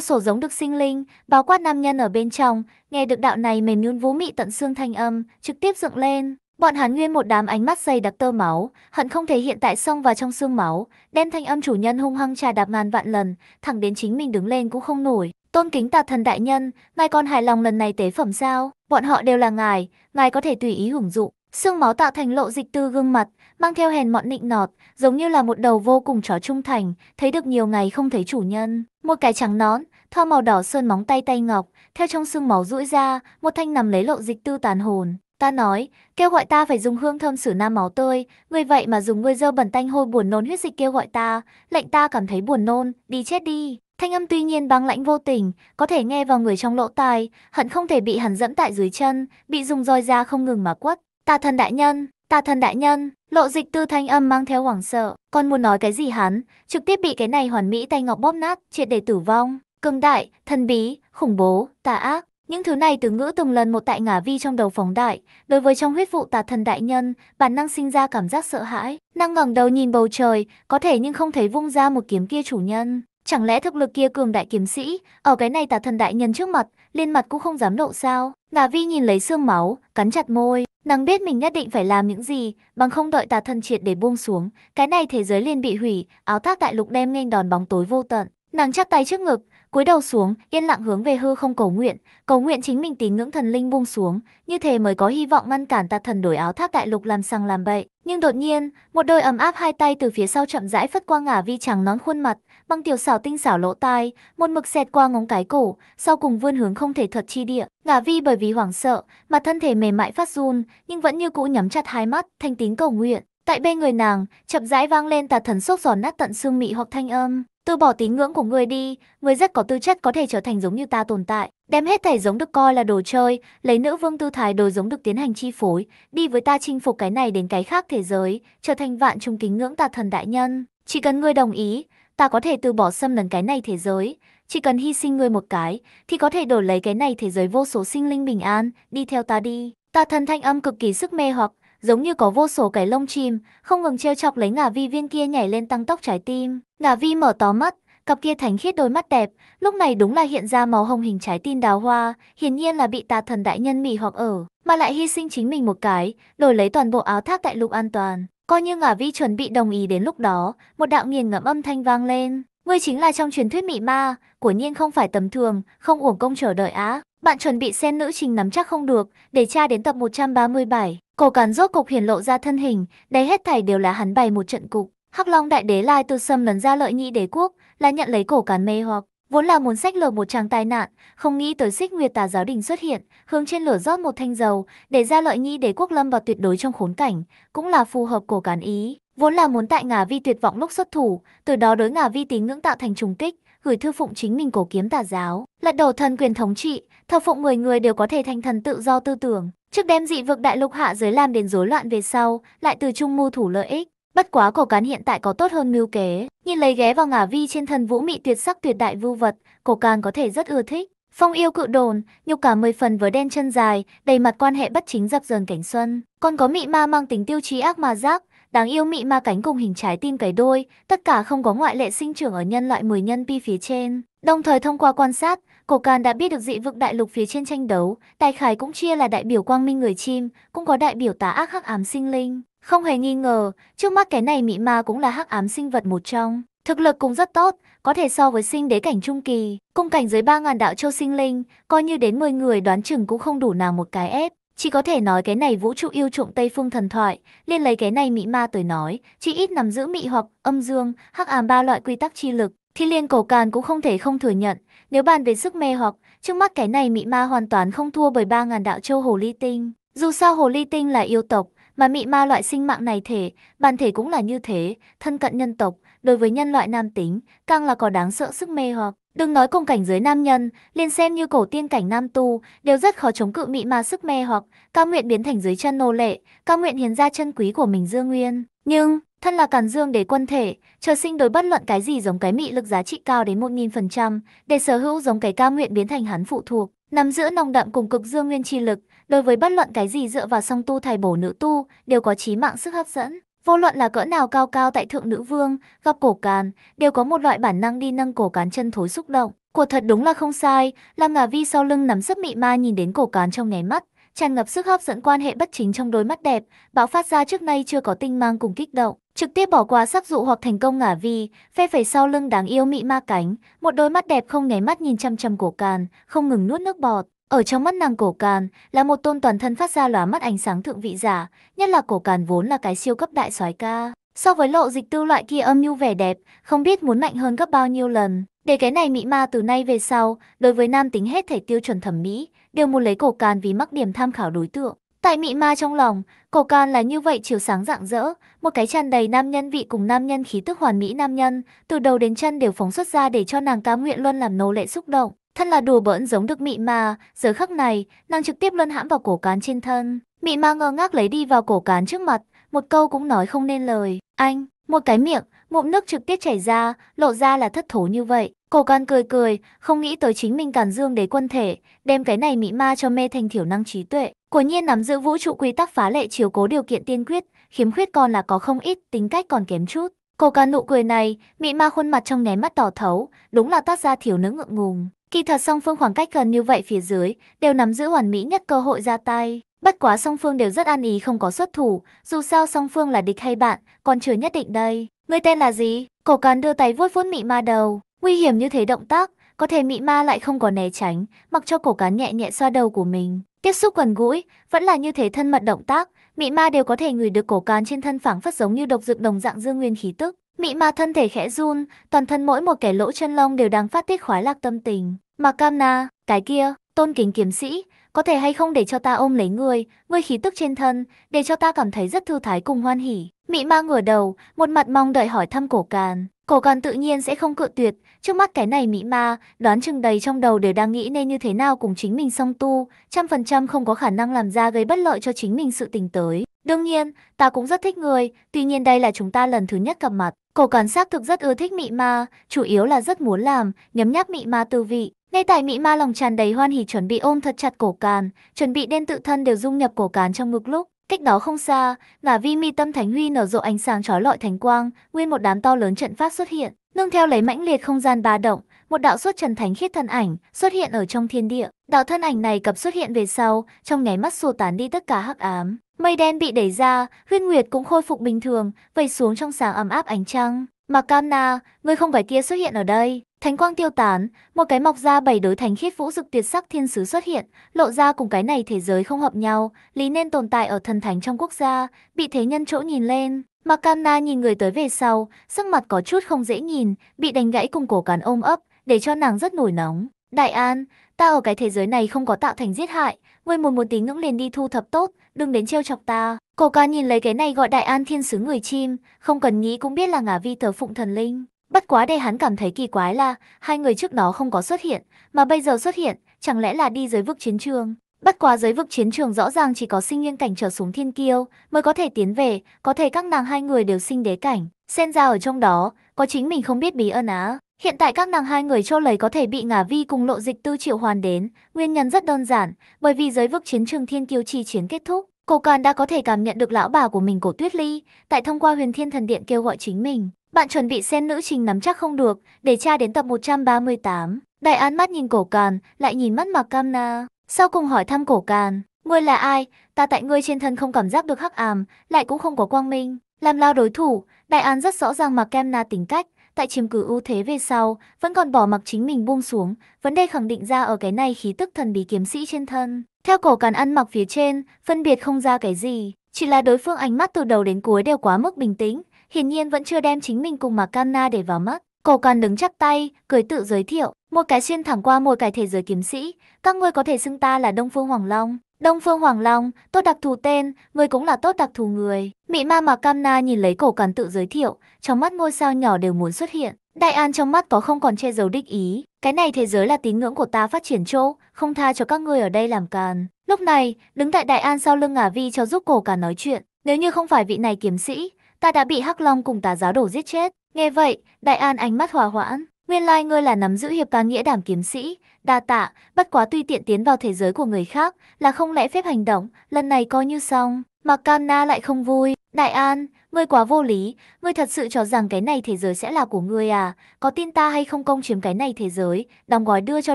sổ giống được sinh linh, bao quát nam nhân ở bên trong, nghe được đạo này mềm nhún vũ mị tận xương thanh âm, trực tiếp dựng lên. Bọn hắn Nguyên một đám ánh mắt dày đặc tơ máu, hận không thể hiện tại sông và trong xương máu, đem thanh âm chủ nhân hung hăng trà đạp ngàn vạn lần, thẳng đến chính mình đứng lên cũng không nổi. Tôn kính tà thần đại nhân, ngài còn hài lòng lần này tế phẩm sao? Bọn họ đều là ngài, ngài có thể tùy ý hưởng dụng. Xương máu tạo thành lộ dịch tư gương mặt, mang theo hèn mọn nịnh nọt, giống như là một đầu vô cùng chó trung thành, thấy được nhiều ngày không thấy chủ nhân. Một cái trắng nón, thoa màu đỏ sơn móng tay tay ngọc, theo trong xương máu rũi ra, một thanh nằm lấy lộ dịch tư tàn hồn. Ta nói, kêu gọi ta phải dùng hương thơm xử nam máu tươi, người vậy mà dùng ngươi dơ bẩn tanh hôi buồn nôn huyết dịch kêu gọi ta, lệnh ta cảm thấy buồn nôn, đi chết đi. Thanh âm tuy nhiên băng lãnh vô tình, có thể nghe vào người trong lỗ tai, hận không thể bị hắn dẫm tại dưới chân, bị dùng roi ra không ngừng mà quất. Ta thần đại nhân, ta thần đại nhân, lộ dịch tư thanh âm mang theo hoảng sợ, còn muốn nói cái gì hắn, trực tiếp bị cái này hoàn mỹ tay ngọc bóp nát, triệt để tử vong. Cương đại, thần bí, khủng bố, tà ác, những thứ này từ ngữ từng lần một tại ngả vi trong đầu phóng đại, đối với trong huyết vụ tà thần đại nhân, bản năng sinh ra cảm giác sợ hãi. Năng ngẩng đầu nhìn bầu trời, có thể nhưng không thấy vung ra một kiếm kia chủ nhân. Chẳng lẽ thực lực kia cường đại kiếm sĩ, ở cái này tà thần đại nhân trước mặt, liên mặt cũng không dám độ sao? Ngà vi nhìn lấy xương máu, cắn chặt môi, nàng biết mình nhất định phải làm những gì, bằng không đợi tà thần triệt để buông xuống, cái này thế giới liền bị hủy, áo thác đại lục đem nghênh đòn bóng tối vô tận. Nàng chắp tay trước ngực, cúi đầu xuống, yên lặng hướng về hư không cầu nguyện, cầu nguyện chính mình tín ngưỡng thần linh buông xuống, như thế mới có hy vọng ngăn cản tà thần đổi áo thác đại lục làm sang làm bậy. Nhưng đột nhiên, một đôi ấm áp hai tay từ phía sau chậm rãi phất qua ngả vi trắng nón khuôn mặt, băng tiểu xảo tinh xảo lỗ tai, một mực xẹt qua ngóng cái cổ, sau cùng vươn hướng không thể thuật chi địa. Ngả vi bởi vì hoảng sợ, mà thân thể mềm mại phát run, nhưng vẫn như cũ nhắm chặt hai mắt, thanh tín cầu nguyện. Tại bên người nàng, chậm rãi vang lên tà thần sốc giòn nát tận xương mị hoặc thanh âm. Từ bỏ tín ngưỡng của ngươi đi, ngươi rất có tư chất có thể trở thành giống như ta tồn tại, đem hết thảy giống được coi là đồ chơi, lấy nữ vương tư thái đồ giống được tiến hành chi phối, đi với ta chinh phục cái này đến cái khác thế giới, trở thành vạn trung kính ngưỡng ta thần đại nhân. Chỉ cần ngươi đồng ý, ta có thể từ bỏ xâm lấn cái này thế giới, chỉ cần hy sinh ngươi một cái, thì có thể đổi lấy cái này thế giới vô số sinh linh bình an, đi theo ta đi. Ta thần thanh âm cực kỳ sức mê hoặc, giống như có vô số cái lông chim, không ngừng treo chọc lấy ngả vi viên kia nhảy lên tăng tốc trái tim. Ngả vi mở to mắt, cặp kia thánh khiết đôi mắt đẹp, lúc này đúng là hiện ra màu hồng hình trái tim đào hoa, hiển nhiên là bị tà thần đại nhân mỉ hoặc ở, mà lại hy sinh chính mình một cái, đổi lấy toàn bộ áo thác tại lục an toàn. Coi như ngả vi chuẩn bị đồng ý đến lúc đó, một đạo nghiền ngẫm âm thanh vang lên. Ngươi chính là trong truyền thuyết mị ma, của nhiên không phải tầm thường, không uổng công chờ đợi á. Bạn chuẩn bị xem nữ trình nắm chắc không được, để tra đến tập 137. Cổ cắn rốt cục hiển lộ ra thân hình, đây hết thảy đều là hắn bày một trận cục. Hắc Long đại đế lai từ xâm lấn ra lợi nhị đế quốc, là nhận lấy cổ cán mê hoặc, vốn là muốn sách lở một tràng tai nạn, không nghĩ tới Xích Nguyệt Tà giáo đình xuất hiện, hướng trên lửa rót một thanh dầu, để ra lợi nhị đế quốc lâm vào tuyệt đối trong khốn cảnh, cũng là phù hợp cổ cán ý, vốn là muốn tại ngà vi tuyệt vọng lúc xuất thủ, từ đó đối ngà vi tín ngưỡng tạo thành trùng kích, gửi thư phụng chính mình cổ kiếm tà giáo, lật đổ thần quyền thống trị, thờ phụng người người đều có thể thành thần tự do tư tưởng, Trước đem dị vực đại lục hạ giới làm đến rối loạn về sau, lại từ trung mưu thủ lợi ích. Bất quá cổ cán hiện tại có tốt hơn mưu kế, nhìn lấy ghé vào ngả vi trên thần vũ mị tuyệt sắc tuyệt đại vưu vật, cổ càng có thể rất ưa thích. Phong yêu cự đồn, nhục cả mười phần với đen chân dài, đầy mặt quan hệ bất chính dập dờn cảnh xuân. Còn có mị ma mang tính tiêu chí ác mà giác, đáng yêu mị ma cánh cùng hình trái tim cấy đôi, tất cả không có ngoại lệ sinh trưởng ở nhân loại mười nhân pi phía trên. Đồng thời thông qua quan sát, Cổ Càn đã biết được dị vực đại lục phía trên tranh đấu, Tài Khải cũng chia là đại biểu quang minh người chim, cũng có đại biểu tà ác hắc ám sinh linh. Không hề nghi ngờ, trước mắt cái này mị ma cũng là hắc ám sinh vật một trong. Thực lực cũng rất tốt, có thể so với sinh đế cảnh trung kỳ, cung cảnh dưới 3.000 đạo châu sinh linh, coi như đến 10 người đoán chừng cũng không đủ nào một cái ép. Chỉ có thể nói cái này vũ trụ yêu trộm Tây Phương thần thoại, liên lấy cái này mị ma tới nói, chỉ ít nằm giữ mị hoặc, âm dương, hắc ám ba loại quy tắc chi lực. Thì liên cổ càn cũng không thể không thừa nhận, nếu bàn về sức mê hoặc, trước mắt cái này mị ma hoàn toàn không thua bởi ba ngàn đạo châu hồ ly tinh. Dù sao hồ ly tinh là yêu tộc, mà mị ma loại sinh mạng này thể, bản thể cũng là như thế, thân cận nhân tộc, đối với nhân loại nam tính, càng là có đáng sợ sức mê hoặc. Đừng nói cùng cảnh giới nam nhân, liền xem như cổ tiên cảnh nam tu, đều rất khó chống cự mị ma sức mê hoặc, cao nguyện biến thành dưới chân nô lệ, cao nguyện hiến ra chân quý của mình dương nguyên. Nhưng, Thân là Càn Dương Đế quân thể, trời sinh đối bất luận cái gì giống cái mị lực giá trị cao đến 1000%, để sở hữu giống cái ca nguyện biến thành hắn phụ thuộc, nắm giữ nồng đậm cùng cực dương nguyên chi lực, đối với bất luận cái gì dựa vào song tu thầy bổ nữ tu, đều có chí mạng sức hấp dẫn. Vô luận là cỡ nào cao cao tại thượng nữ vương, gặp cổ càn, đều có một loại bản năng đi nâng cổ càn chân thối xúc động. Của thật đúng là không sai, Lam Ngà Vi sau lưng nắm sấp mị ma nhìn đến cổ càn trong nháy mắt, tràn ngập sức hấp dẫn quan hệ bất chính trong đôi mắt đẹp, bạo phát ra trước nay chưa có tinh mang cùng kích động. Trực tiếp bỏ qua sắc dụ hoặc thành công ngả vi, phe phẩy sau lưng đáng yêu mị ma cánh, một đôi mắt đẹp không nháy mắt nhìn chăm chăm cổ càn, không ngừng nuốt nước bọt. Ở trong mắt nàng cổ càn là một tôn toàn thân phát ra lóa mắt ánh sáng thượng vị giả, nhất là cổ càn vốn là cái siêu cấp đại soái ca. So với lộ dịch tư loại kia âm nhu vẻ đẹp, không biết muốn mạnh hơn gấp bao nhiêu lần. Để cái này mị ma từ nay về sau, đối với nam tính hết thể tiêu chuẩn thẩm mỹ, đều muốn lấy cổ càn vì mắc điểm tham khảo đối tượng. Tại mị ma trong lòng, Cổ can là như vậy chiều sáng rạng rỡ, một cái tràn đầy nam nhân vị cùng nam nhân khí tức hoàn mỹ nam nhân, từ đầu đến chân đều phóng xuất ra để cho nàng Cam Nguyện luôn làm nô lệ xúc động. Thân là đùa bỡn giống được mị ma, giờ khắc này, nàng trực tiếp luân hãm vào cổ cán trên thân. Mị ma ngơ ngác lấy đi vào cổ cán trước mặt, một câu cũng nói không nên lời. Anh, một cái miệng, ngụm nước trực tiếp chảy ra, lộ ra là thất thố như vậy. Cổ can cười cười, không nghĩ tới chính mình cản dương đế quân thể, đem cái này mỹ ma cho mê thành thiểu năng trí tuệ. Quả nhiên nắm giữ vũ trụ quy tắc phá lệ chiếu cố điều kiện tiên quyết, khiếm khuyết còn là có không ít, tính cách còn kém chút. Cổ can nụ cười này, mỹ ma khuôn mặt trong nháy mắt đỏ thấu, đúng là tác ra thiểu nữ ngượng ngùng. Kỳ thật song phương khoảng cách gần như vậy phía dưới, đều nắm giữ hoàn mỹ nhất cơ hội ra tay. Bất quá song phương đều rất an ý không có xuất thủ, dù sao song phương là địch hay bạn, còn chưa nhất định đây. Người tên là gì? Cổ càn đưa tay vuốt vuốt mị ma đầu, Nguy hiểm như thế động tác, có thể mị ma lại không có né tránh, mặc cho cổ cán nhẹ nhẹ xoa đầu của mình. Tiếp xúc gần gũi, vẫn là như thế thân mật động tác, mị ma đều có thể ngửi được cổ cán trên thân phảng phất giống như độc dược đồng dạng dương nguyên khí tức. Mị ma thân thể khẽ run, toàn thân mỗi một kẻ lỗ chân lông đều đang phát tiết khoái lạc tâm tình. Mà cam na, cái kia, tôn kính kiếm sĩ, có thể hay không để cho ta ôm lấy người, ngươi khí tức trên thân, để cho ta cảm thấy rất thư thái cùng hoan hỉ. Mị ma ngửa đầu, một mặt mong đợi hỏi thăm cổ càn. Cổ còn tự nhiên sẽ không cự tuyệt, trước mắt cái này mỹ ma, đoán chừng đầy trong đầu đều đang nghĩ nên như thế nào cùng chính mình song tu, trăm phần trăm không có khả năng làm ra gây bất lợi cho chính mình sự tình tới. Đương nhiên, ta cũng rất thích người, tuy nhiên đây là chúng ta lần thứ nhất gặp mặt. Cổ còn xác thực rất ưa thích mỹ ma, chủ yếu là rất muốn làm, nhấm nháp mỹ ma tư vị. Ngay tại mỹ ma lòng tràn đầy hoan hỉ chuẩn bị ôm thật chặt cổ càn, chuẩn bị đến tự thân đều dung nhập cổ càn trong ngực lúc, Cách đó không xa, ngả vi mi tâm thánh huy nở rộ ánh sáng chói lọi thánh quang, nguyên một đám to lớn trận pháp xuất hiện, nương theo lấy mãnh liệt không gian ba động, một đạo xuất trần thánh khiết thân ảnh xuất hiện ở trong thiên địa. Đạo thân ảnh này cập xuất hiện về sau, trong nháy mắt xua tán đi tất cả hắc ám. Mây đen bị đẩy ra, huyên nguyệt cũng khôi phục bình thường, vẩy xuống trong sáng ấm áp ánh trăng. Mà Cam Na, người không phải kia xuất hiện ở đây. Thánh quang tiêu tán, một cái mọc ra bảy đối thánh khiết vũ dực tuyệt sắc thiên sứ xuất hiện, lộ ra cùng cái này thế giới không hợp nhau, lý nên tồn tại ở thần thánh trong quốc gia, bị thế nhân chỗ nhìn lên. mà Makana nhìn người tới về sau, sắc mặt có chút không dễ nhìn, bị đánh gãy cùng cổ cán ôm ấp, để cho nàng rất nổi nóng. Đại An, ta ở cái thế giới này không có tạo thành giết hại, ngươi muốn một tí ngưỡng liền đi thu thập tốt, đừng đến trêu chọc ta. Cổ ca nhìn lấy cái này gọi Đại An thiên sứ người chim, không cần nghĩ cũng biết là ngả vi thờ phụng thần linh. Bất quá đây hắn cảm thấy kỳ quái là hai người trước đó không có xuất hiện, mà bây giờ xuất hiện, chẳng lẽ là đi dưới vực chiến trường. Bất quá dưới vực chiến trường rõ ràng chỉ có sinh nguyên cảnh trở xuống thiên kiêu mới có thể tiến về, có thể các nàng hai người đều sinh đế cảnh, xen ra ở trong đó, có chính mình không biết bí ân á. Hiện tại các nàng hai người cho lấy có thể bị ngả vi cùng lộ dịch tư triệu hoàn đến, nguyên nhân rất đơn giản, bởi vì dưới vực chiến trường thiên kiêu chi chiến kết thúc, cô Càn đã có thể cảm nhận được lão bà của mình cổ tuyết ly, tại thông qua huyền thiên thần điện kêu gọi chính mình, bạn chuẩn bị xem nữ trình nắm chắc không được, để tra đến tập 138. Đại án mắt nhìn cổ càn, lại nhìn mắt mặc cam na. Sau cùng hỏi thăm cổ càn, ngươi là ai? Ta tại ngươi trên thân không cảm giác được hắc ám, lại cũng không có quang minh. Làm lao đối thủ, đại án rất rõ ràng mặc cam na tính cách, tại chiếm cứ ưu thế về sau, vẫn còn bỏ mặc chính mình buông xuống, vấn đề khẳng định ra ở cái này khí tức thần bí kiếm sĩ trên thân. Theo cổ càn ăn mặc phía trên, phân biệt không ra cái gì, chỉ là đối phương ánh mắt từ đầu đến cuối đều quá mức bình tĩnh, hiển nhiên vẫn chưa đem chính mình cùng mà Makana để vào mắt. cổ còn đứng chắc tay, cười tự giới thiệu, một cái xuyên thẳng qua một cái thế giới kiếm sĩ, các ngươi có thể xưng ta là Đông Phương Hoàng Long. Đông Phương Hoàng Long, tốt đặc thù tên, người cũng là tốt đặc thù người. Mị ma mà Cam Na nhìn lấy cổ cắn tự giới thiệu, trong mắt ngôi sao nhỏ đều muốn xuất hiện. Đại An trong mắt có không còn che giấu đích ý. Cái này thế giới là tín ngưỡng của ta phát triển chỗ, không tha cho các ngươi ở đây làm càn. Lúc này, đứng tại Đại An sau lưng Ngả Vi cho giúp cổ cả nói chuyện. Nếu như không phải vị này kiếm sĩ, ta đã bị Hắc Long cùng tà giáo đổ giết chết. Nghe vậy, Đại An ánh mắt hòa hoãn. Nguyên lai like ngươi là nắm giữ hiệp ca nghĩa đảm kiếm sĩ, đa tạ, bất quá tuy tiện tiến vào thế giới của người khác là không lẽ phép hành động, lần này coi như xong. Mà na lại không vui. Đại An, ngươi quá vô lý, ngươi thật sự cho rằng cái này thế giới sẽ là của ngươi à? Có tin ta hay không công chiếm cái này thế giới, đóng gói đưa cho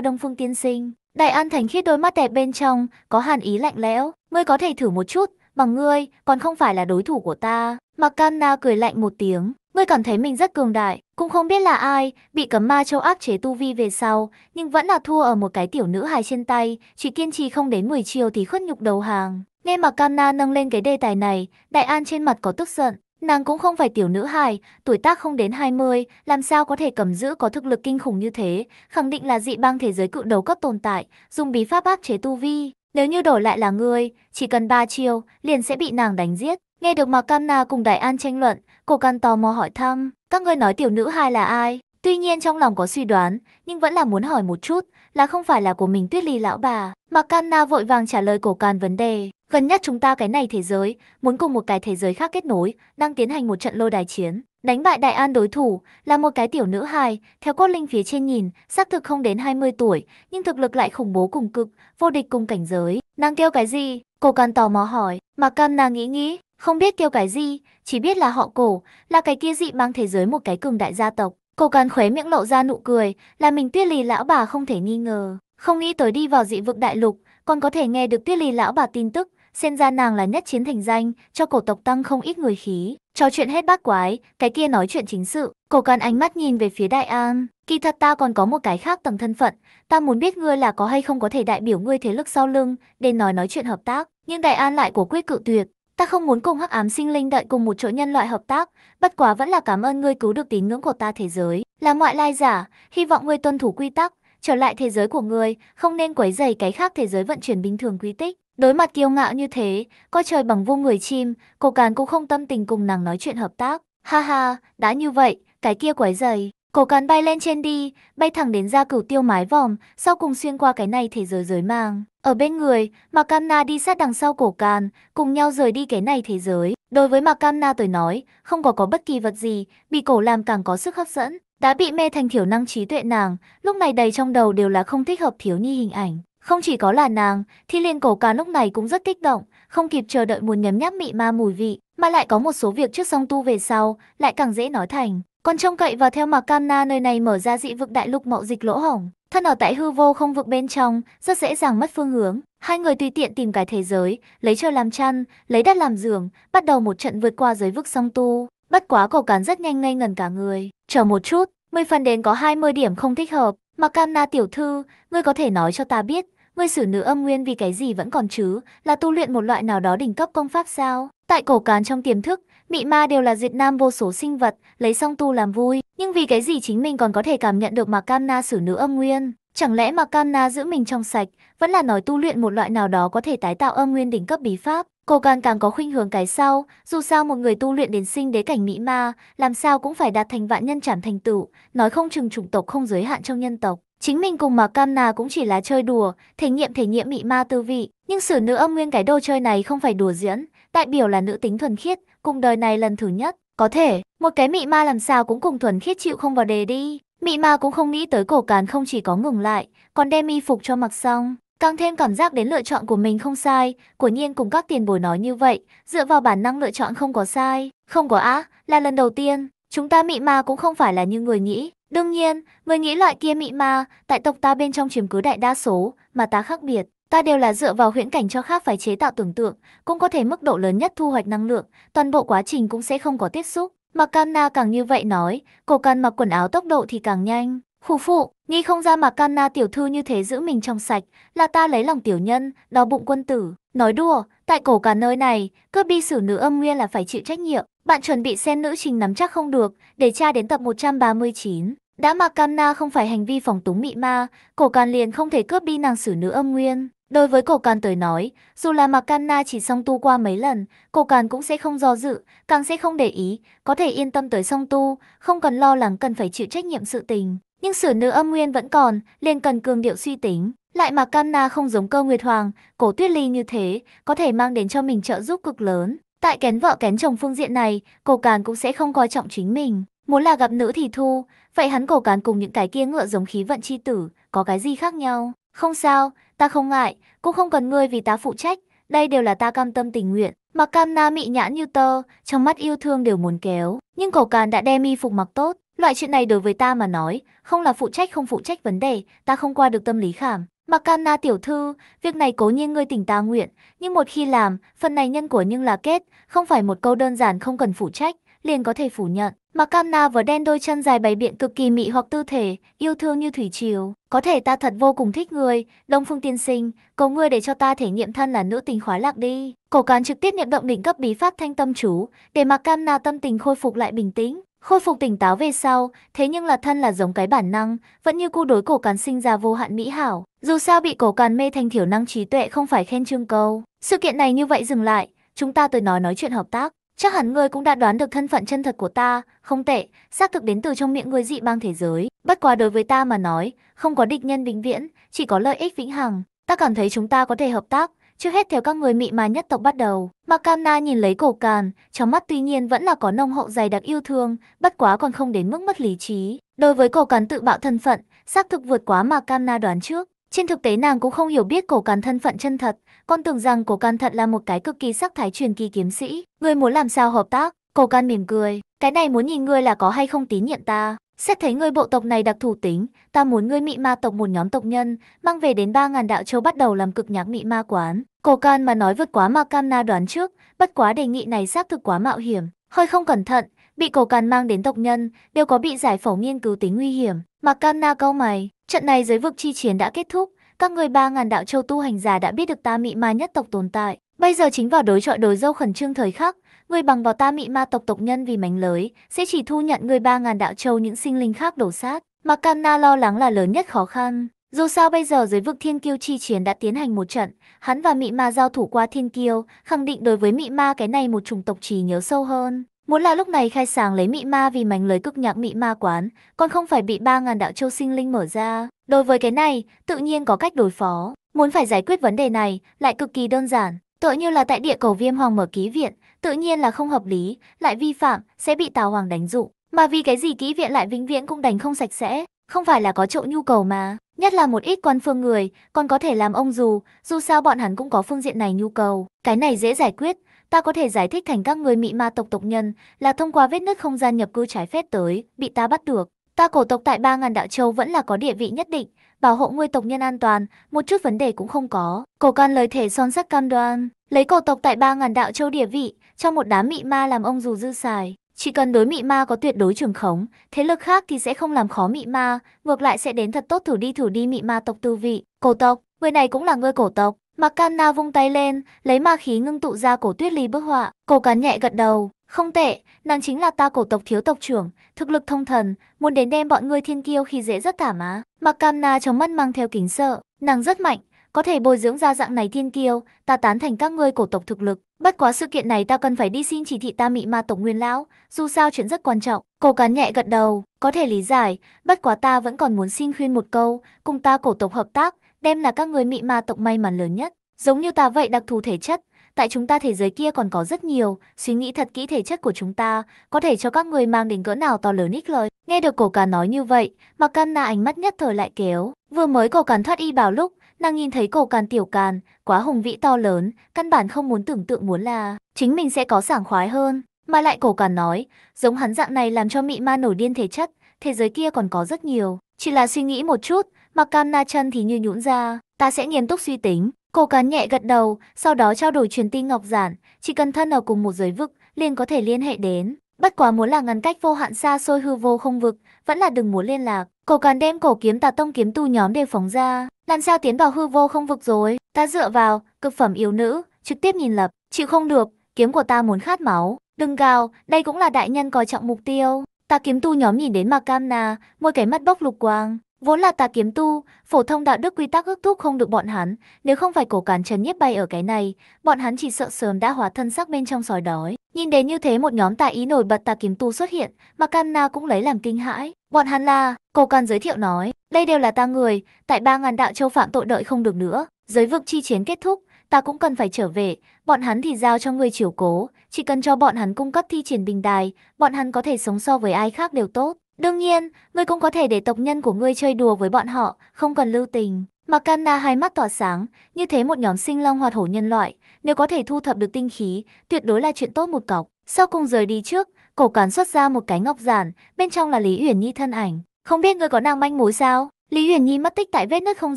Đông Phương Tiên Sinh. Đại An thành khiết đôi mắt đẹp bên trong, có hàn ý lạnh lẽo. Ngươi có thể thử một chút, bằng ngươi, còn không phải là đối thủ của ta. Mạc Can Na cười lạnh một tiếng. Ngươi cảm thấy mình rất cường đại, cũng không biết là ai, bị cấm ma châu ác chế tu vi về sau, nhưng vẫn là thua ở một cái tiểu nữ hài trên tay, chỉ kiên trì không đến 10 chiều thì khuất nhục đầu hàng. Nghe Mạc Can Na nâng lên cái đề tài này, Đại An trên mặt có tức giận, Nàng cũng không phải tiểu nữ hài, tuổi tác không đến 20, làm sao có thể cầm giữ có thực lực kinh khủng như thế, khẳng định là dị bang thế giới cự đấu cấp tồn tại, dùng bí pháp ác chế tu vi. Nếu như đổi lại là ngươi, chỉ cần 3 chiêu, liền sẽ bị nàng đánh giết. Nghe được mà Cam Na cùng Đại An tranh luận, cổ căn tò mò hỏi thăm, các ngươi nói tiểu nữ hai là ai? Tuy nhiên trong lòng có suy đoán, nhưng vẫn là muốn hỏi một chút, là không phải là của mình tuyết ly lão bà. Mà Can Na vội vàng trả lời cổ can vấn đề. Gần nhất chúng ta cái này thế giới, muốn cùng một cái thế giới khác kết nối, đang tiến hành một trận lô đài chiến. Đánh bại Đại An đối thủ là một cái tiểu nữ hài, theo cốt linh phía trên nhìn, xác thực không đến 20 tuổi, nhưng thực lực lại khủng bố cùng cực, vô địch cùng cảnh giới. Nàng kêu cái gì? Cô can tò mò hỏi, Mà Cam Na nghĩ nghĩ, không biết kêu cái gì, chỉ biết là họ cổ, là cái kia dị mang thế giới một cái cường đại gia tộc. Cô càn khuế miệng lộ ra nụ cười, là mình tuyết lì lão bà không thể nghi ngờ. Không nghĩ tới đi vào dị vực đại lục, còn có thể nghe được tuyết lì lão bà tin tức, xem ra nàng là nhất chiến thành danh, cho cổ tộc tăng không ít người khí. Trò chuyện hết bác quái, cái kia nói chuyện chính sự, cổ càn ánh mắt nhìn về phía đại an. Kỳ thật ta còn có một cái khác tầng thân phận, ta muốn biết ngươi là có hay không có thể đại biểu ngươi thế lực sau lưng, để nói nói chuyện hợp tác. Nhưng Đại An lại của quyết cự tuyệt, Ta không muốn cùng hắc ám sinh linh đợi cùng một chỗ nhân loại hợp tác, bất quá vẫn là cảm ơn ngươi cứu được tín ngưỡng của ta thế giới. Là ngoại lai giả, hy vọng ngươi tuân thủ quy tắc, trở lại thế giới của ngươi, không nên quấy rầy cái khác thế giới vận chuyển bình thường quý tích. Đối mặt kiêu ngạo như thế, coi trời bằng vuông người chim, cô Càn cũng không tâm tình cùng nàng nói chuyện hợp tác. Ha ha, đã như vậy, cái kia quấy rầy. Cổ Càn bay lên trên đi, bay thẳng đến ra cửu tiêu mái vòm, sau cùng xuyên qua cái này thế giới giới mang ở bên người, Makamna đi sát đằng sau cổ Can, cùng nhau rời đi cái này thế giới. Đối với Makamna tôi nói, không có có bất kỳ vật gì, bị cổ làm càng có sức hấp dẫn. Đã bị mê thành thiểu năng trí tuệ nàng, lúc này đầy trong đầu đều là không thích hợp thiếu nhi hình ảnh. Không chỉ có là nàng, thì liên cổ Can lúc này cũng rất kích động, không kịp chờ đợi muốn nhấm nháp mị ma mùi vị, mà lại có một số việc trước song tu về sau, lại càng dễ nói thành. Còn trông cậy vào theo Makamna nơi này mở ra dị vực đại lục mậu dịch lỗ hổng, Thân ở tại hư vô không vực bên trong, rất dễ dàng mất phương hướng. Hai người tùy tiện tìm cái thế giới, lấy trời làm chăn, lấy đất làm giường, bắt đầu một trận vượt qua giới vực song tu. Bất quá cổ cán rất nhanh ngây ngần cả người. Chờ một chút, 10 phần đến có 20 điểm không thích hợp. Mà Cam Na tiểu thư, ngươi có thể nói cho ta biết, ngươi xử nữ âm nguyên vì cái gì vẫn còn chứ, là tu luyện một loại nào đó đỉnh cấp công pháp sao? Tại cổ cán trong tiềm thức, Mị ma đều là diệt nam vô số sinh vật, lấy song tu làm vui. Nhưng vì cái gì chính mình còn có thể cảm nhận được mà Cam Na xử nữ âm nguyên? Chẳng lẽ mà Cam Na giữ mình trong sạch, vẫn là nói tu luyện một loại nào đó có thể tái tạo âm nguyên đỉnh cấp bí pháp? Cô càng càng có khuynh hướng cái sau, dù sao một người tu luyện đến sinh đế cảnh mỹ ma, làm sao cũng phải đạt thành vạn nhân trảm thành tựu, nói không chừng chủng tộc không giới hạn trong nhân tộc. Chính mình cùng mà Cam Na cũng chỉ là chơi đùa, thể nghiệm thể nghiệm mị ma tư vị, nhưng sử nữ âm nguyên cái đồ chơi này không phải đùa diễn, đại biểu là nữ tính thuần khiết, cùng đời này lần thứ nhất. Có thể, một cái mị ma làm sao cũng cùng thuần khiết chịu không vào đề đi. Mị ma cũng không nghĩ tới cổ càn không chỉ có ngừng lại, còn đem y phục cho mặc xong. Càng thêm cảm giác đến lựa chọn của mình không sai, của nhiên cùng các tiền bồi nói như vậy, dựa vào bản năng lựa chọn không có sai, không có á, là lần đầu tiên, chúng ta mị ma cũng không phải là như người nghĩ. Đương nhiên, người nghĩ loại kia mị ma, tại tộc ta bên trong chiếm cứ đại đa số, mà ta khác biệt, Ta đều là dựa vào huyễn cảnh cho khác phải chế tạo tưởng tượng, cũng có thể mức độ lớn nhất thu hoạch năng lượng, toàn bộ quá trình cũng sẽ không có tiếp xúc. Mà Kanna càng như vậy nói, cổ càng mặc quần áo tốc độ thì càng nhanh. Khủ phụ, nghi không ra mà Kanna tiểu thư như thế giữ mình trong sạch, là ta lấy lòng tiểu nhân, đo bụng quân tử. Nói đùa, tại cổ cả nơi này, cướp đi xử nữ âm nguyên là phải chịu trách nhiệm. Bạn chuẩn bị xem nữ trình nắm chắc không được, để tra đến tập 139. Đã mà Kanna không phải hành vi phòng túng mị ma, cổ càn liền không thể cướp đi nàng xử nữ âm nguyên. Đối với cổ càn tới nói, dù là mặc Canna chỉ song tu qua mấy lần, cổ càn cũng sẽ không do dự, càng sẽ không để ý, có thể yên tâm tới song tu, không cần lo lắng cần phải chịu trách nhiệm sự tình. Nhưng sử nữ âm nguyên vẫn còn, liền cần cường điệu suy tính. Lại mà Canna không giống cơ Nguyệt Hoàng, cổ tuyết ly như thế, có thể mang đến cho mình trợ giúp cực lớn. Tại kén vợ kén chồng phương diện này, cổ càn cũng sẽ không coi trọng chính mình. Muốn là gặp nữ thì thu, vậy hắn cổ càn cùng những cái kia ngựa giống khí vận chi tử, có cái gì khác nhau? Không sao, ta không ngại, cũng không cần ngươi vì ta phụ trách, đây đều là ta cam tâm tình nguyện. Mặc cam na mị nhãn như tơ, trong mắt yêu thương đều muốn kéo, nhưng cổ càn đã đem y phục mặc tốt. Loại chuyện này đối với ta mà nói, không là phụ trách không phụ trách vấn đề, ta không qua được tâm lý khảm. Mặc cam na tiểu thư, việc này cố nhiên ngươi tỉnh ta nguyện, nhưng một khi làm, phần này nhân của nhưng là kết, không phải một câu đơn giản không cần phụ trách, liền có thể phủ nhận. Mà Na vừa đen đôi chân dài bày biện cực kỳ mị hoặc tư thể, yêu thương như thủy triều. Có thể ta thật vô cùng thích người, Đông Phương tiên sinh, cầu ngươi để cho ta thể nghiệm thân là nữ tình khoái lạc đi. Cổ cán trực tiếp niệm động đỉnh cấp bí pháp thanh tâm chú, để mà Na tâm tình khôi phục lại bình tĩnh. Khôi phục tỉnh táo về sau, thế nhưng là thân là giống cái bản năng, vẫn như cu đối cổ cán sinh ra vô hạn mỹ hảo. Dù sao bị cổ càn mê thành thiểu năng trí tuệ không phải khen trương câu. Sự kiện này như vậy dừng lại, chúng ta tới nói nói chuyện hợp tác. Chắc hẳn ngươi cũng đã đoán được thân phận chân thật của ta, không tệ, xác thực đến từ trong miệng ngươi dị bang thế giới. Bất quá đối với ta mà nói, không có địch nhân vĩnh viễn, chỉ có lợi ích vĩnh hằng. Ta cảm thấy chúng ta có thể hợp tác, trước hết theo các người mị mà nhất tộc bắt đầu. Mà Cam Na nhìn lấy cổ càn, trong mắt tuy nhiên vẫn là có nông hậu dày đặc yêu thương, bất quá còn không đến mức mất lý trí. Đối với cổ càn tự bạo thân phận, xác thực vượt quá mà Cam Na đoán trước. Trên thực tế nàng cũng không hiểu biết cổ càn thân phận chân thật, con tưởng rằng cổ càn thật là một cái cực kỳ sắc thái truyền kỳ kiếm sĩ. người muốn làm sao hợp tác? Cổ càn mỉm cười, cái này muốn nhìn ngươi là có hay không tín nhiệm ta. Xét thấy ngươi bộ tộc này đặc thù tính, ta muốn ngươi mị ma tộc một nhóm tộc nhân, mang về đến 3.000 đạo châu bắt đầu làm cực nhạc mị ma quán. Cổ can mà nói vượt quá mà cam na đoán trước, bất quá đề nghị này xác thực quá mạo hiểm. Hơi không cẩn thận, bị cổ can mang đến tộc nhân, đều có bị giải phẫu nghiên cứu tính nguy hiểm. Mà cam na câu mày, Trận này giới vực chi chiến đã kết thúc, các người ba ngàn đạo châu tu hành giả đã biết được ta mị ma nhất tộc tồn tại. Bây giờ chính vào đối chọi đối dâu khẩn trương thời khắc, người bằng vào ta mị ma tộc tộc nhân vì mánh lới, sẽ chỉ thu nhận người ba ngàn đạo châu những sinh linh khác đổ sát. Mà Kanna lo lắng là lớn nhất khó khăn. Dù sao bây giờ dưới vực thiên kiêu chi chiến đã tiến hành một trận, hắn và mị ma giao thủ qua thiên kiêu, khẳng định đối với mị ma cái này một chủng tộc trí nhớ sâu hơn. Muốn là lúc này khai sáng lấy mị ma vì mảnh lưới cực nhạc mị ma quán, còn không phải bị ba ngàn đạo châu sinh linh mở ra. Đối với cái này, tự nhiên có cách đối phó. Muốn phải giải quyết vấn đề này, lại cực kỳ đơn giản. Tội như là tại địa cầu viêm hoàng mở ký viện, tự nhiên là không hợp lý, lại vi phạm, sẽ bị tào hoàng đánh dụ. Mà vì cái gì ký viện lại vĩnh viễn cũng đánh không sạch sẽ, không phải là có chỗ nhu cầu mà. Nhất là một ít quan phương người, còn có thể làm ông dù, dù sao bọn hắn cũng có phương diện này nhu cầu. Cái này dễ giải quyết, ta có thể giải thích thành các người mị ma tộc tộc nhân là thông qua vết nứt không gian nhập cư trái phép tới, bị ta bắt được. Ta cổ tộc tại ba ngàn đạo châu vẫn là có địa vị nhất định, bảo hộ ngươi tộc nhân an toàn, một chút vấn đề cũng không có. Cổ can lời thể son sắc cam đoan, lấy cổ tộc tại ba ngàn đạo châu địa vị, cho một đám mị ma làm ông dù dư xài. Chỉ cần đối mị ma có tuyệt đối trường khống, thế lực khác thì sẽ không làm khó mị ma, ngược lại sẽ đến thật tốt thử đi thử đi mị ma tộc tư vị. Cổ tộc, người này cũng là người cổ tộc, Mạc Na vung tay lên, lấy ma khí ngưng tụ ra cổ tuyết ly bức họa. Cổ cán nhẹ gật đầu. Không tệ, nàng chính là ta cổ tộc thiếu tộc trưởng, thực lực thông thần, muốn đến đem bọn ngươi thiên kiêu khi dễ rất tả má. Mạc Cam Na trong mắt mang theo kính sợ, nàng rất mạnh, có thể bồi dưỡng ra dạng này thiên kiêu, ta tán thành các ngươi cổ tộc thực lực. Bất quá sự kiện này ta cần phải đi xin chỉ thị ta mị ma tộc nguyên lão, dù sao chuyện rất quan trọng. Cổ cán nhẹ gật đầu, có thể lý giải, bất quá ta vẫn còn muốn xin khuyên một câu, cùng ta cổ tộc hợp tác, đem là các người mị ma tộc may mắn lớn nhất. Giống như ta vậy đặc thù thể chất, tại chúng ta thế giới kia còn có rất nhiều, suy nghĩ thật kỹ thể chất của chúng ta, có thể cho các người mang đến cỡ nào to lớn ích lợi. Nghe được cổ càn nói như vậy, mặc căn na ánh mắt nhất thời lại kéo. Vừa mới cổ càn thoát y bảo lúc, nàng nhìn thấy cổ càn tiểu càn, quá hùng vĩ to lớn, căn bản không muốn tưởng tượng muốn là chính mình sẽ có sảng khoái hơn. Mà lại cổ càn nói, giống hắn dạng này làm cho mị ma nổi điên thể chất, thế giới kia còn có rất nhiều. Chỉ là suy nghĩ một chút, mà Cam Na chân thì như nhũn ra, ta sẽ nghiêm túc suy tính. Cô cắn nhẹ gật đầu, sau đó trao đổi truyền tin ngọc giản, chỉ cần thân ở cùng một giới vực, liền có thể liên hệ đến. Bất quá muốn là ngăn cách vô hạn xa xôi hư vô không vực, vẫn là đừng muốn liên lạc. Cổ càn đem cổ kiếm tà tông kiếm tu nhóm đều phóng ra, làm sao tiến vào hư vô không vực rồi? Ta dựa vào, cực phẩm yếu nữ, trực tiếp nhìn lập, chịu không được, kiếm của ta muốn khát máu. Đừng gào, đây cũng là đại nhân coi trọng mục tiêu. Ta kiếm tu nhóm nhìn đến Mạc Cam Na, môi cái mắt bốc lục quang, Vốn là tà kiếm tu, phổ thông đạo đức quy tắc ước thúc không được bọn hắn, nếu không phải cổ cán trấn nhiếp bay ở cái này, bọn hắn chỉ sợ sớm đã hóa thân sắc bên trong sói đói. Nhìn đến như thế một nhóm tà ý nổi bật tà kiếm tu xuất hiện, mà Kanna cũng lấy làm kinh hãi. Bọn hắn là, cổ cán giới thiệu nói, đây đều là ta người, tại ba ngàn đạo châu phạm tội đợi không được nữa, giới vực chi chiến kết thúc, ta cũng cần phải trở về, bọn hắn thì giao cho người chiều cố, chỉ cần cho bọn hắn cung cấp thi triển bình đài, bọn hắn có thể sống so với ai khác đều tốt. Đương nhiên, ngươi cũng có thể để tộc nhân của ngươi chơi đùa với bọn họ, không cần lưu tình. Mạc Canna hai mắt tỏa sáng, như thế một nhóm sinh long hoạt hổ nhân loại, nếu có thể thu thập được tinh khí, tuyệt đối là chuyện tốt một cọc. Sau cùng rời đi trước, cổ cán xuất ra một cái ngọc giản, bên trong là Lý Uyển Nhi thân ảnh. Không biết ngươi có nàng manh mối sao? Lý Uyển Nhi mất tích tại vết nứt không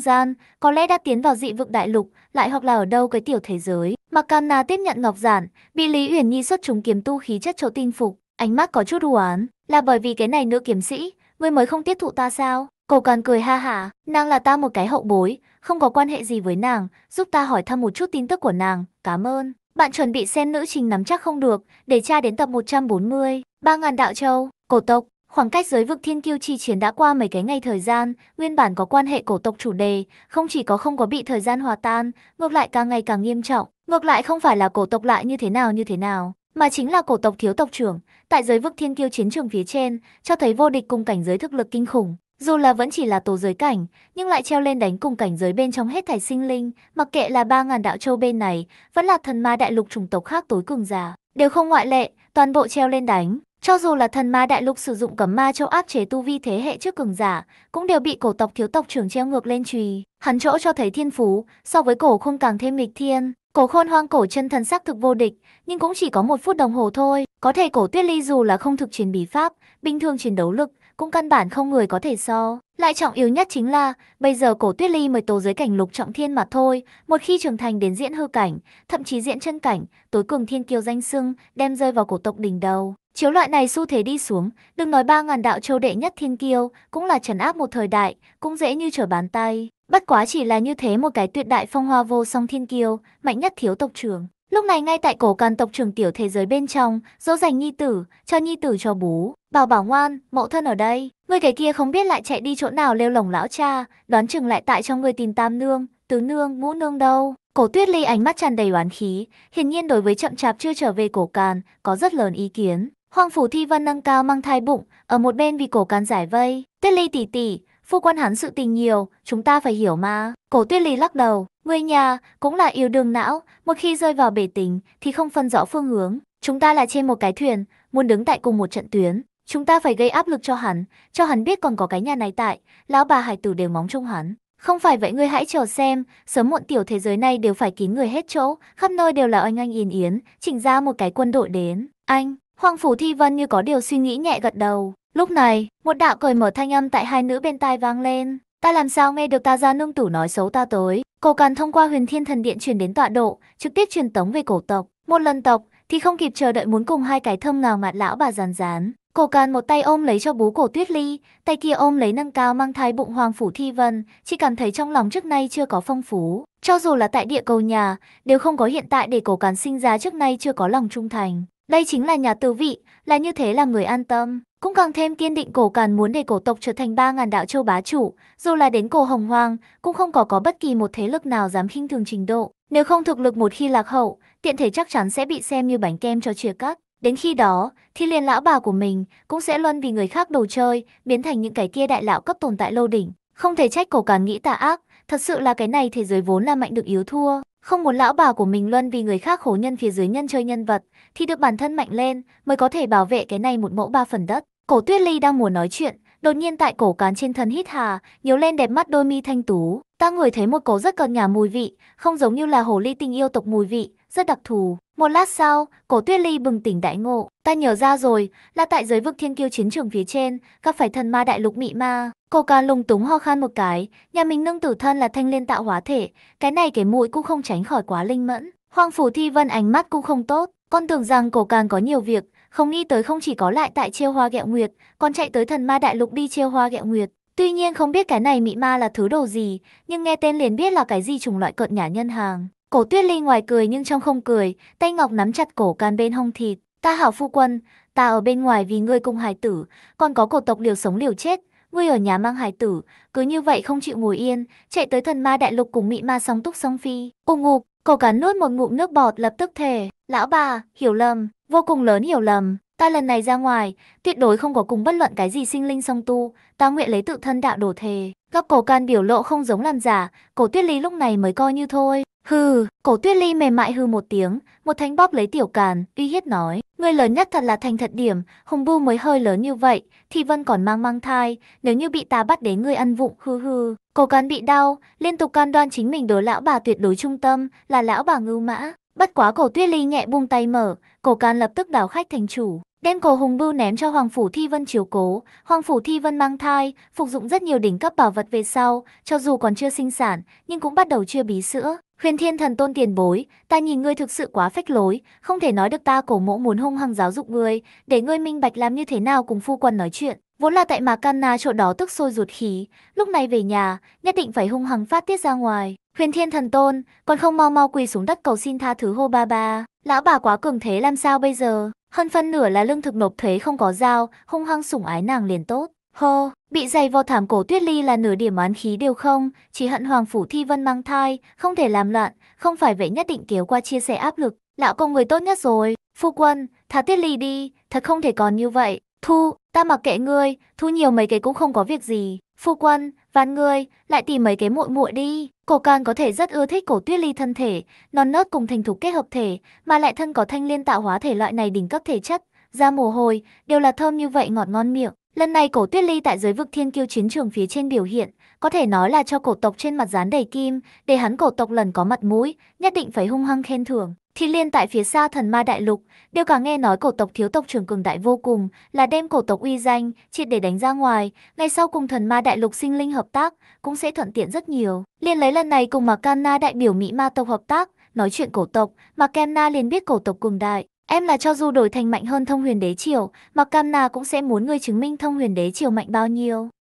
gian, có lẽ đã tiến vào dị vực đại lục, lại hoặc là ở đâu cái tiểu thế giới. Mạc Canna tiếp nhận ngọc giản, bị Lý Uyển Nhi xuất chúng kiếm tu khí chất chỗ tinh phục, ánh mắt có chút u oán, là bởi vì cái này nữ kiếm sĩ, ngươi mới không tiếp thụ ta sao? Cổ còn cười ha hả, nàng là ta một cái hậu bối, không có quan hệ gì với nàng, giúp ta hỏi thăm một chút tin tức của nàng, cảm ơn. Bạn chuẩn bị xem nữ trình nắm chắc không được, để tra đến tập 140, 3.000 đạo châu, cổ tộc. Khoảng cách giới vực thiên kiêu chi chiến đã qua mấy cái ngày thời gian, nguyên bản có quan hệ cổ tộc chủ đề, không chỉ có không có bị thời gian hòa tan, ngược lại càng ngày càng nghiêm trọng, ngược lại không phải là cổ tộc lại như thế nào như thế nào, mà chính là cổ tộc thiếu tộc trưởng, tại giới vực thiên kiêu chiến trường phía trên, cho thấy vô địch cùng cảnh giới thực lực kinh khủng. Dù là vẫn chỉ là tổ giới cảnh, nhưng lại treo lên đánh cùng cảnh giới bên trong hết thảy sinh linh, mặc kệ là ba ngàn đạo châu bên này, vẫn là thần ma đại lục chủng tộc khác tối cường giả, đều không ngoại lệ, toàn bộ treo lên đánh. Cho dù là thần ma đại lục sử dụng cấm ma châu áp chế tu vi thế hệ trước cường giả, cũng đều bị cổ tộc thiếu tộc trưởng treo ngược lên trùy. Hắn chỗ cho thấy thiên phú, so với cổ không càng thêm nghịch thiên. Cổ khôn hoang cổ chân thần xác thực vô địch, nhưng cũng chỉ có một phút đồng hồ thôi. Có thể cổ tuyết ly dù là không thực chiến bí pháp, bình thường chiến đấu lực, cũng căn bản không người có thể so. Lại trọng yếu nhất chính là, bây giờ cổ tuyết ly mới tố giới cảnh lục trọng thiên mà thôi, một khi trưởng thành đến diễn hư cảnh, thậm chí diễn chân cảnh, tối cường thiên kiêu danh sưng, đem rơi vào cổ tộc đỉnh đầu. Chiếu loại này xu thế đi xuống, đừng nói ba ngàn đạo châu đệ nhất thiên kiêu, cũng là trấn áp một thời đại, cũng dễ như trở bàn tay. Bất quá chỉ là như thế một cái tuyệt đại phong hoa vô song thiên kiêu, mạnh nhất thiếu tộc trưởng, Lúc này ngay tại cổ càn tộc trưởng tiểu thế giới bên trong, dỗ dành nhi tử, cho nhi tử cho bú. Bảo bảo ngoan, mẫu thân ở đây. người cái kia không biết lại chạy đi chỗ nào lêu lồng lão cha, đoán chừng lại tại trong người tìm tam nương, tứ nương, ngũ nương đâu. Cổ tuyết ly ánh mắt tràn đầy oán khí, hiển nhiên đối với chậm chạp chưa trở về cổ càn, có rất lớn ý kiến. Hoàng phủ thi văn nâng cao mang thai bụng, ở một bên vì cổ càn giải vây. Tuyết ly tỉ tỉ, phu quan hắn sự tình nhiều, chúng ta phải hiểu mà. Cổ tuyết ly lắc đầu, Người nhà cũng là yêu đường não, một khi rơi vào bể tình thì không phân rõ phương hướng. Chúng ta là trên một cái thuyền, muốn đứng tại cùng một trận tuyến. Chúng ta phải gây áp lực cho hắn, cho hắn biết còn có cái nhà này tại, lão bà hải tử đều móng trông hắn. Không phải vậy ngươi hãy chờ xem, sớm muộn tiểu thế giới này đều phải kín người hết chỗ, khắp nơi đều là anh anh yên yến, chỉnh ra một cái quân đội đến. Anh, Hoàng Phủ Thi Vân như có điều suy nghĩ nhẹ gật đầu. Lúc này, một đạo cởi mở thanh âm tại hai nữ bên tai vang lên. Ta làm sao nghe được ta ra nương tử nói xấu ta tới, Cổ Càn thông qua huyền thiên thần điện chuyển đến tọa độ, trực tiếp truyền tống về cổ tộc. Một lần tộc thì không kịp chờ đợi muốn cùng hai cái thơm ngào ngạt lão bà giàn rán. Cổ càn một tay ôm lấy cho bú cổ tuyết ly, tay kia ôm lấy nâng cao mang thai bụng hoàng phủ thi vân, chỉ cảm thấy trong lòng trước nay chưa có phong phú. Cho dù là tại địa cầu nhà, đều không có hiện tại để cổ càn sinh ra trước nay chưa có lòng trung thành. Đây chính là nhà tư vị, là như thế làm người an tâm cũng càng thêm kiên định cổ càn muốn để cổ tộc trở thành ba ngàn đạo châu bá chủ, dù là đến cổ hồng hoang, cũng không có có bất kỳ một thế lực nào dám khinh thường trình độ. Nếu không thực lực một khi lạc hậu, tiện thể chắc chắn sẽ bị xem như bánh kem cho chia cắt. Đến khi đó, thì liền lão bà của mình cũng sẽ luôn vì người khác đồ chơi, biến thành những cái kia đại lão cấp tồn tại lâu đỉnh. Không thể trách cổ càn nghĩ tà ác, thật sự là cái này thế giới vốn là mạnh được yếu thua. Không muốn lão bà của mình luôn vì người khác khổ nhân phía dưới nhân chơi nhân vật, thì được bản thân mạnh lên mới có thể bảo vệ cái này một mẫu ba phần đất. Cổ Tuyết Ly đang muốn nói chuyện, đột nhiên tại cổ cán trên thân hít hà, nhíu lên đẹp mắt đôi mi thanh tú, ta ngửi thấy một cổ rất gần nhà mùi vị, không giống như là hồ ly tình yêu tộc mùi vị, rất đặc thù. Một lát sau, cổ Tuyết Ly bừng tỉnh đại ngộ, ta nhớ ra rồi, là tại giới vực thiên kiêu chiến trường phía trên, các phải thần ma đại lục mị ma. Cổ ca lung túng ho khan một cái, nhà mình nâng tử thân là thanh liên tạo hóa thể, cái này cái mũi cũng không tránh khỏi quá linh mẫn. Hoàng phủ thi vân ánh mắt cũng không tốt, con tưởng rằng cổ càng có nhiều việc, không nghĩ tới không chỉ có lại tại chiêu hoa gẹo nguyệt, còn chạy tới thần ma đại lục đi chiêu hoa gẹo nguyệt. Tuy nhiên không biết cái này mị ma là thứ đồ gì, nhưng nghe tên liền biết là cái gì chủng loại cợt nhả nhân hàng. Cổ tuyết ly ngoài cười nhưng trong không cười, tay ngọc nắm chặt cổ can bên hông thịt. Ta hảo phu quân, ta ở bên ngoài vì ngươi cùng hải tử, còn có cổ tộc liều sống liều chết, ngươi ở nhà mang hải tử, cứ như vậy không chịu ngồi yên, chạy tới thần ma đại lục cùng mị ma song túc song phi. Ung ngục, cổ cắn nuốt một ngụm nước bọt lập tức thề, lão bà, hiểu lầm, vô cùng lớn hiểu lầm. Ta lần này ra ngoài, tuyệt đối không có cùng bất luận cái gì sinh linh song tu, ta nguyện lấy tự thân đạo đổ thề. Các cổ can biểu lộ không giống làm giả, cổ tuyết ly lúc này mới coi như thôi. Hừ, cổ tuyết ly mềm mại hư một tiếng, một thanh bóp lấy tiểu càn, uy hiếp nói. Người lớn nhất thật là thành thật điểm, hùng bu mới hơi lớn như vậy, thì vân còn mang mang thai, nếu như bị ta bắt đến ngươi ăn vụng hư hư. Cổ can bị đau, liên tục can đoan chính mình đối lão bà tuyệt đối trung tâm, là lão bà ngưu mã. Bất quá cổ tuyết ly nhẹ buông tay mở, cổ can lập tức đảo khách thành chủ. Đem cổ hùng bưu ném cho Hoàng Phủ Thi Vân chiếu cố, Hoàng Phủ Thi Vân mang thai, phục dụng rất nhiều đỉnh cấp bảo vật về sau, cho dù còn chưa sinh sản, nhưng cũng bắt đầu chưa bí sữa. Huyền Thiên Thần Tôn tiền bối, ta nhìn ngươi thực sự quá phách lối, không thể nói được ta cổ mỗ muốn hung hăng giáo dục ngươi, để ngươi minh bạch làm như thế nào cùng phu quân nói chuyện. Vốn là tại mà Canna chỗ đó tức sôi ruột khí, lúc này về nhà, nhất định phải hung hăng phát tiết ra ngoài. Huyền Thiên Thần Tôn, còn không mau mau quỳ xuống đất cầu xin tha thứ hô ba ba, lão bà quá cường thế làm sao bây giờ? Hơn phân nửa là lương thực nộp thuế không có dao, hung hăng sủng ái nàng liền tốt. Hô, bị dày vào thảm cổ tuyết ly là nửa điểm oán khí đều không, chỉ hận Hoàng Phủ Thi Vân mang thai, không thể làm loạn, không phải vậy nhất định kéo qua chia sẻ áp lực. Lão công người tốt nhất rồi, phu quân, thả tuyết ly đi, thật không thể còn như vậy. Thu, ta mặc kệ ngươi, thu nhiều mấy cái cũng không có việc gì. Phu quân, van ngươi, lại tìm mấy cái muội muội đi. Cổ càng có thể rất ưa thích cổ tuyết ly thân thể, non nớt cùng thành thục kết hợp thể, mà lại thân có thanh liên tạo hóa thể loại này đỉnh cấp thể chất, da mồ hôi, đều là thơm như vậy ngọt ngon miệng. Lần này cổ tuyết ly tại giới vực thiên kiêu chiến trường phía trên biểu hiện, có thể nói là cho cổ tộc trên mặt dán đầy kim, để hắn cổ tộc lần có mặt mũi, nhất định phải hung hăng khen thưởng. Thị liên tại phía xa thần ma đại lục, đều cả nghe nói cổ tộc thiếu tộc trưởng cường đại vô cùng, là đem cổ tộc uy danh, triệt để đánh ra ngoài, ngay sau cùng thần ma đại lục sinh linh hợp tác, cũng sẽ thuận tiện rất nhiều. Liên lấy lần này cùng mà Kanna đại biểu Mỹ ma tộc hợp tác, nói chuyện cổ tộc, mà Kanna liền biết cổ tộc cường đại. Em là cho dù đổi thành mạnh hơn thông huyền đế triều, mà Kanna cũng sẽ muốn người chứng minh thông huyền đế triều mạnh bao nhiêu.